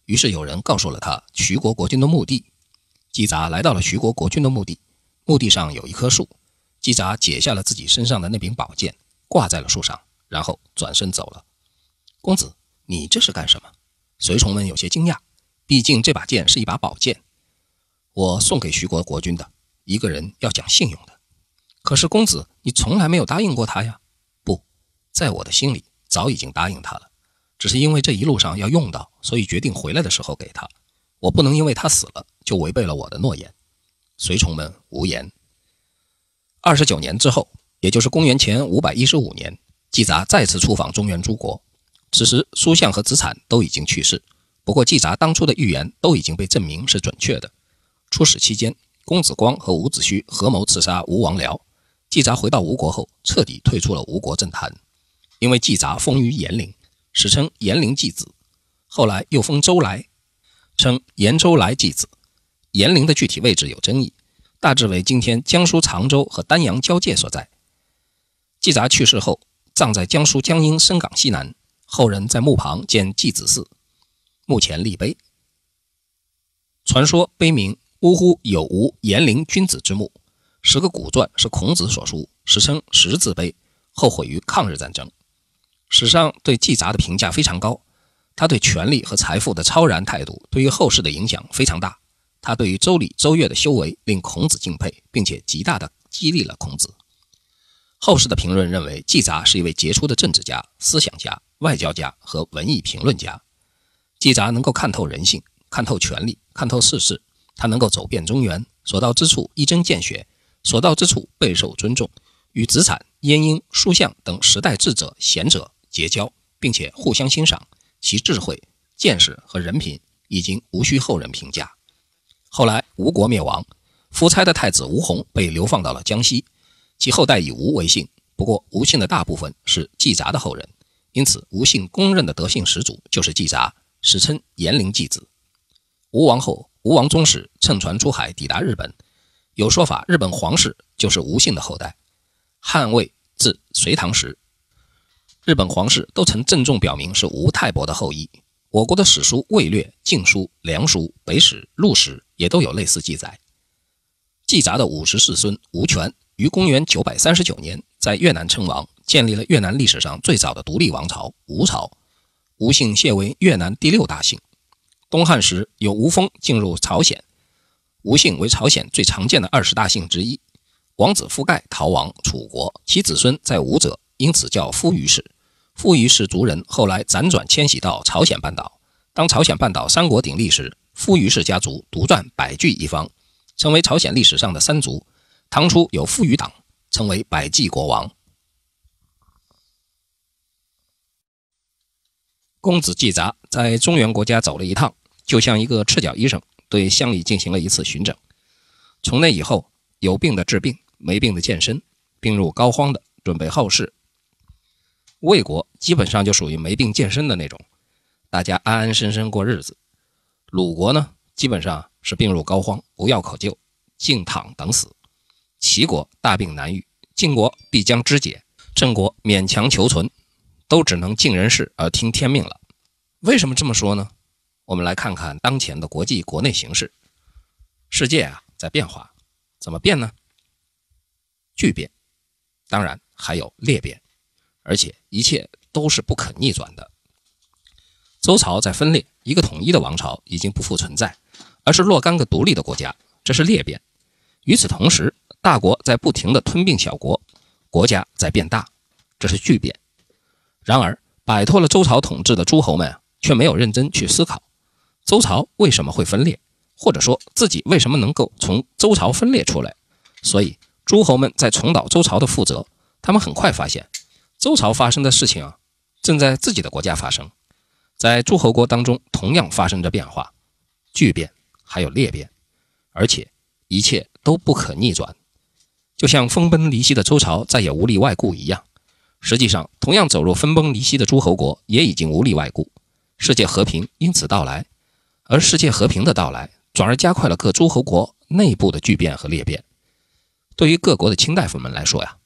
于是有人告诉了他徐国国君的墓地。季札来到了徐国国君的墓地，墓地上有一棵树。季札解下了自己身上的那柄宝剑，挂在了树上，然后转身走了。公子，你这是干什么？随从们有些惊讶，毕竟这把剑是一把宝剑。我送给徐国国君的，一个人要讲信用的。可是公子，你从来没有答应过他呀。不，在我的心里早已经答应他了，只是因为这一路上要用到，所以决定回来的时候给他。我不能因为他死了。就违背了我的诺言，随从们无言。二十九年之后，也就是公元前五百一十五年，季札再次出访中原诸国。此时，叔相和子产都已经去世。不过，季札当初的预言都已经被证明是准确的。出使期间，公子光和伍子胥合谋刺杀吴王僚。季札回到吴国后，彻底退出了吴国政坛。因为季札封于延陵，史称延陵季子，后来又封周来，称延州来季子。炎陵的具体位置有争议，大致为今天江苏常州和丹阳交界所在。季札去世后，葬在江苏江阴深港西南，后人在墓旁建季子寺，墓前立碑。传说碑名“呜呼，有吾炎陵君子之墓”。十个古篆是孔子所书，史称十字碑，后毁于抗日战争。史上对季札的评价非常高，他对权力和财富的超然态度，对于后世的影响非常大。他对于周礼、周乐的修为令孔子敬佩，并且极大的激励了孔子。后世的评论认为，季札是一位杰出的政治家、思想家、外交家和文艺评论家。季札能够看透人性、看透权力、看透世事。他能够走遍中原，所到之处一针见血，所到之处备受尊重。与子产、晏婴、叔向等时代智者、贤者结交，并且互相欣赏。其智慧、见识和人品已经无需后人评价。后来吴国灭亡，夫差的太子吴宏被流放到了江西，其后代以吴为姓。不过吴姓的大部分是季札的后人，因此吴姓公认的得姓始祖就是季札，史称延陵季子。吴王后、吴王宗室乘船出海抵达日本，有说法日本皇室就是吴姓的后代。汉魏至隋唐时，日本皇室都曾郑重表明是吴太伯的后裔。我国的史书《魏略》《晋书》《梁书》《北史》《陆史》。也都有类似记载。季札的五十世孙吴权于公元九百三十九年在越南称王，建立了越南历史上最早的独立王朝吴朝。吴姓现为越南第六大姓。东汉时有吴峰进入朝鲜，吴姓为朝鲜最常见的二十大姓之一。王子夫盖逃亡楚国，其子孙在吴者，因此叫夫余氏。夫余氏族人后来辗转迁徙到朝鲜半岛。当朝鲜半岛三国鼎立时。夫余氏家族独占百济一方，成为朝鲜历史上的三族。唐初有夫余党，称为百济国王。公子季札在中原国家走了一趟，就像一个赤脚医生，对乡里进行了一次巡诊。从那以后，有病的治病，没病的健身，病入膏肓的准备后事。魏国基本上就属于没病健身的那种，大家安安生生过日子。鲁国呢，基本上是病入膏肓，无药可救，静躺等死；齐国大病难愈，晋国必将肢解，郑国勉强求存，都只能尽人事而听天命了。为什么这么说呢？我们来看看当前的国际国内形势。世界啊，在变化，怎么变呢？巨变，当然还有裂变，而且一切都是不可逆转的。周朝在分裂，一个统一的王朝已经不复存在，而是若干个独立的国家，这是裂变。与此同时，大国在不停地吞并小国，国家在变大，这是巨变。然而，摆脱了周朝统治的诸侯们却没有认真去思考，周朝为什么会分裂，或者说自己为什么能够从周朝分裂出来。所以，诸侯们在重蹈周朝的覆辙。他们很快发现，周朝发生的事情啊，正在自己的国家发生。在诸侯国当中，同样发生着变化，巨变还有裂变，而且一切都不可逆转。就像分崩离析的周朝再也无力外顾一样，实际上同样走入分崩离析的诸侯国也已经无力外顾，世界和平因此到来，而世界和平的到来转而加快了各诸侯国内部的巨变和裂变。对于各国的卿大夫们来说呀，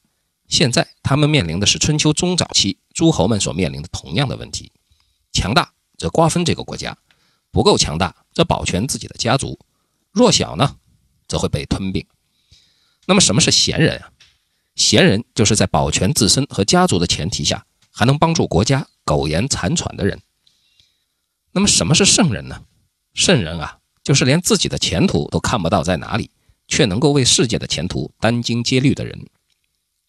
现在他们面临的是春秋中早期诸侯们所面临的同样的问题。强大则瓜分这个国家，不够强大则保全自己的家族，弱小呢，则会被吞并。那么，什么是贤人啊？贤人就是在保全自身和家族的前提下，还能帮助国家苟延残喘的人。那么，什么是圣人呢？圣人啊，就是连自己的前途都看不到在哪里，却能够为世界的前途殚精竭虑的人。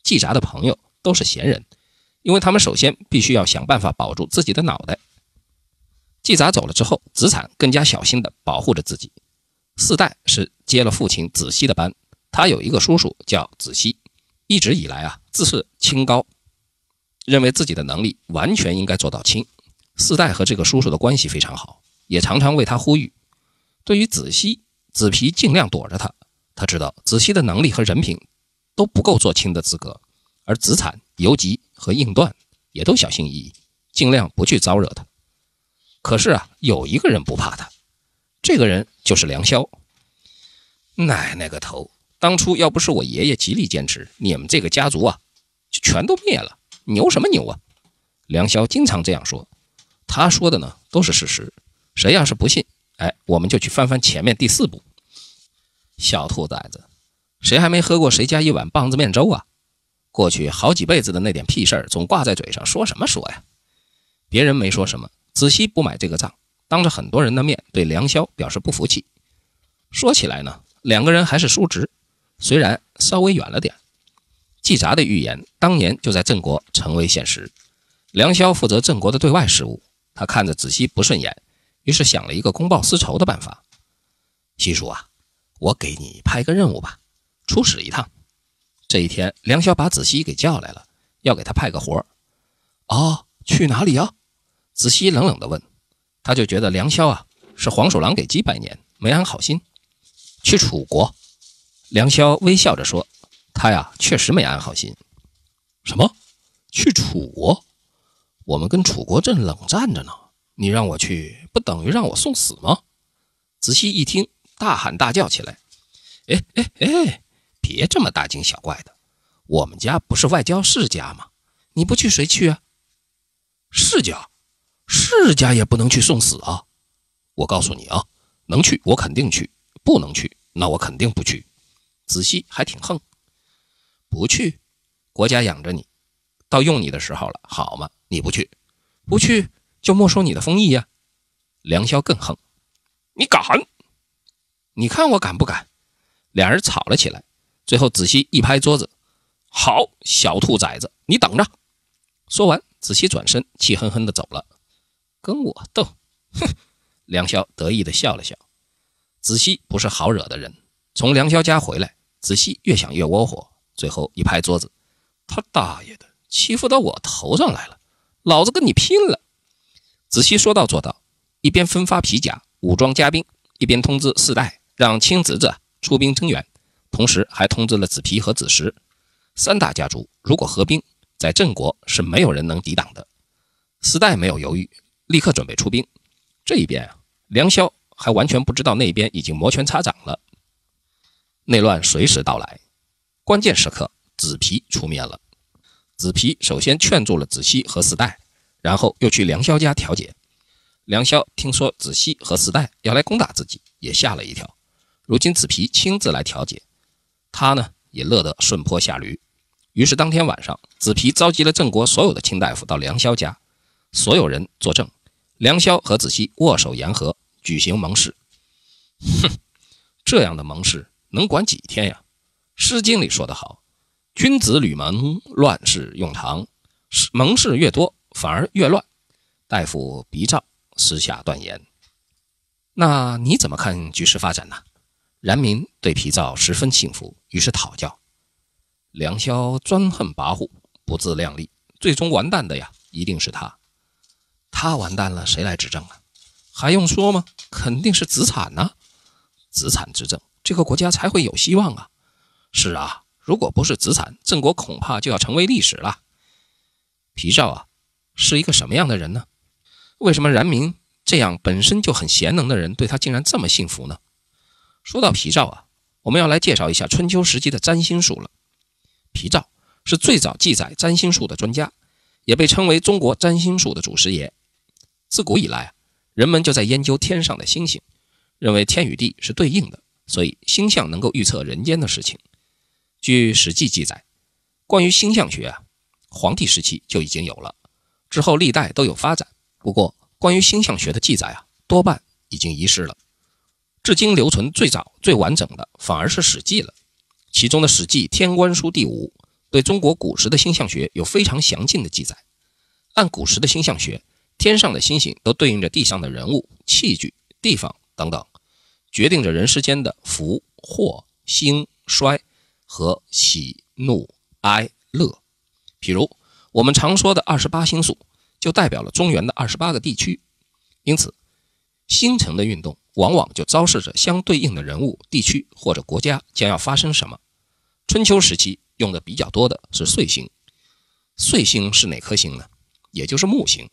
季札的朋友都是贤人，因为他们首先必须要想办法保住自己的脑袋。季札走了之后，子产更加小心地保护着自己。四代是接了父亲子熙的班，他有一个叔叔叫子熙，一直以来啊，自视清高，认为自己的能力完全应该做到清。四代和这个叔叔的关系非常好，也常常为他呼吁。对于子熙，子皮，尽量躲着他。他知道子熙的能力和人品都不够做亲的资格，而子产、游吉和应段也都小心翼翼，尽量不去招惹他。可是啊，有一个人不怕他，这个人就是梁萧。奶奶个头！当初要不是我爷爷极力坚持，你们这个家族啊，就全都灭了。牛什么牛啊！梁萧经常这样说，他说的呢都是事实。谁要是不信，哎，我们就去翻翻前面第四部。小兔崽子，谁还没喝过谁家一碗棒子面粥啊？过去好几辈子的那点屁事儿，总挂在嘴上说什么说呀？别人没说什么。子熙不买这个账，当着很多人的面，对梁萧表示不服气。说起来呢，两个人还是叔侄，虽然稍微远了点。季札的预言当年就在郑国成为现实。梁萧负责郑国的对外事务，他看着子熙不顺眼，于是想了一个公报私仇的办法。西叔啊，我给你派个任务吧，出使一趟。这一天，梁萧把子熙给叫来了，要给他派个活。啊，去哪里啊？子熙冷冷地问：“他就觉得梁霄啊是黄鼠狼给鸡拜年，没安好心。”去楚国，梁霄微笑着说：“他呀，确实没安好心。”什么？去楚国？我们跟楚国正冷战着呢，你让我去，不等于让我送死吗？子熙一听，大喊大叫起来：“哎哎哎！别这么大惊小怪的，我们家不是外交世家吗？你不去谁去啊？世家。”世家也不能去送死啊！我告诉你啊，能去我肯定去，不能去那我肯定不去。子熙还挺横，不去，国家养着你，到用你的时候了，好嘛？你不去，不去就没收你的封邑呀！梁萧更横，你敢？你看我敢不敢？俩人吵了起来，最后子熙一拍桌子：“好，小兔崽子，你等着！”说完，子熙转身，气哼哼的走了。跟我斗，哼！梁霄得意的笑了笑。子熙不是好惹的人。从梁霄家回来，子熙越想越窝火，最后一拍桌子：“他大爷的，欺负到我头上来了！老子跟你拼了！”子熙说到做到，一边分发皮甲、武装家兵，一边通知四代让亲侄子出兵增援，同时还通知了紫皮和紫石三大家族。如果合兵，在郑国是没有人能抵挡的。四代没有犹豫。立刻准备出兵，这一边啊，梁萧还完全不知道那边已经摩拳擦掌了，内乱随时到来。关键时刻，子皮出面了。子皮首先劝住了子熙和四代，然后又去梁萧家调解。梁萧听说子熙和四代要来攻打自己，也吓了一跳。如今子皮亲自来调解，他呢也乐得顺坡下驴。于是当天晚上，子皮召集了郑国所有的卿大夫到梁萧家，所有人作证。梁萧和子期握手言和，举行盟誓。哼，这样的盟誓能管几天呀？《诗经》里说得好：“君子履盟，乱世用唐。”盟誓越多，反而越乱。大夫皮兆私下断言：“那你怎么看局势发展呢？”然民对皮赵十分信服，于是讨教。梁萧专横跋扈，不自量力，最终完蛋的呀，一定是他。他完蛋了，谁来执政啊？还用说吗？肯定是子产呐！子产执政，这个国家才会有希望啊！是啊，如果不是子产，郑国恐怕就要成为历史了。皮兆啊，是一个什么样的人呢？为什么冉明这样本身就很贤能的人，对他竟然这么信服呢？说到皮兆啊，我们要来介绍一下春秋时期的占星术了。皮兆是最早记载占星术的专家，也被称为中国占星术的祖师爷。自古以来啊，人们就在研究天上的星星，认为天与地是对应的，所以星象能够预测人间的事情。据《史记》记载，关于星象学啊，黄帝时期就已经有了，之后历代都有发展。不过，关于星象学的记载啊，多半已经遗失了。至今留存最早最完整的，反而是《史记》了。其中的《史记·天官书》第五，对中国古时的星象学有非常详尽的记载。按古时的星象学。天上的星星都对应着地上的人物、器具、地方等等，决定着人世间的福祸兴衰和喜怒哀乐。譬如我们常说的二十八星宿，就代表了中原的二十八个地区。因此，星辰的运动往往就昭示着相对应的人物、地区或者国家将要发生什么。春秋时期用的比较多的是岁星，岁星是哪颗星呢？也就是木星。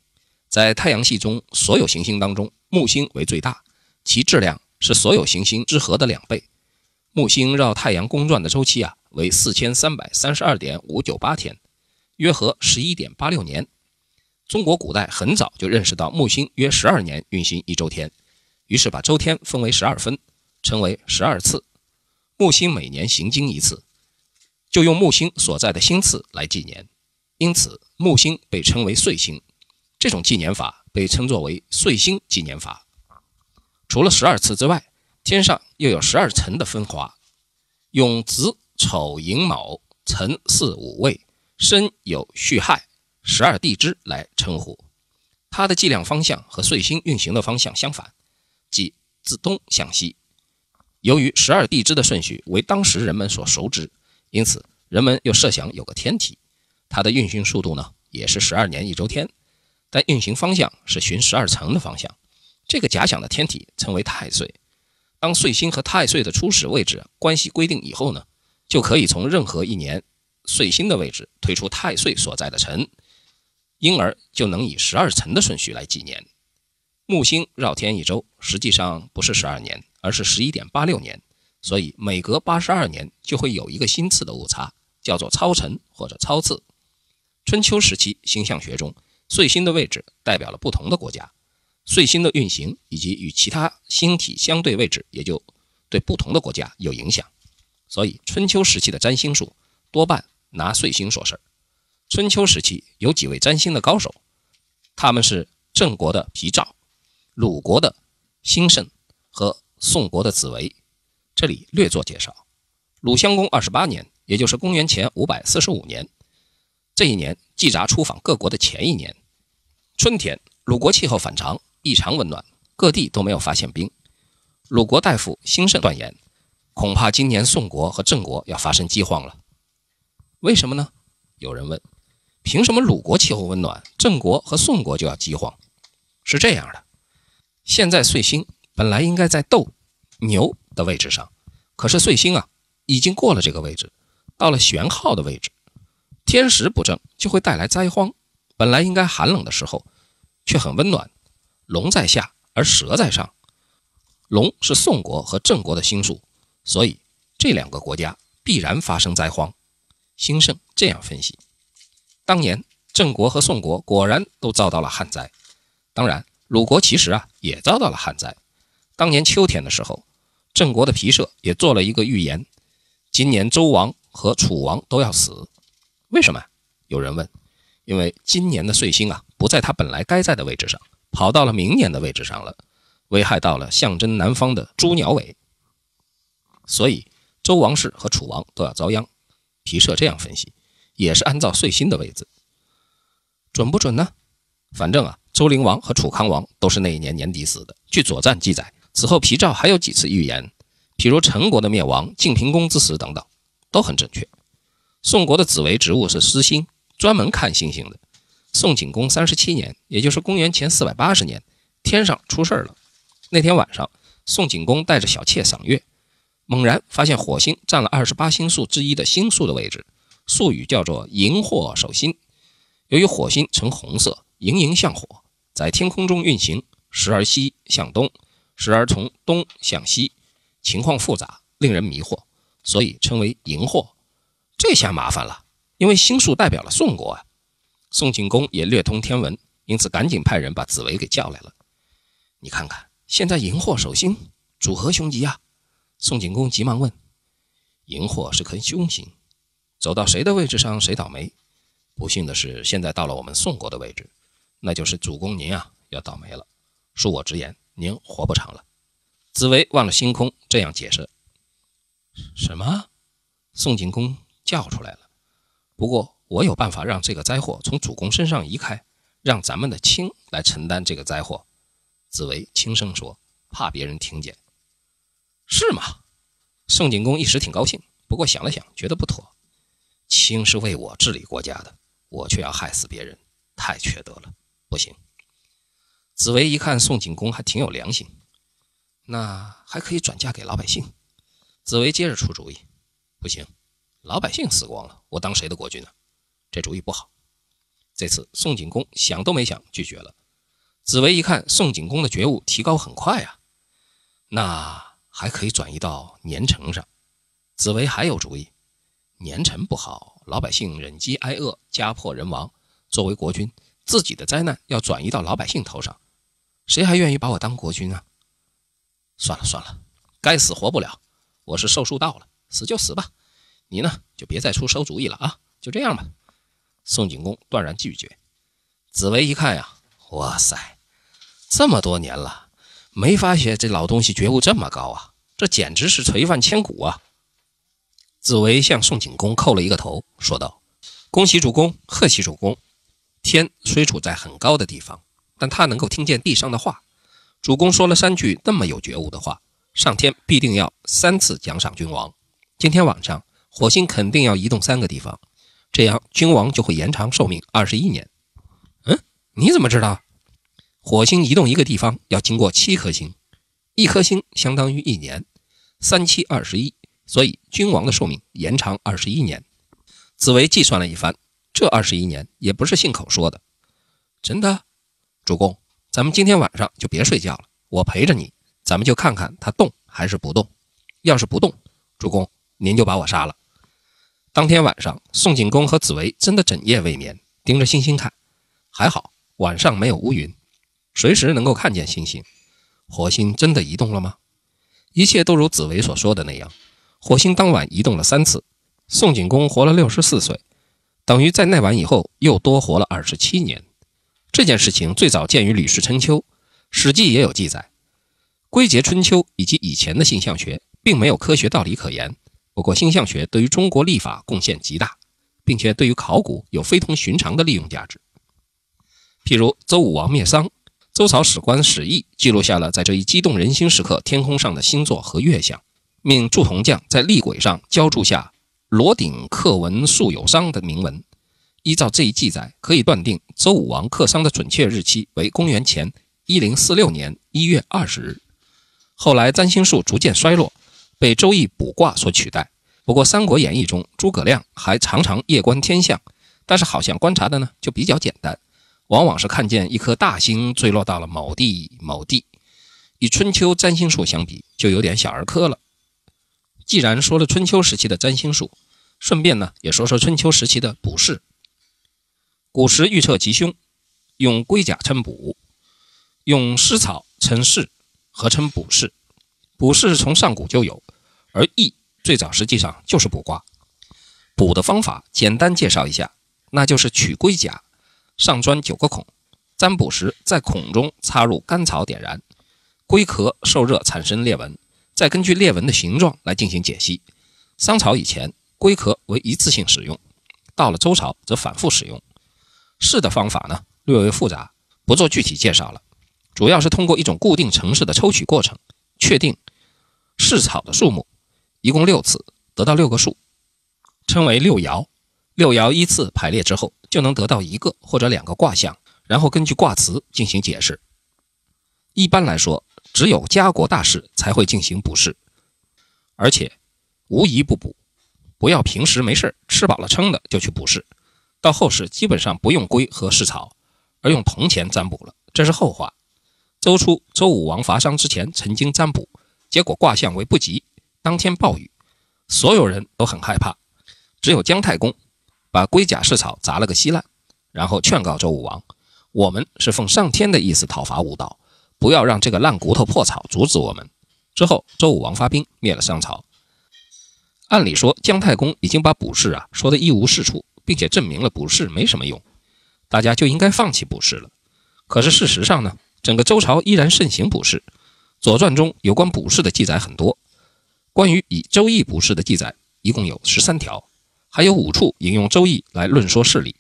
在太阳系中，所有行星当中，木星为最大，其质量是所有行星之和的两倍。木星绕太阳公转的周期啊，为四千三百三十二点五九八天，约合十一点八六年。中国古代很早就认识到木星约十二年运行一周天，于是把周天分为十二分，称为十二次。木星每年行经一次，就用木星所在的星次来纪年，因此木星被称为岁星。这种纪年法被称作为岁星纪年法。除了十二次之外，天上又有十二辰的分划，用子、丑、寅、卯、辰、巳、午、未、申、酉、戌、亥十二地支来称呼。它的计量方向和岁星运行的方向相反，即自东向西。由于十二地支的顺序为当时人们所熟知，因此人们又设想有个天体，它的运行速度呢也是十二年一周天。但运行方向是循十二层的方向，这个假想的天体称为太岁。当岁星和太岁的初始位置关系规定以后呢，就可以从任何一年岁星的位置推出太岁所在的辰，因而就能以十二层的顺序来纪年。木星绕天一周实际上不是十二年，而是十一点八六年，所以每隔八十二年就会有一个星次的误差，叫做超辰或者超次。春秋时期星象学中。岁星的位置代表了不同的国家，岁星的运行以及与其他星体相对位置，也就对不同的国家有影响。所以，春秋时期的占星术多半拿岁星说事儿。春秋时期有几位占星的高手，他们是郑国的皮兆、鲁国的兴盛和宋国的子维，这里略作介绍。鲁襄公二十八年，也就是公元前五百四十五年。这一年，季札出访各国的前一年，春天，鲁国气候反常，异常温暖，各地都没有发现冰。鲁国大夫兴盛断言，恐怕今年宋国和郑国要发生饥荒了。为什么呢？有人问，凭什么鲁国气候温暖，郑国和宋国就要饥荒？是这样的，现在岁星本来应该在斗、牛的位置上，可是岁星啊，已经过了这个位置，到了玄昊的位置。天时不正就会带来灾荒，本来应该寒冷的时候，却很温暖。龙在下而蛇在上，龙是宋国和郑国的星宿，所以这两个国家必然发生灾荒。兴盛这样分析，当年郑国和宋国果然都遭到了旱灾。当然，鲁国其实啊也遭到了旱灾。当年秋天的时候，郑国的皮社也做了一个预言：今年周王和楚王都要死。为什么有人问？因为今年的岁星啊，不在它本来该在的位置上，跑到了明年的位置上了，危害到了象征南方的朱鸟尾，所以周王室和楚王都要遭殃。皮社这样分析，也是按照岁星的位置，准不准呢？反正啊，周灵王和楚康王都是那一年年底死的。据《左传》记载，此后皮照还有几次预言，譬如陈国的灭亡、晋平公之死等等，都很准确。宋国的紫薇植物是司星，专门看星星的。宋景公三十七年，也就是公元前四百八十年，天上出事了。那天晚上，宋景公带着小妾赏月，猛然发现火星占了二十八星宿之一的星宿的位置，宿语叫做“荧惑守心”。由于火星呈红色，盈盈像火，在天空中运行，时而西向东，时而从东向西，情况复杂，令人迷惑，所以称为“荧惑”。这下麻烦了，因为星宿代表了宋国啊。宋景公也略通天文，因此赶紧派人把紫薇给叫来了。你看看，现在荧惑守星，主何凶吉啊？宋景公急忙问：“荧惑是颗凶星，走到谁的位置上谁倒霉。不幸的是，现在到了我们宋国的位置，那就是主公您啊要倒霉了。恕我直言，您活不长了。”紫薇望了星空，这样解释：“什么？”宋景公。叫出来了，不过我有办法让这个灾祸从主公身上移开，让咱们的卿来承担这个灾祸。”紫薇轻声说，怕别人听见。“是吗？”宋景公一时挺高兴，不过想了想，觉得不妥。卿是为我治理国家的，我却要害死别人，太缺德了，不行。紫薇一看宋景公还挺有良心，那还可以转嫁给老百姓。”紫薇接着出主意，“不行。”老百姓死光了，我当谁的国君呢？这主意不好。这次宋景公想都没想，拒绝了。紫薇一看，宋景公的觉悟提高很快啊。那还可以转移到年成上。紫薇还有主意，年成不好，老百姓忍饥挨饿，家破人亡。作为国君，自己的灾难要转移到老百姓头上，谁还愿意把我当国君啊？算了算了，该死活不了，我是寿数到了，死就死吧。你呢，就别再出馊主意了啊！就这样吧。宋景公断然拒绝。紫薇一看呀，哇塞，这么多年了，没发现这老东西觉悟这么高啊！这简直是垂范千古啊！紫薇向宋景公叩了一个头，说道：“恭喜主公，贺喜主公！天虽处在很高的地方，但他能够听见地上的话。主公说了三句那么有觉悟的话，上天必定要三次奖赏君王。今天晚上。”火星肯定要移动三个地方，这样君王就会延长寿命二十一年。嗯，你怎么知道？火星移动一个地方要经过七颗星，一颗星相当于一年，三七二十一，所以君王的寿命延长二十一年。紫薇计算了一番，这二十一年也不是信口说的，真的。主公，咱们今天晚上就别睡觉了，我陪着你，咱们就看看他动还是不动。要是不动，主公。您就把我杀了。当天晚上，宋景公和紫薇真的整夜未眠，盯着星星看。还好晚上没有乌云，随时能够看见星星。火星真的移动了吗？一切都如紫薇所说的那样，火星当晚移动了三次。宋景公活了六十四岁，等于在那晚以后又多活了二十七年。这件事情最早见于《吕氏春秋》，《史记》也有记载。归结《春秋》以及以前的星象学，并没有科学道理可言。我国星象学对于中国历法贡献极大，并且对于考古有非同寻常的利用价值。譬如周武王灭商，周朝史官史佚记录下了在这一激动人心时刻天空上的星座和月相，命铸铜匠在历轨上浇铸下“罗鼎刻文素有商”的铭文。依照这一记载，可以断定周武王克商的准确日期为公元前一零四六年一月二十日。后来，占星术逐渐衰落。被《周易》卜卦所取代。不过，《三国演义》中诸葛亮还常常夜观天象，但是好像观察的呢就比较简单，往往是看见一颗大星坠落到了某地某地。与春秋占星术相比，就有点小儿科了。既然说了春秋时期的占星术，顺便呢也说说春秋时期的卜筮。古时预测吉凶，用龟甲称卜，用尸草称筮，合称卜筮。卜是从上古就有，而易最早实际上就是卜卦。卜的方法简单介绍一下，那就是取龟甲上钻九个孔，占卜时在孔中插入干草点燃，龟壳受热产生裂纹，再根据裂纹的形状来进行解析。商朝以前，龟壳为一次性使用；到了周朝则反复使用。试的方法呢，略微复杂，不做具体介绍了，主要是通过一种固定程式的抽取过程确定。试草的数目一共六次，得到六个数，称为六爻。六爻依次排列之后，就能得到一个或者两个卦象，然后根据卦辞进行解释。一般来说，只有家国大事才会进行卜筮，而且无一不卜。不要平时没事吃饱了撑的就去卜筮。到后世基本上不用龟和试草，而用铜钱占卜了。这是后话。周初周武王伐商之前曾经占卜。结果卦象为不吉，当天暴雨，所有人都很害怕。只有姜太公把龟甲市草砸了个稀烂，然后劝告周武王：“我们是奉上天的意思讨伐武道，不要让这个烂骨头破草阻止我们。”之后，周武王发兵灭了商朝。按理说，姜太公已经把卜筮啊说得一无是处，并且证明了卜筮没什么用，大家就应该放弃卜筮了。可是事实上呢，整个周朝依然盛行卜筮。《左传》中有关卜筮的记载很多，关于以《周易》卜筮的记载一共有十三条，还有五处引用《周易》来论说事理。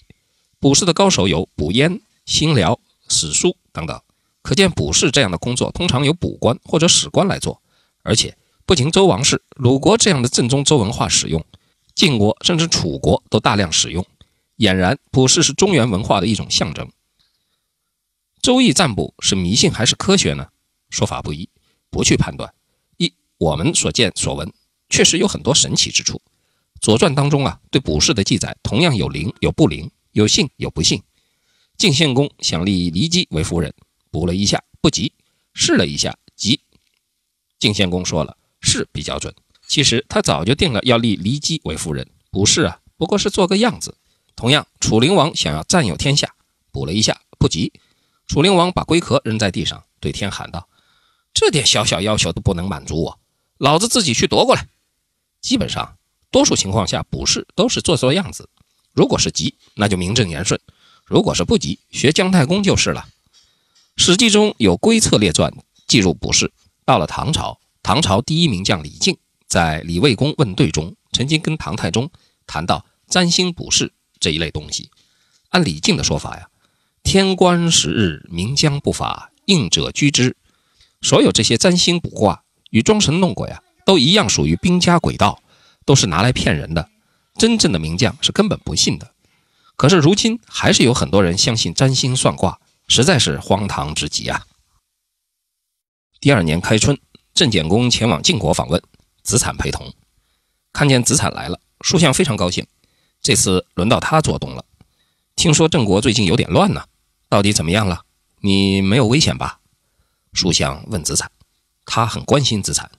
卜筮的高手有卜淹、辛僚、史书等等，可见卜筮这样的工作通常由卜官或者史官来做。而且不仅周王室、鲁国这样的正宗周文化使用，晋国甚至楚国都大量使用，俨然卜筮是中原文化的一种象征。《周易》占卜是迷信还是科学呢？说法不一，不去判断。一，我们所见所闻确实有很多神奇之处。《左传》当中啊，对卜筮的记载同样有灵有不灵，有信有不信。晋献公想立骊姬为夫人，卜了一下不吉，试了一下吉。晋献公说了，是比较准。其实他早就定了要立骊姬为夫人，卜筮啊不过是做个样子。同样，楚灵王想要占有天下，卜了一下不吉，楚灵王把龟壳扔在地上，对天喊道。这点小小要求都不能满足我，老子自己去夺过来。基本上，多数情况下卜筮都是做做样子。如果是急，那就名正言顺；如果是不急，学姜太公就是了。《史记》中有《龟策列传》记录卜筮。到了唐朝，唐朝第一名将李靖在《李卫公问对》中曾经跟唐太宗谈到占星卜筮这一类东西。按李靖的说法呀，天官时日明，将不法应者居之。所有这些占星卜卦与装神弄鬼啊，都一样属于兵家诡道，都是拿来骗人的。真正的名将是根本不信的。可是如今还是有很多人相信占星算卦，实在是荒唐之极啊！第二年开春，郑简公前往晋国访问，子产陪同。看见子产来了，叔向非常高兴，这次轮到他做东了。听说郑国最近有点乱呢，到底怎么样了？你没有危险吧？书相问子产，他很关心子产。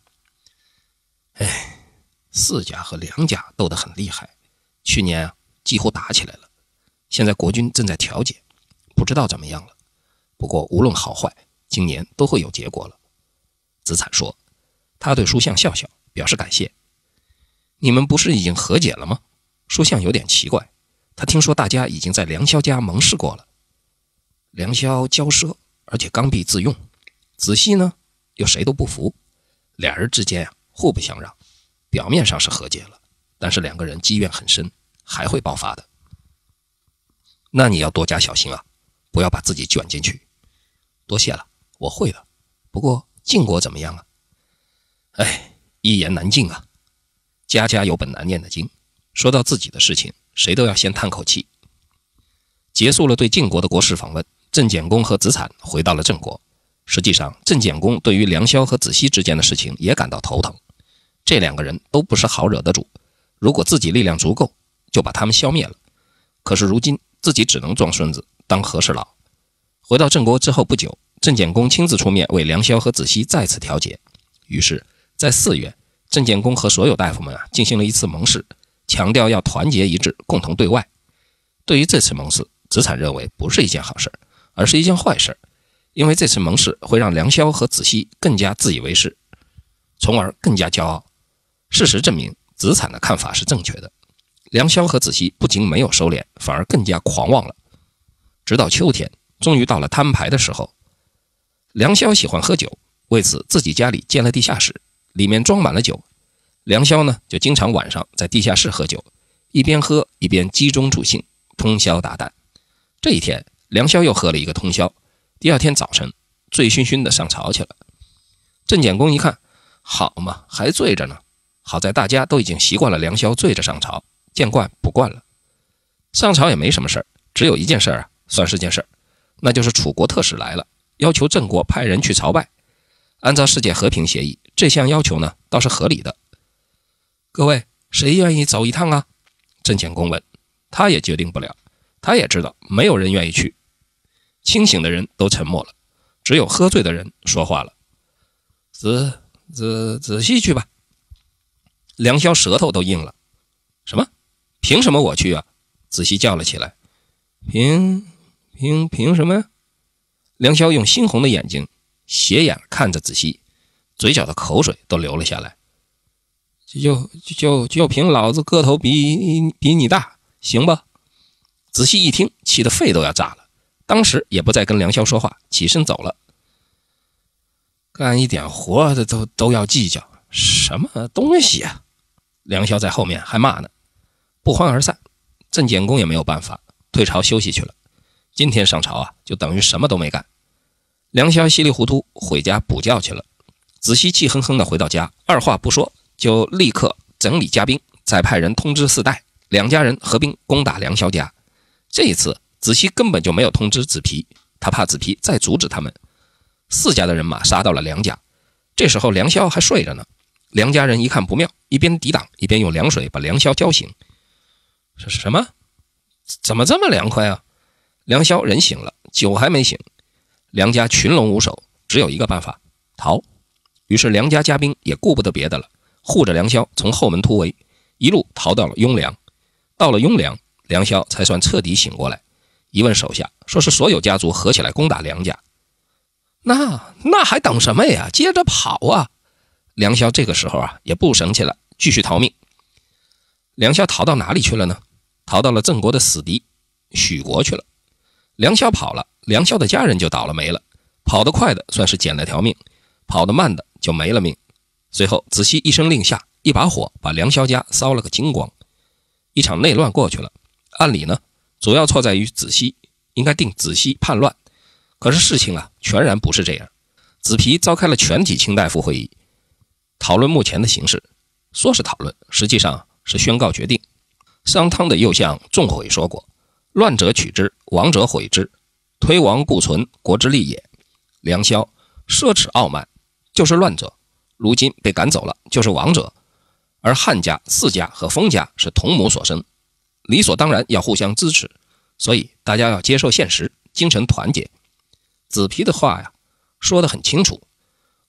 哎，四家和梁家斗得很厉害，去年几乎打起来了，现在国军正在调解，不知道怎么样了。不过无论好坏，今年都会有结果了。子产说，他对书相笑笑，表示感谢。你们不是已经和解了吗？书相有点奇怪，他听说大家已经在梁萧家盟誓过了。梁萧骄奢，而且刚愎自用。子细呢，又谁都不服，俩人之间啊互不相让，表面上是和解了，但是两个人积怨很深，还会爆发的。那你要多加小心啊，不要把自己卷进去。多谢了，我会的。不过晋国怎么样啊？哎，一言难尽啊，家家有本难念的经。说到自己的事情，谁都要先叹口气。结束了对晋国的国事访问，郑简公和子产回到了郑国。实际上，郑简公对于梁萧和子熙之间的事情也感到头疼。这两个人都不是好惹的主，如果自己力量足够，就把他们消灭了。可是如今自己只能装孙子，当和事佬。回到郑国之后不久，郑简公亲自出面为梁萧和子熙再次调解。于是，在四月，郑简公和所有大夫们啊进行了一次盟誓，强调要团结一致，共同对外。对于这次盟誓，子产认为不是一件好事儿，而是一件坏事儿。因为这次盟誓会让梁萧和子熙更加自以为是，从而更加骄傲。事实证明，子产的看法是正确的。梁萧和子熙不仅没有收敛，反而更加狂妄了。直到秋天，终于到了摊牌的时候。梁萧喜欢喝酒，为此自己家里建了地下室，里面装满了酒。梁萧呢，就经常晚上在地下室喝酒，一边喝一边集中助兴，通宵达旦。这一天，梁萧又喝了一个通宵。第二天早晨，醉醺醺的上朝去了。郑简公一看，好嘛，还醉着呢。好在大家都已经习惯了梁宵醉着上朝，见惯不惯了。上朝也没什么事儿，只有一件事啊，算是件事儿，那就是楚国特使来了，要求郑国派人去朝拜。按照世界和平协议，这项要求呢倒是合理的。各位，谁愿意走一趟啊？郑简公问。他也决定不了，他也知道没有人愿意去。清醒的人都沉默了，只有喝醉的人说话了：“仔仔仔细去吧。”梁霄舌头都硬了：“什么？凭什么我去啊？”仔细叫了起来：“凭凭凭什么呀？”梁霄用猩红的眼睛斜眼看着子熙，嘴角的口水都流了下来：“就就就凭老子个头比比你大，行吧？”仔细一听，气得肺都要炸了。当时也不再跟梁霄说话，起身走了。干一点活的都都要计较什么东西啊？梁霄在后面还骂呢，不欢而散。郑简公也没有办法，退朝休息去了。今天上朝啊，就等于什么都没干。梁霄稀里糊涂回家补觉去了。子熙气哼哼的回到家，二话不说就立刻整理家兵，再派人通知四代两家人合兵攻打梁霄家。这一次。子期根本就没有通知子皮，他怕子皮再阻止他们。四家的人马杀到了梁家，这时候梁萧还睡着呢。梁家人一看不妙，一边抵挡，一边用凉水把梁萧浇醒。是什么？怎么这么凉快啊？梁萧人醒了，酒还没醒。梁家群龙无首，只有一个办法，逃。于是梁家家兵也顾不得别的了，护着梁萧从后门突围，一路逃到了雍凉。到了雍凉，梁萧才算彻底醒过来。一问手下，说是所有家族合起来攻打梁家，那那还等什么呀？接着跑啊！梁霄这个时候啊也不生气了，继续逃命。梁霄逃到哪里去了呢？逃到了郑国的死敌许国去了。梁霄跑了，梁霄的家人就倒了霉了。跑得快的算是捡了条命，跑得慢的就没了命。随后子西一声令下，一把火把梁霄家烧了个精光。一场内乱过去了，按理呢。主要错在于子熙，应该定子熙叛乱。可是事情啊，全然不是这样。子皮召开了全体卿大夫会议，讨论目前的形势。说是讨论，实际上是宣告决定。商汤的右相仲虺说过：“乱者取之，亡者毁之。推亡固存，国之利也。”梁萧奢侈傲慢，就是乱者。如今被赶走了，就是亡者。而汉家、四家和封家是同母所生。理所当然要互相支持，所以大家要接受现实，精神团结。紫皮的话呀，说得很清楚。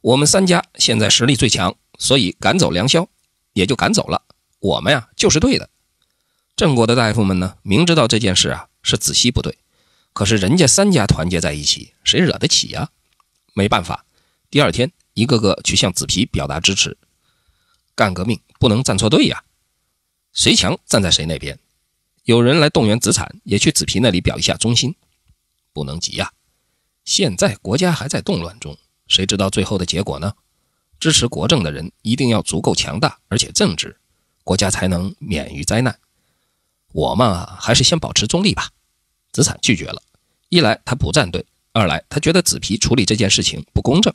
我们三家现在实力最强，所以赶走梁霄也就赶走了。我们呀，就是对的。郑国的大夫们呢，明知道这件事啊是子西不对，可是人家三家团结在一起，谁惹得起呀？没办法，第二天一个个去向子皮表达支持。干革命不能站错队呀，谁强站在谁那边。有人来动员子产，也去子皮那里表一下忠心，不能急呀！现在国家还在动乱中，谁知道最后的结果呢？支持国政的人一定要足够强大，而且正直，国家才能免于灾难。我嘛，还是先保持中立吧。子产拒绝了，一来他不站队，二来他觉得子皮处理这件事情不公正。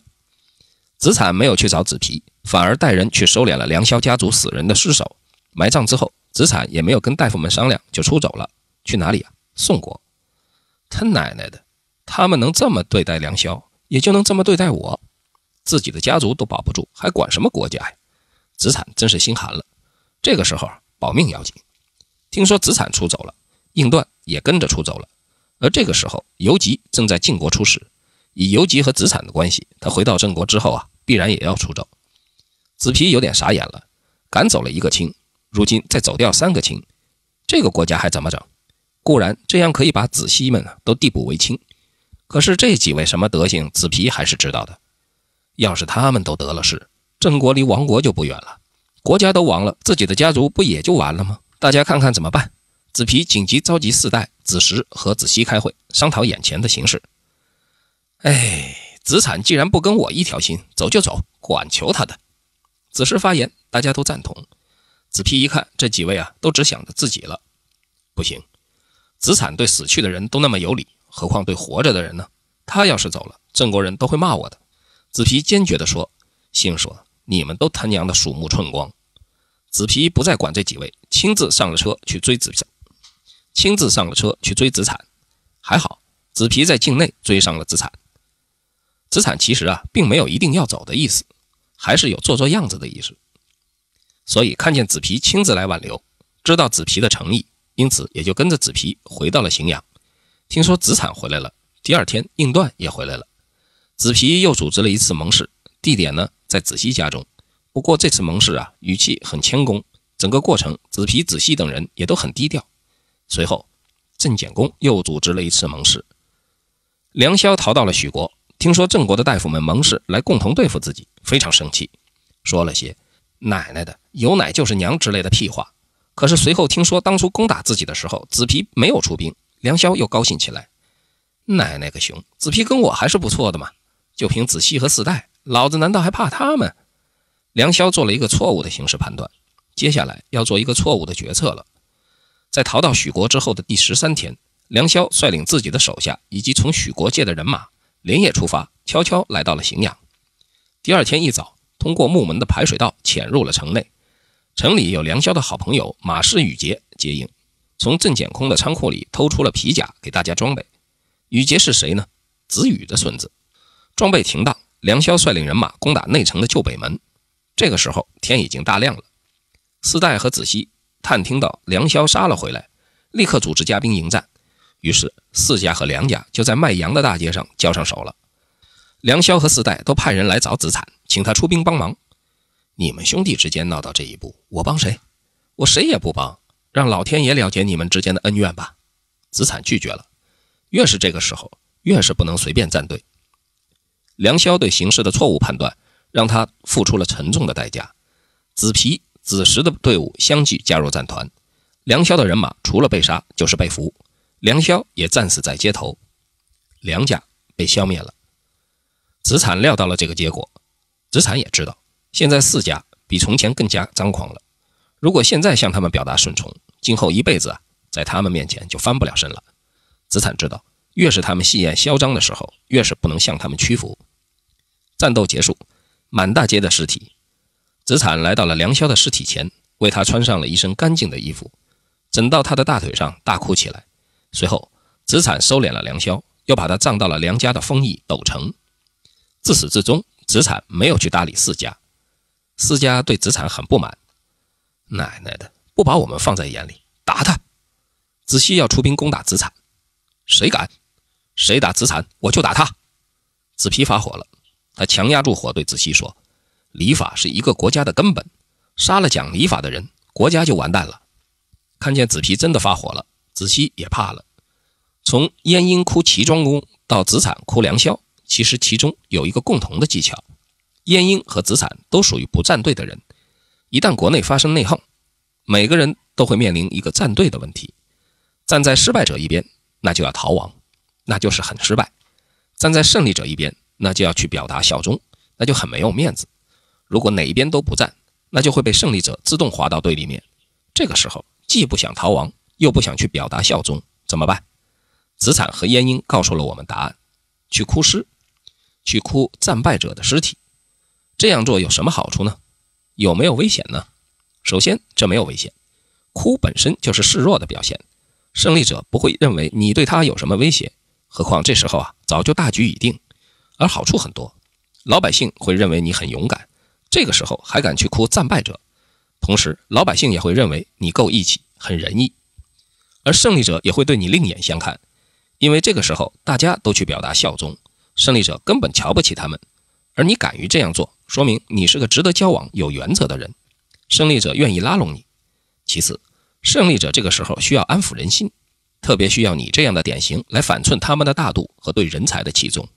子产没有去找子皮，反而带人去收敛了梁萧家族死人的尸首，埋葬之后。子产也没有跟大夫们商量，就出走了。去哪里啊？宋国。他奶奶的，他们能这么对待梁霄，也就能这么对待我。自己的家族都保不住，还管什么国家呀？子产真是心寒了。这个时候保命要紧。听说子产出走了，应段也跟着出走了。而这个时候，游吉正在晋国出使。以游吉和子产的关系，他回到郑国之后啊，必然也要出走。子皮有点傻眼了，赶走了一个亲，如今再走掉三个亲，这个国家还怎么整？固然这样可以把子熙们啊都地步为亲，可是这几位什么德行，子皮还是知道的。要是他们都得了势，郑国离亡国就不远了。国家都亡了，自己的家族不也就完了吗？大家看看怎么办？子皮紧急召集四代子时和子熙开会，商讨眼前的形势。哎，子产既然不跟我一条心，走就走，管求他的。子时发言，大家都赞同。子皮一看，这几位啊，都只想着自己了，不行。子产对死去的人都那么有礼，何况对活着的人呢？他要是走了，郑国人都会骂我的。子皮坚决地说，姓说你们都他娘的鼠目寸光。子皮不再管这几位，亲自上了车去追子产，亲自上了车去追子产。还好，子皮在境内追上了子产。子产其实啊，并没有一定要走的意思，还是有做做样子的意思。所以看见子皮亲自来挽留，知道子皮的诚意，因此也就跟着子皮回到了荥阳。听说子产回来了，第二天应段也回来了。子皮又组织了一次盟誓，地点呢在子西家中。不过这次盟誓啊，语气很谦恭，整个过程子皮、子西等人也都很低调。随后，郑简公又组织了一次盟誓。梁萧逃到了许国，听说郑国的大夫们盟誓来共同对付自己，非常生气，说了些。奶奶的，有奶就是娘之类的屁话。可是随后听说当初攻打自己的时候，紫皮没有出兵，梁萧又高兴起来。奶奶个熊，紫皮跟我还是不错的嘛。就凭子熙和四代，老子难道还怕他们？梁萧做了一个错误的形势判断，接下来要做一个错误的决策了。在逃到许国之后的第十三天，梁萧率领自己的手下以及从许国借的人马，连夜出发，悄悄来到了荥阳。第二天一早。通过木门的排水道潜入了城内，城里有梁霄的好朋友马氏雨杰接应，从郑简空的仓库里偷出了皮甲给大家装备。雨杰是谁呢？子羽的孙子。装备停当，梁霄率领人马攻打内城的旧北门。这个时候天已经大亮了，四代和子熙探听到梁霄杀了回来，立刻组织家兵迎战。于是四家和梁家就在卖羊的大街上交上手了。梁萧和四代都派人来找子产，请他出兵帮忙。你们兄弟之间闹到这一步，我帮谁？我谁也不帮，让老天爷了解你们之间的恩怨吧。子产拒绝了。越是这个时候，越是不能随便站队。梁萧对形势的错误判断，让他付出了沉重的代价。子皮、子石的队伍相继加入战团，梁萧的人马除了被杀就是被俘，梁萧也战死在街头。梁家被消灭了。子产料到了这个结果，子产也知道现在四家比从前更加张狂了。如果现在向他们表达顺从，今后一辈子啊，在他们面前就翻不了身了。子产知道，越是他们气焰嚣张的时候，越是不能向他们屈服。战斗结束，满大街的尸体。子产来到了梁霄的尸体前，为他穿上了一身干净的衣服，枕到他的大腿上大哭起来。随后，子产收敛了梁霄，又把他葬到了梁家的封邑斗城。自始至终，子产没有去搭理世家。世家对子产很不满，奶奶的，不把我们放在眼里，打他！子西要出兵攻打子产，谁敢？谁打子产，我就打他！子皮发火了，他强压住火，对子西说：“礼法是一个国家的根本，杀了讲礼法的人，国家就完蛋了。”看见子皮真的发火了，子西也怕了。从燕婴哭齐庄公，到子产哭梁孝。其实其中有一个共同的技巧，晏婴和子产都属于不站队的人。一旦国内发生内讧，每个人都会面临一个站队的问题：站在失败者一边，那就要逃亡，那就是很失败；站在胜利者一边，那就要去表达效忠，那就很没有面子。如果哪一边都不站，那就会被胜利者自动划到对立面。这个时候既不想逃亡，又不想去表达效忠，怎么办？子产和燕英告诉了我们答案：去哭尸。去哭战败者的尸体，这样做有什么好处呢？有没有危险呢？首先，这没有危险。哭本身就是示弱的表现，胜利者不会认为你对他有什么威胁。何况这时候啊，早就大局已定，而好处很多。老百姓会认为你很勇敢，这个时候还敢去哭战败者，同时老百姓也会认为你够义气，很仁义。而胜利者也会对你另眼相看，因为这个时候大家都去表达效忠。胜利者根本瞧不起他们，而你敢于这样做，说明你是个值得交往、有原则的人。胜利者愿意拉拢你。其次，胜利者这个时候需要安抚人心，特别需要你这样的典型来反衬他们的大度和对人才的器重。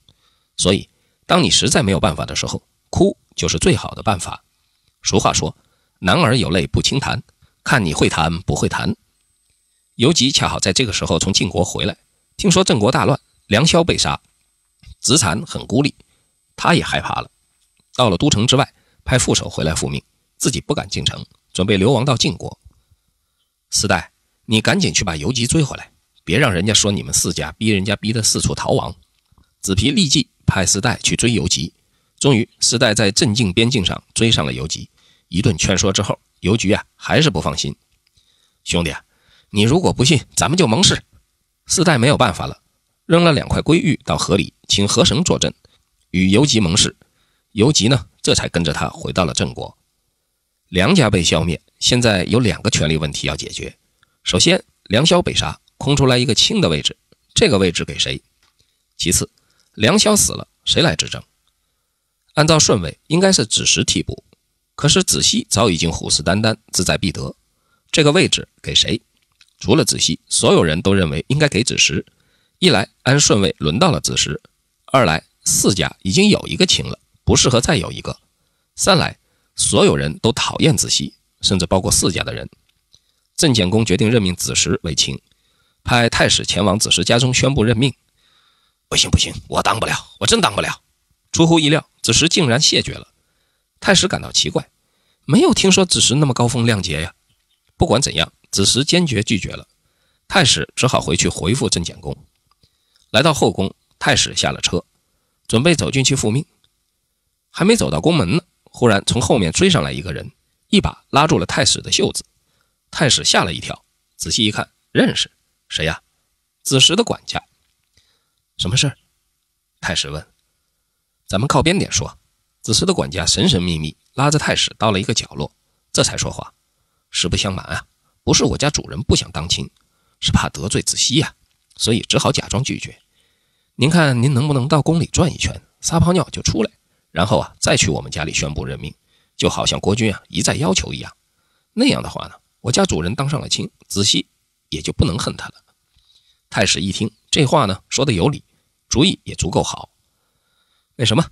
所以，当你实在没有办法的时候，哭就是最好的办法。俗话说：“男儿有泪不轻弹，看你会弹不会弹。”尤吉恰好在这个时候从晋国回来，听说郑国大乱，梁萧被杀。子产很孤立，他也害怕了。到了都城之外，派副手回来复命，自己不敢进城，准备流亡到晋国。四代，你赶紧去把游吉追回来，别让人家说你们四家逼人家逼得四处逃亡。子皮立即派四代去追游吉，终于四代在镇境边境上追上了游吉。一顿劝说之后，游吉啊还是不放心。兄弟啊，你如果不信，咱们就盟誓。四代没有办法了。扔了两块龟玉到河里，请河神作证，与游吉盟誓。游吉呢，这才跟着他回到了郑国。梁家被消灭，现在有两个权力问题要解决：首先，梁萧被杀，空出来一个卿的位置，这个位置给谁？其次，梁萧死了，谁来执政？按照顺位，应该是子时替补，可是子西早已经虎视眈眈，志在必得。这个位置给谁？除了子西，所有人都认为应该给子时。一来安顺位轮到了子时，二来四家已经有一个亲了，不适合再有一个；三来所有人都讨厌子熙，甚至包括四家的人。郑简公决定任命子时为亲，派太史前往子时家中宣布任命。不行不行，我当不了，我真当不了。出乎意料，子时竟然谢绝了。太史感到奇怪，没有听说子时那么高风亮节呀。不管怎样，子时坚决拒绝了。太史只好回去回复郑简公。来到后宫，太史下了车，准备走进去复命。还没走到宫门呢，忽然从后面追上来一个人，一把拉住了太史的袖子。太史吓了一跳，仔细一看，认识，谁呀？子时的管家。什么事儿？太史问。咱们靠边点说。子时的管家神神秘秘拉着太史到了一个角落，这才说话。实不相瞒啊，不是我家主人不想当亲，是怕得罪子熙呀。所以只好假装拒绝。您看，您能不能到宫里转一圈，撒泡尿就出来，然后啊再去我们家里宣布任命，就好像国君啊一再要求一样。那样的话呢，我家主人当上了卿，子熙也就不能恨他了。太史一听这话呢，说的有理，主意也足够好。那什么，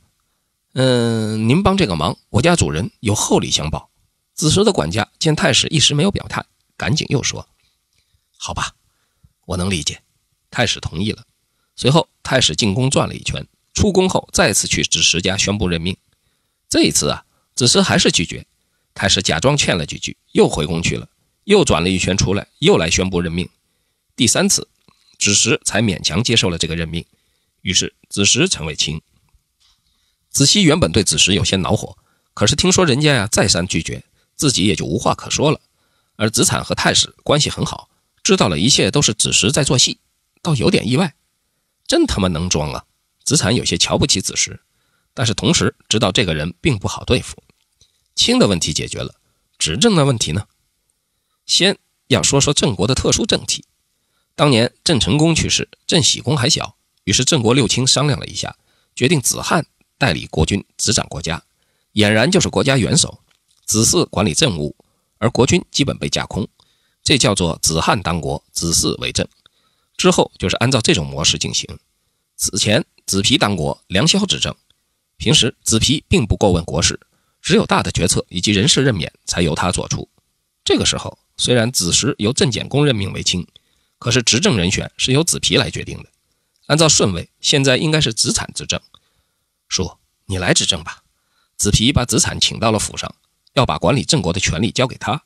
嗯，您帮这个忙，我家主人有厚礼相报。子时的管家见太史一时没有表态，赶紧又说：“好吧，我能理解。”太史同意了，随后太史进宫转了一圈，出宫后再次去子时家宣布任命。这一次啊，子时还是拒绝。太史假装劝了几句，又回宫去了，又转了一圈出来，又来宣布任命。第三次，子时才勉强接受了这个任命。于是子时成为卿。子熙原本对子时有些恼火，可是听说人家呀再三拒绝，自己也就无话可说了。而子产和太史关系很好，知道了一切都是子时在做戏。倒有点意外，真他妈能装啊！子产有些瞧不起子时，但是同时知道这个人并不好对付。清的问题解决了，执政的问题呢？先要说说郑国的特殊政体。当年郑成功去世，郑喜公还小，于是郑国六卿商量了一下，决定子汉代理国君执掌国家，俨然就是国家元首。子嗣管理政务，而国君基本被架空，这叫做子汉当国，子嗣为政。之后就是按照这种模式进行。此前，子皮当国，梁霄执政。平时，子皮并不过问国事，只有大的决策以及人事任免才由他做出。这个时候，虽然子石由郑简公任命为卿，可是执政人选是由子皮来决定的。按照顺位，现在应该是子产执政。叔，你来执政吧。子皮把子产请到了府上，要把管理郑国的权利交给他。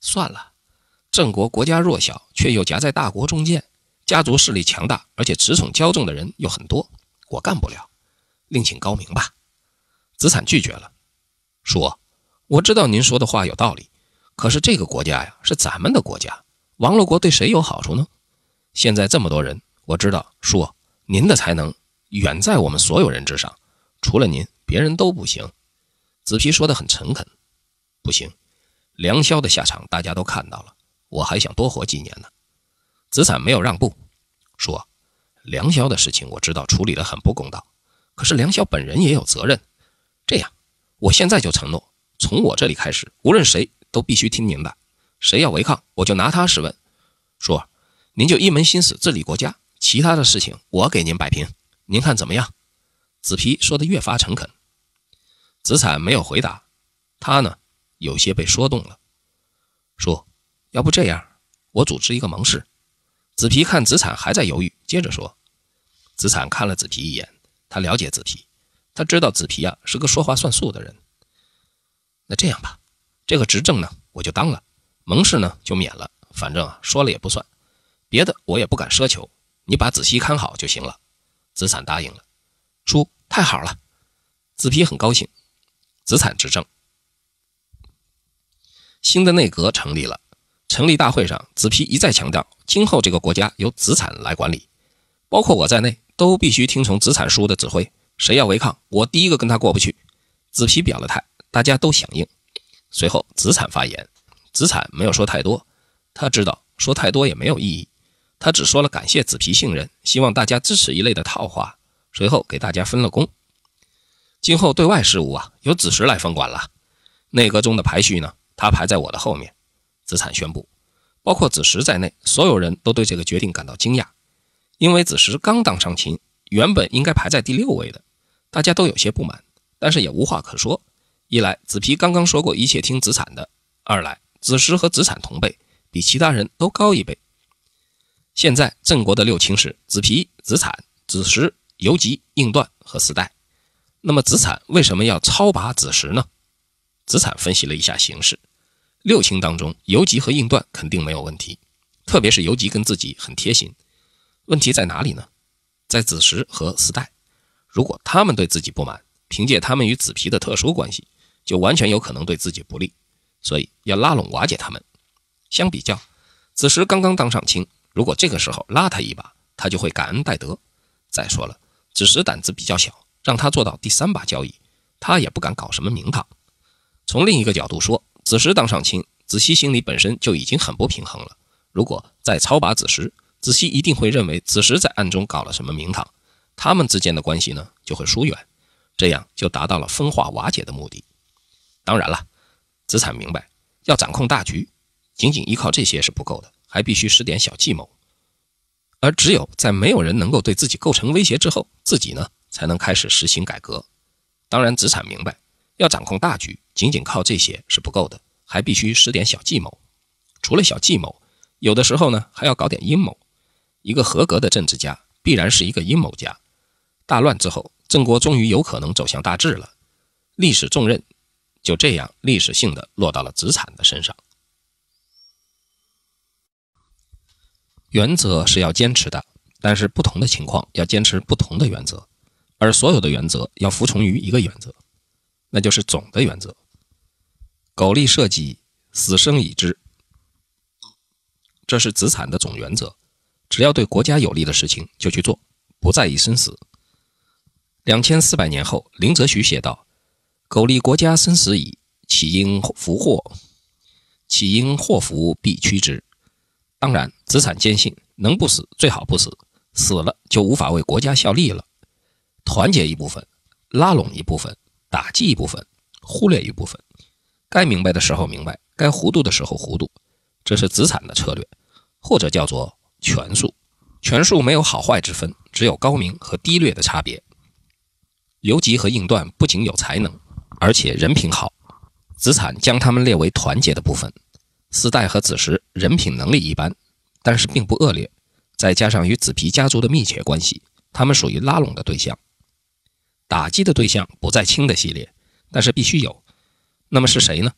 算了，郑国国家弱小，却又夹在大国中间。家族势力强大，而且恃宠骄纵的人又很多，我干不了，另请高明吧。子产拒绝了，说：“我知道您说的话有道理，可是这个国家呀，是咱们的国家，亡了国对谁有好处呢？现在这么多人，我知道，叔，您的才能远在我们所有人之上，除了您，别人都不行。”子皮说得很诚恳：“不行，梁霄的下场大家都看到了，我还想多活几年呢。”子产没有让步，说：“梁霄的事情我知道，处理得很不公道。可是梁霄本人也有责任。这样，我现在就承诺，从我这里开始，无论谁都必须听您的，谁要违抗，我就拿他试问。叔，您就一门心思治理国家，其他的事情我给您摆平，您看怎么样？”子皮说得越发诚恳。子产没有回答，他呢，有些被说动了。叔，要不这样，我组织一个盟誓。子皮看子产还在犹豫，接着说：“子产看了子皮一眼，他了解子皮，他知道子皮啊是个说话算数的人。那这样吧，这个执政呢，我就当了，盟誓呢就免了，反正啊说了也不算。别的我也不敢奢求，你把子西看好就行了。”子产答应了，叔太好了，子皮很高兴。子产执政，新的内阁成立了。成立大会上，子皮一再强调，今后这个国家由子产来管理，包括我在内都必须听从子产叔的指挥。谁要违抗，我第一个跟他过不去。子皮表了态，大家都响应。随后，子产发言。子产没有说太多，他知道说太多也没有意义。他只说了感谢子皮信任，希望大家支持一类的套话。随后给大家分了工，今后对外事务啊，由子时来分管了。内阁中的排序呢，他排在我的后面。子产宣布，包括子时在内，所有人都对这个决定感到惊讶，因为子时刚当上秦，原本应该排在第六位的。大家都有些不满，但是也无话可说。一来子皮刚刚说过一切听子产的；二来子时和子产同辈，比其他人都高一辈。现在郑国的六卿是子皮、子产、子时、游吉、应段和四代。那么子产为什么要超拔子时呢？子产分析了一下形势。六亲当中，游吉和应段肯定没有问题，特别是游吉跟自己很贴心。问题在哪里呢？在子时和四代。如果他们对自己不满，凭借他们与子皮的特殊关系，就完全有可能对自己不利。所以要拉拢瓦解他们。相比较，子时刚刚当上卿，如果这个时候拉他一把，他就会感恩戴德。再说了，子时胆子比较小，让他做到第三把交椅，他也不敢搞什么名堂。从另一个角度说。子时当上卿，子熙心里本身就已经很不平衡了。如果再操拔子时，子熙一定会认为子时在暗中搞了什么名堂，他们之间的关系呢就会疏远，这样就达到了分化瓦解的目的。当然了，子产明白，要掌控大局，仅仅依靠这些是不够的，还必须施点小计谋。而只有在没有人能够对自己构成威胁之后，自己呢才能开始实行改革。当然，子产明白。要掌控大局，仅仅靠这些是不够的，还必须使点小计谋。除了小计谋，有的时候呢还要搞点阴谋。一个合格的政治家必然是一个阴谋家。大乱之后，郑国终于有可能走向大治了，历史重任就这样历史性的落到了子产的身上。原则是要坚持的，但是不同的情况要坚持不同的原则，而所有的原则要服从于一个原则。那就是总的原则，“苟利社稷，死生已之。”这是子产的总原则，只要对国家有利的事情就去做，不在意生死。两千四百年后，林则徐写道：“苟利国家生死以，岂因福祸？岂因祸福必趋之？”当然，子产坚信，能不死最好不死，死了就无法为国家效力了。团结一部分，拉拢一部分。打击一部分，忽略一部分，该明白的时候明白，该糊涂的时候糊涂，这是子产的策略，或者叫做权术。权术没有好坏之分，只有高明和低劣的差别。刘吉和硬段不仅有才能，而且人品好，子产将他们列为团结的部分。四代和子时人品能力一般，但是并不恶劣，再加上与子皮家族的密切关系，他们属于拉拢的对象。打击的对象不在轻的系列，但是必须有。那么是谁呢？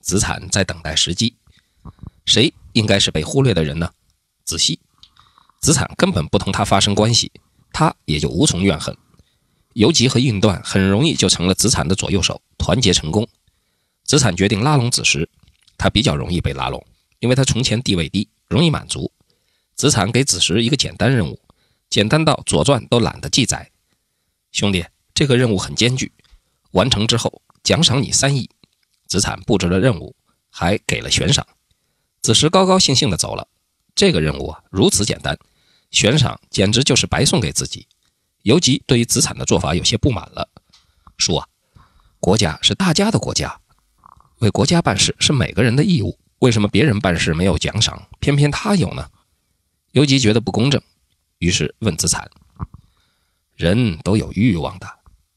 子产在等待时机。谁应该是被忽略的人呢？子息，子产根本不同他发生关系，他也就无从怨恨。游击和运段很容易就成了子产的左右手，团结成功。子产决定拉拢子时，他比较容易被拉拢，因为他从前地位低，容易满足。子产给子时一个简单任务，简单到《左传》都懒得记载。兄弟。这个任务很艰巨，完成之后奖赏你三亿。子产布置了任务，还给了悬赏。子时高高兴兴地走了。这个任务啊，如此简单，悬赏简直就是白送给自己。尤吉对于子产的做法有些不满了，说：“国家是大家的国家，为国家办事是每个人的义务。为什么别人办事没有奖赏，偏偏他有呢？”尤吉觉得不公正，于是问子产：“人都有欲望的。”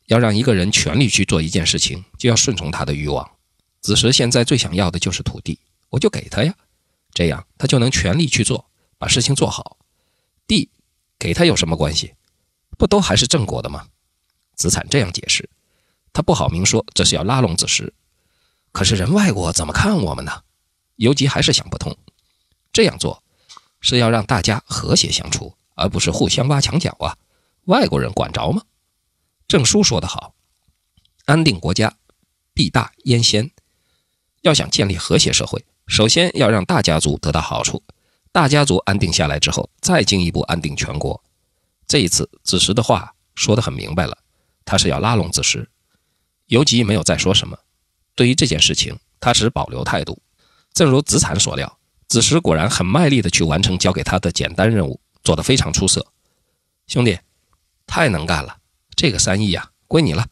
要让一个人全力去做一件事情，就要顺从他的欲望。子时现在最想要的就是土地，我就给他呀，这样他就能全力去做，把事情做好。地给他有什么关系？不都还是郑国的吗？子产这样解释，他不好明说，这是要拉拢子时。可是人外国怎么看我们呢？尤其还是想不通，这样做是要让大家和谐相处，而不是互相挖墙脚啊！外国人管着吗？郑书说得好：“安定国家，必大焉先。要想建立和谐社会，首先要让大家族得到好处。大家族安定下来之后，再进一步安定全国。”这一次，子时的话说得很明白了，他是要拉拢子时。尤其没有再说什么。对于这件事情，他持保留态度。正如子产所料，子时果然很卖力地去完成交给他的简单任务，做得非常出色。兄弟，太能干了！这个三亿呀，归你了。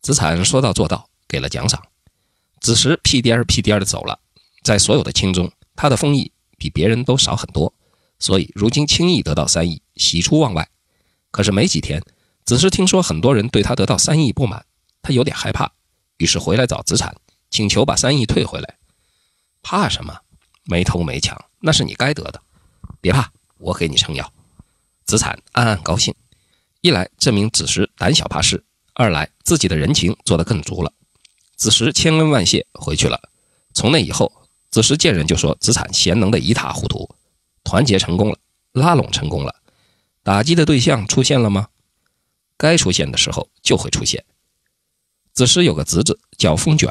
子产说到做到，给了奖赏。子时屁颠儿屁颠儿的走了。在所有的亲中，他的封邑比别人都少很多，所以如今轻易得到三亿，喜出望外。可是没几天，子时听说很多人对他得到三亿不满，他有点害怕，于是回来找子产，请求把三亿退回来。怕什么？没偷没抢，那是你该得的。别怕，我给你撑腰。子产暗暗高兴。一来证明子时胆小怕事，二来自己的人情做得更足了。子时千恩万谢回去了。从那以后，子时见人就说子产贤能的一塌糊涂，团结成功了，拉拢成功了，打击的对象出现了吗？该出现的时候就会出现。子时有个侄子叫风卷，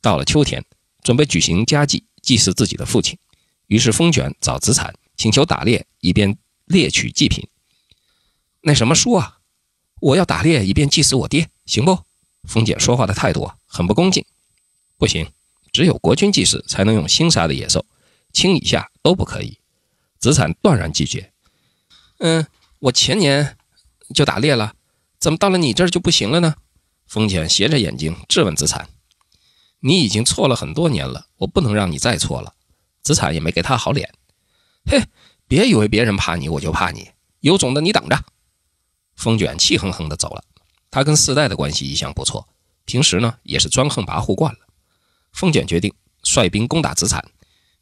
到了秋天，准备举行家祭，祭祀自己的父亲，于是风卷找子产请求打猎，以便猎取祭品。那什么书啊？我要打猎，以便祭祀我爹，行不？风简说话的态度很不恭敬，不行，只有国君祭祀才能用新杀的野兽，卿以下都不可以。子产断然拒绝。嗯，我前年就打猎了，怎么到了你这儿就不行了呢？风简斜着眼睛质问子产：“你已经错了很多年了，我不能让你再错了。”子产也没给他好脸。嘿，别以为别人怕你，我就怕你，有种的你等着。风卷气哼哼地走了。他跟四代的关系一向不错，平时呢也是专横跋扈惯了。风卷决定率兵攻打子产，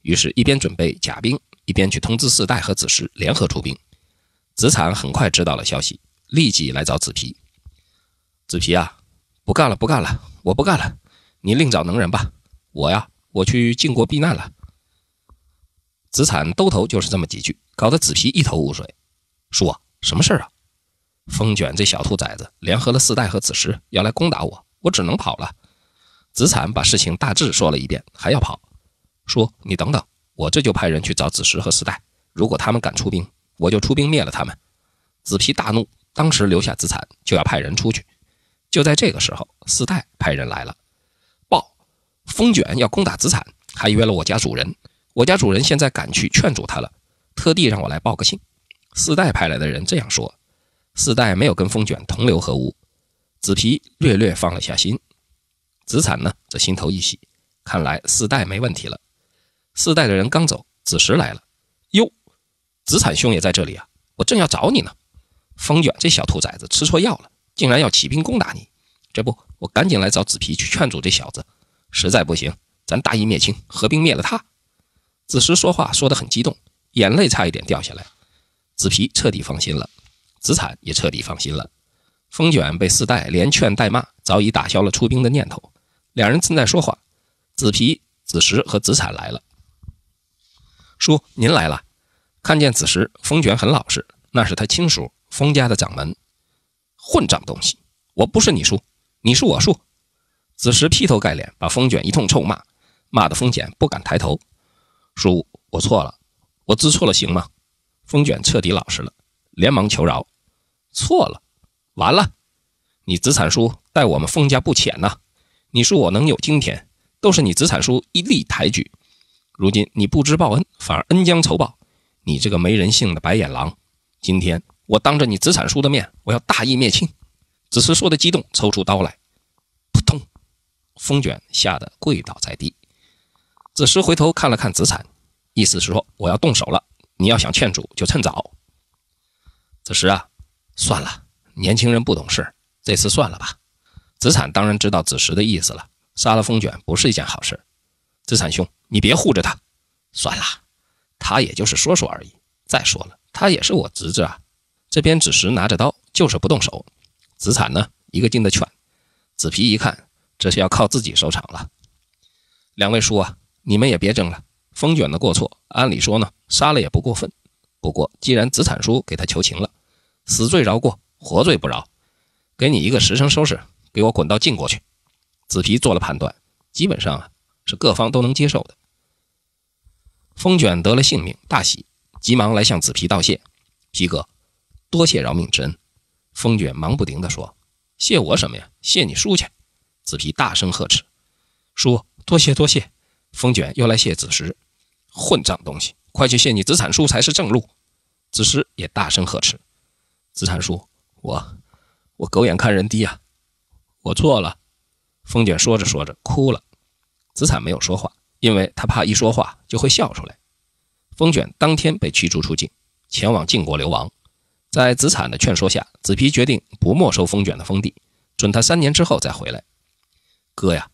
于是，一边准备甲兵，一边去通知四代和子时联合出兵。子产很快知道了消息，立即来找子皮。子皮啊，不干了，不干了，我不干了，你另找能人吧。我呀，我去晋国避难了。子产兜头就是这么几句，搞得子皮一头雾水。叔，什么事儿啊？风卷这小兔崽子联合了四代和子时要来攻打我，我只能跑了。子产把事情大致说了一遍，还要跑，说：“你等等，我这就派人去找子时和四代。如果他们敢出兵，我就出兵灭了他们。”子皮大怒，当时留下子产，就要派人出去。就在这个时候，四代派人来了，报：风卷要攻打子产，还约了我家主人。我家主人现在赶去劝阻他了，特地让我来报个信。四代派来的人这样说。四代没有跟风卷同流合污，子皮略略放了下心，子产呢则心头一喜，看来四代没问题了。四代的人刚走，子时来了，哟，子产兄也在这里啊，我正要找你呢。风卷这小兔崽子吃错药了，竟然要起兵攻打你，这不，我赶紧来找子皮去劝阻这小子，实在不行，咱大义灭亲，合兵灭了他。子时说话说得很激动，眼泪差一点掉下来，子皮彻底放心了。子产也彻底放心了。风卷被四代连劝带骂，早已打消了出兵的念头。两人正在说话，子皮、子石和子产来了。叔，您来了。看见子石，风卷很老实，那是他亲叔，风家的掌门。混账东西，我不是你叔，你是我叔。子石劈头盖脸把风卷一通臭骂，骂得风卷不敢抬头。叔，我错了，我知错了，行吗？风卷彻底老实了，连忙求饶。错了，完了！你子产叔待我们封家不浅呐，你说我能有今天，都是你子产叔一力抬举。如今你不知报恩，反而恩将仇报，你这个没人性的白眼狼！今天我当着你子产叔的面，我要大义灭亲。子时说的激动，抽出刀来，扑通！风卷吓得跪倒在地。子时回头看了看子产，意思是说我要动手了，你要想劝阻，就趁早。子时啊！算了，年轻人不懂事，这次算了吧。子产当然知道子时的意思了，杀了风卷不是一件好事。子产兄，你别护着他。算了，他也就是说说而已。再说了，他也是我侄子啊。这边子时拿着刀，就是不动手。子产呢，一个劲的劝。子皮一看，这是要靠自己收场了。两位叔啊，你们也别争了。风卷的过错，按理说呢，杀了也不过分。不过既然子产叔给他求情了。死罪饶过，活罪不饶。给你一个时辰收拾，给我滚到晋国去。紫皮做了判断，基本上啊是各方都能接受的。风卷得了性命，大喜，急忙来向紫皮道谢：“皮哥，多谢饶命之恩。”风卷忙不停地说：“谢我什么呀？谢你叔去。”紫皮大声呵斥：“叔，多谢多谢。”风卷又来谢子时：“混账东西，快去谢你子产叔才是正路。”子时也大声呵斥。子产说：“我，我狗眼看人低啊，我错了。”风卷说着说着哭了。子产没有说话，因为他怕一说话就会笑出来。风卷当天被驱逐出境，前往晋国流亡。在子产的劝说下，子皮决定不没收风卷的封地，准他三年之后再回来。哥呀，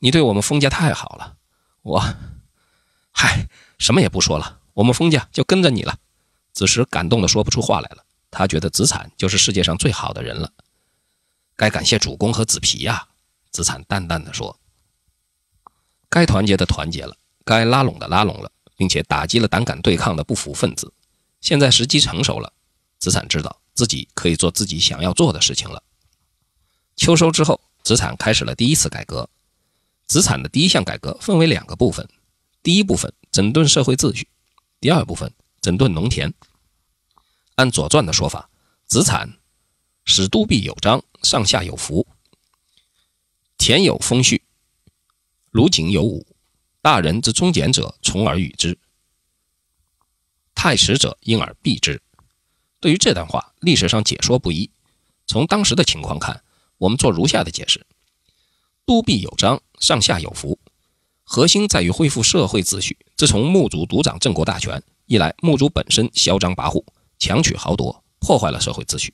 你对我们风家太好了，我，嗨，什么也不说了，我们风家就跟着你了。子时感动的说不出话来了。他觉得子产就是世界上最好的人了，该感谢主公和子皮呀。子产淡淡的说：“该团结的团结了，该拉拢的拉拢了，并且打击了胆敢对抗的不服分子。现在时机成熟了，子产知道自己可以做自己想要做的事情了。”秋收之后，子产开始了第一次改革。子产的第一项改革分为两个部分：第一部分整顿社会秩序，第二部分整顿农田。按《左传》的说法，子产使都必有章，上下有服，田有风序，鲁井有武，大人之忠俭者，从而与之；太史者因而避之。对于这段话，历史上解说不一。从当时的情况看，我们做如下的解释：都必有章，上下有服，核心在于恢复社会秩序。自从穆主独掌郑国大权，一来穆主本身嚣张跋扈。强取豪夺，破坏了社会秩序；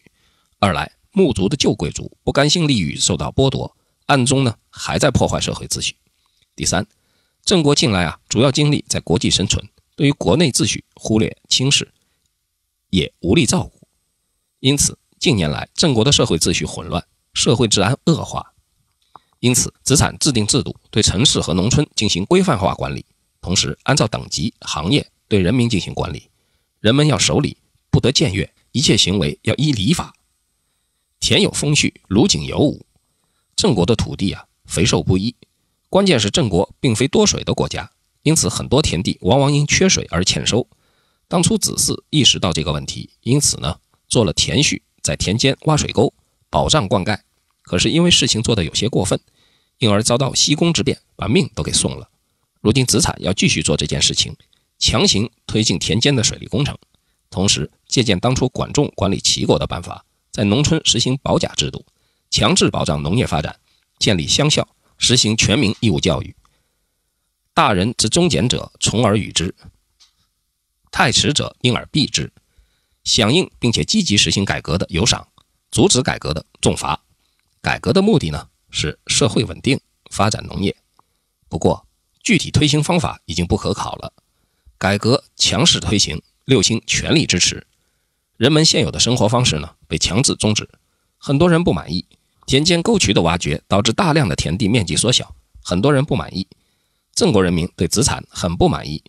二来，木族的旧贵族不甘心利益受到剥夺，暗中呢还在破坏社会秩序。第三，郑国近来啊，主要精力在国际生存，对于国内秩序忽略轻视，也无力照顾。因此，近年来郑国的社会秩序混乱，社会治安恶化。因此，子产制定制度，对城市和农村进行规范化管理，同时按照等级、行业对人民进行管理，人们要守礼。不得僭越，一切行为要依礼法。田有风序，鲁井有伍。郑国的土地啊，肥瘦不一。关键是郑国并非多水的国家，因此很多田地往往因缺水而欠收。当初子嗣意识到这个问题，因此呢，做了田序，在田间挖水沟，保障灌溉。可是因为事情做得有些过分，因而遭到西宫之变，把命都给送了。如今子产要继续做这件事情，强行推进田间的水利工程。同时，借鉴当初管仲管理齐国的办法，在农村实行保甲制度，强制保障农业发展，建立乡校，实行全民义务教育。大人之忠简者，从而与之；太迟者，因而避之。响应并且积极实行改革的有赏，阻止改革的重罚。改革的目的呢，是社会稳定、发展农业。不过，具体推行方法已经不可考了。改革强势推行。六星全力支持，人们现有的生活方式呢被强制终止，很多人不满意。田间沟渠的挖掘导致大量的田地面积缩小，很多人不满意。郑国人民对子产很不满意，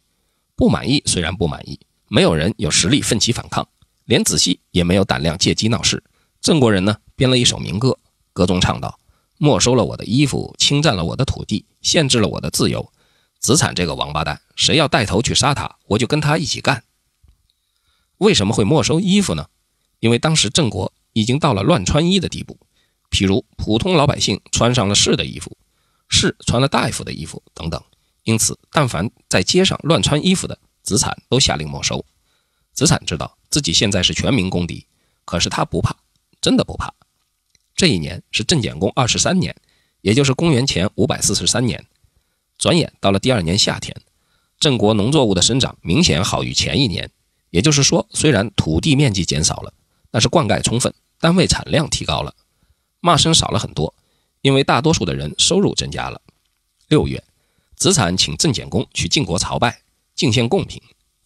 不满意虽然不满意，没有人有实力奋起反抗，连子细也没有胆量借机闹事。郑国人呢编了一首民歌，歌中唱道：“没收了我的衣服，侵占了我的土地，限制了我的自由。”子产这个王八蛋，谁要带头去杀他，我就跟他一起干。为什么会没收衣服呢？因为当时郑国已经到了乱穿衣的地步，譬如普通老百姓穿上了士的衣服，士穿了大夫的衣服等等。因此，但凡在街上乱穿衣服的，子产都下令没收。子产知道自己现在是全民公敌，可是他不怕，真的不怕。这一年是郑简公二十三年，也就是公元前五百四十三年。转眼到了第二年夏天，郑国农作物的生长明显好于前一年。也就是说，虽然土地面积减少了，但是灌溉充分，单位产量提高了，骂声少了很多，因为大多数的人收入增加了。六月，子产请郑简公去晋国朝拜，进献贡品，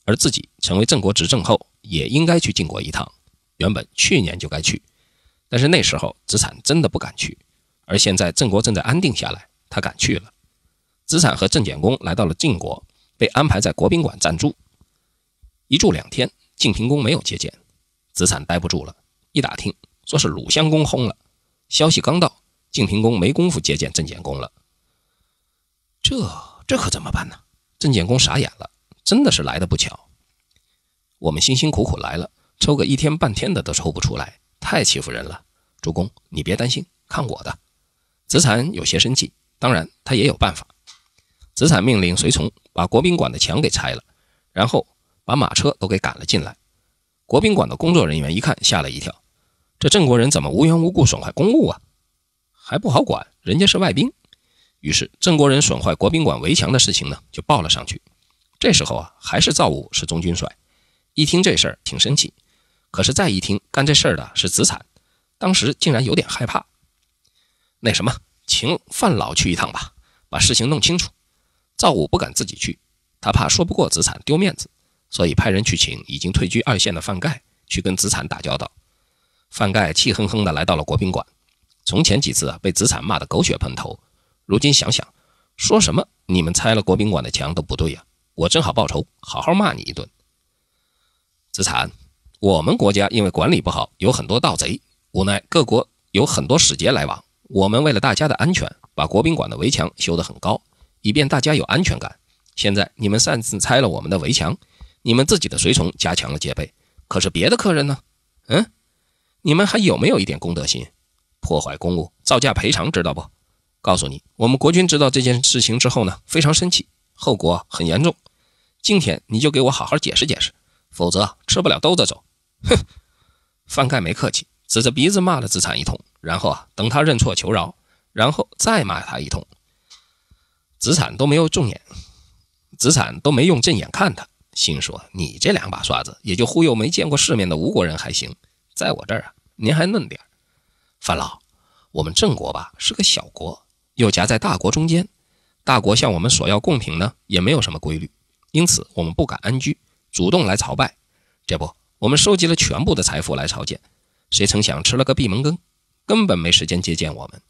而自己成为郑国执政后，也应该去晋国一趟。原本去年就该去，但是那时候子产真的不敢去，而现在郑国正在安定下来，他敢去了。子产和郑简公来到了晋国，被安排在国宾馆暂住。一住两天，晋平公没有接见，子产待不住了。一打听，说是鲁襄公轰了。消息刚到，晋平公没工夫接见郑简公了。这这可怎么办呢？郑简公傻眼了，真的是来的不巧。我们辛辛苦苦来了，抽个一天半天的都抽不出来，太欺负人了。主公，你别担心，看我的。子产有些生气，当然他也有办法。子产命令随从把国宾馆的墙给拆了，然后。把马车都给赶了进来，国宾馆的工作人员一看，吓了一跳，这郑国人怎么无缘无故损坏公物啊？还不好管，人家是外宾。于是郑国人损坏国宾馆围墙的事情呢，就报了上去。这时候啊，还是赵武是中军帅，一听这事儿挺生气，可是再一听干这事儿的是子产，当时竟然有点害怕。那什么，请范老去一趟吧，把事情弄清楚。赵武不敢自己去，他怕说不过子产丢面子。所以派人去请已经退居二线的范盖去跟子产打交道。范盖气哼哼地来到了国宾馆，从前几次啊被子产骂得狗血喷头，如今想想，说什么你们拆了国宾馆的墙都不对呀！我正好报仇，好好骂你一顿。子产，我们国家因为管理不好，有很多盗贼，无奈各国有很多使节来往，我们为了大家的安全，把国宾馆的围墙修得很高，以便大家有安全感。现在你们擅自拆了我们的围墙。你们自己的随从加强了戒备，可是别的客人呢？嗯，你们还有没有一点公德心？破坏公务，造价赔偿，知道不？告诉你，我们国军知道这件事情之后呢，非常生气，后果很严重。今天你就给我好好解释解释，否则吃不了兜着走。哼！范盖没客气，指着鼻子骂了子产一通，然后啊，等他认错求饶，然后再骂他一通。子产都没有正眼，子产都没用正眼看他。心说：“你这两把刷子，也就忽悠没见过世面的吴国人还行，在我这儿啊，您还嫩点儿。”范老，我们郑国吧，是个小国，又夹在大国中间，大国向我们索要贡品呢，也没有什么规律，因此我们不敢安居，主动来朝拜。这不，我们收集了全部的财富来朝见，谁曾想吃了个闭门羹，根本没时间接见我们。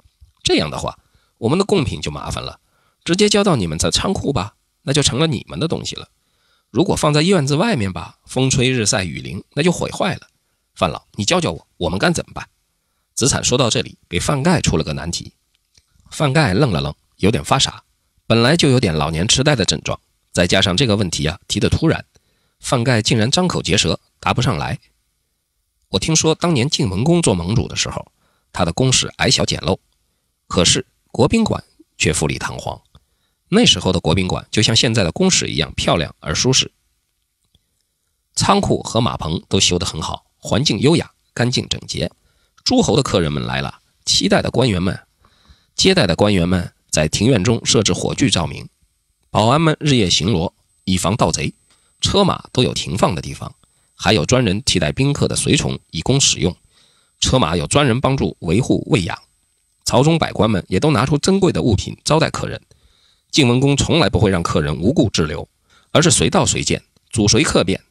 这样的话，我们的贡品就麻烦了，直接交到你们的仓库吧，那就成了你们的东西了。如果放在院子外面吧，风吹日晒雨淋，那就毁坏了。范老，你教教我，我们该怎么办？子产说到这里，给范盖出了个难题。范盖愣了愣，有点发傻，本来就有点老年痴呆的症状，再加上这个问题啊提得突然，范盖竟然张口结舌，答不上来。我听说当年晋文公做盟主的时候，他的宫室矮小简陋，可是国宾馆却富丽堂皇。那时候的国宾馆就像现在的公使一样漂亮而舒适，仓库和马棚都修得很好，环境优雅、干净整洁。诸侯的客人们来了，期待的官员们，接待的官员们在庭院中设置火炬照明，保安们日夜巡逻以防盗贼，车马都有停放的地方，还有专人替代宾客的随从以供使用，车马有专人帮助维护、喂养。朝中百官们也都拿出珍贵的物品招待客人。晋文公从来不会让客人无故滞留，而是随到随见，主随客便。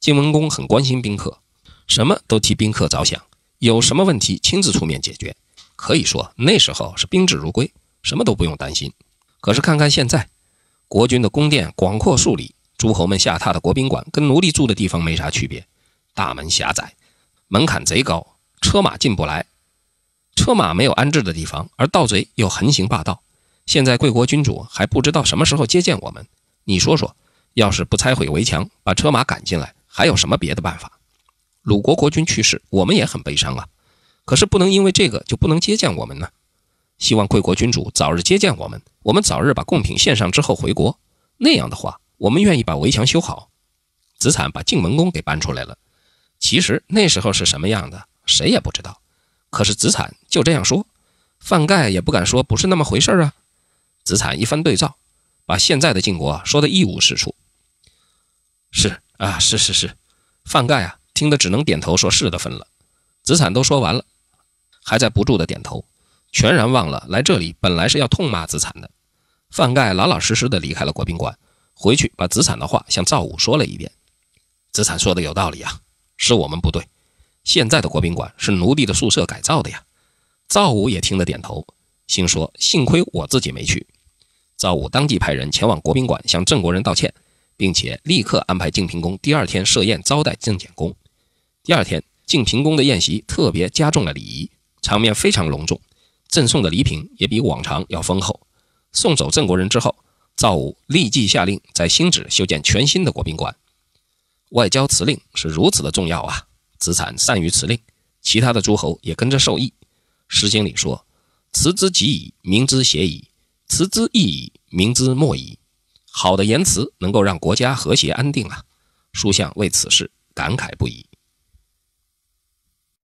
晋文公很关心宾客，什么都替宾客着想，有什么问题亲自出面解决。可以说那时候是宾至如归，什么都不用担心。可是看看现在，国君的宫殿广阔数里，诸侯们下榻的国宾馆跟奴隶住的地方没啥区别，大门狭窄，门槛贼高，车马进不来，车马没有安置的地方，而盗贼又横行霸道。现在贵国君主还不知道什么时候接见我们，你说说，要是不拆毁围墙，把车马赶进来，还有什么别的办法？鲁国国君去世，我们也很悲伤啊，可是不能因为这个就不能接见我们呢。希望贵国君主早日接见我们，我们早日把贡品献上之后回国。那样的话，我们愿意把围墙修好。子产把晋文公给搬出来了。其实那时候是什么样的，谁也不知道。可是子产就这样说，范盖也不敢说不是那么回事啊。子产一番对照，把现在的晋国说得一无是处。是啊，是是是，范盖啊，听得只能点头说是的分了。子产都说完了，还在不住的点头，全然忘了来这里本来是要痛骂子产的。范盖老老实实的离开了国宾馆，回去把子产的话向赵武说了一遍。子产说的有道理啊，是我们不对。现在的国宾馆是奴隶的宿舍改造的呀。赵武也听得点头。心说：“幸亏我自己没去。”赵武当即派人前往国宾馆向郑国人道歉，并且立刻安排晋平公第二天设宴招待郑简公。第二天，晋平公的宴席特别加重了礼仪，场面非常隆重，赠送的礼品也比往常要丰厚。送走郑国人之后，赵武立即下令在新址修建全新的国宾馆。外交辞令是如此的重要啊！子产善于辞令，其他的诸侯也跟着受益。《诗经》里说。辞之吉矣，民之邪矣；辞之易矣，民之莫矣。好的言辞能够让国家和谐安定啊！书相为此事感慨不已。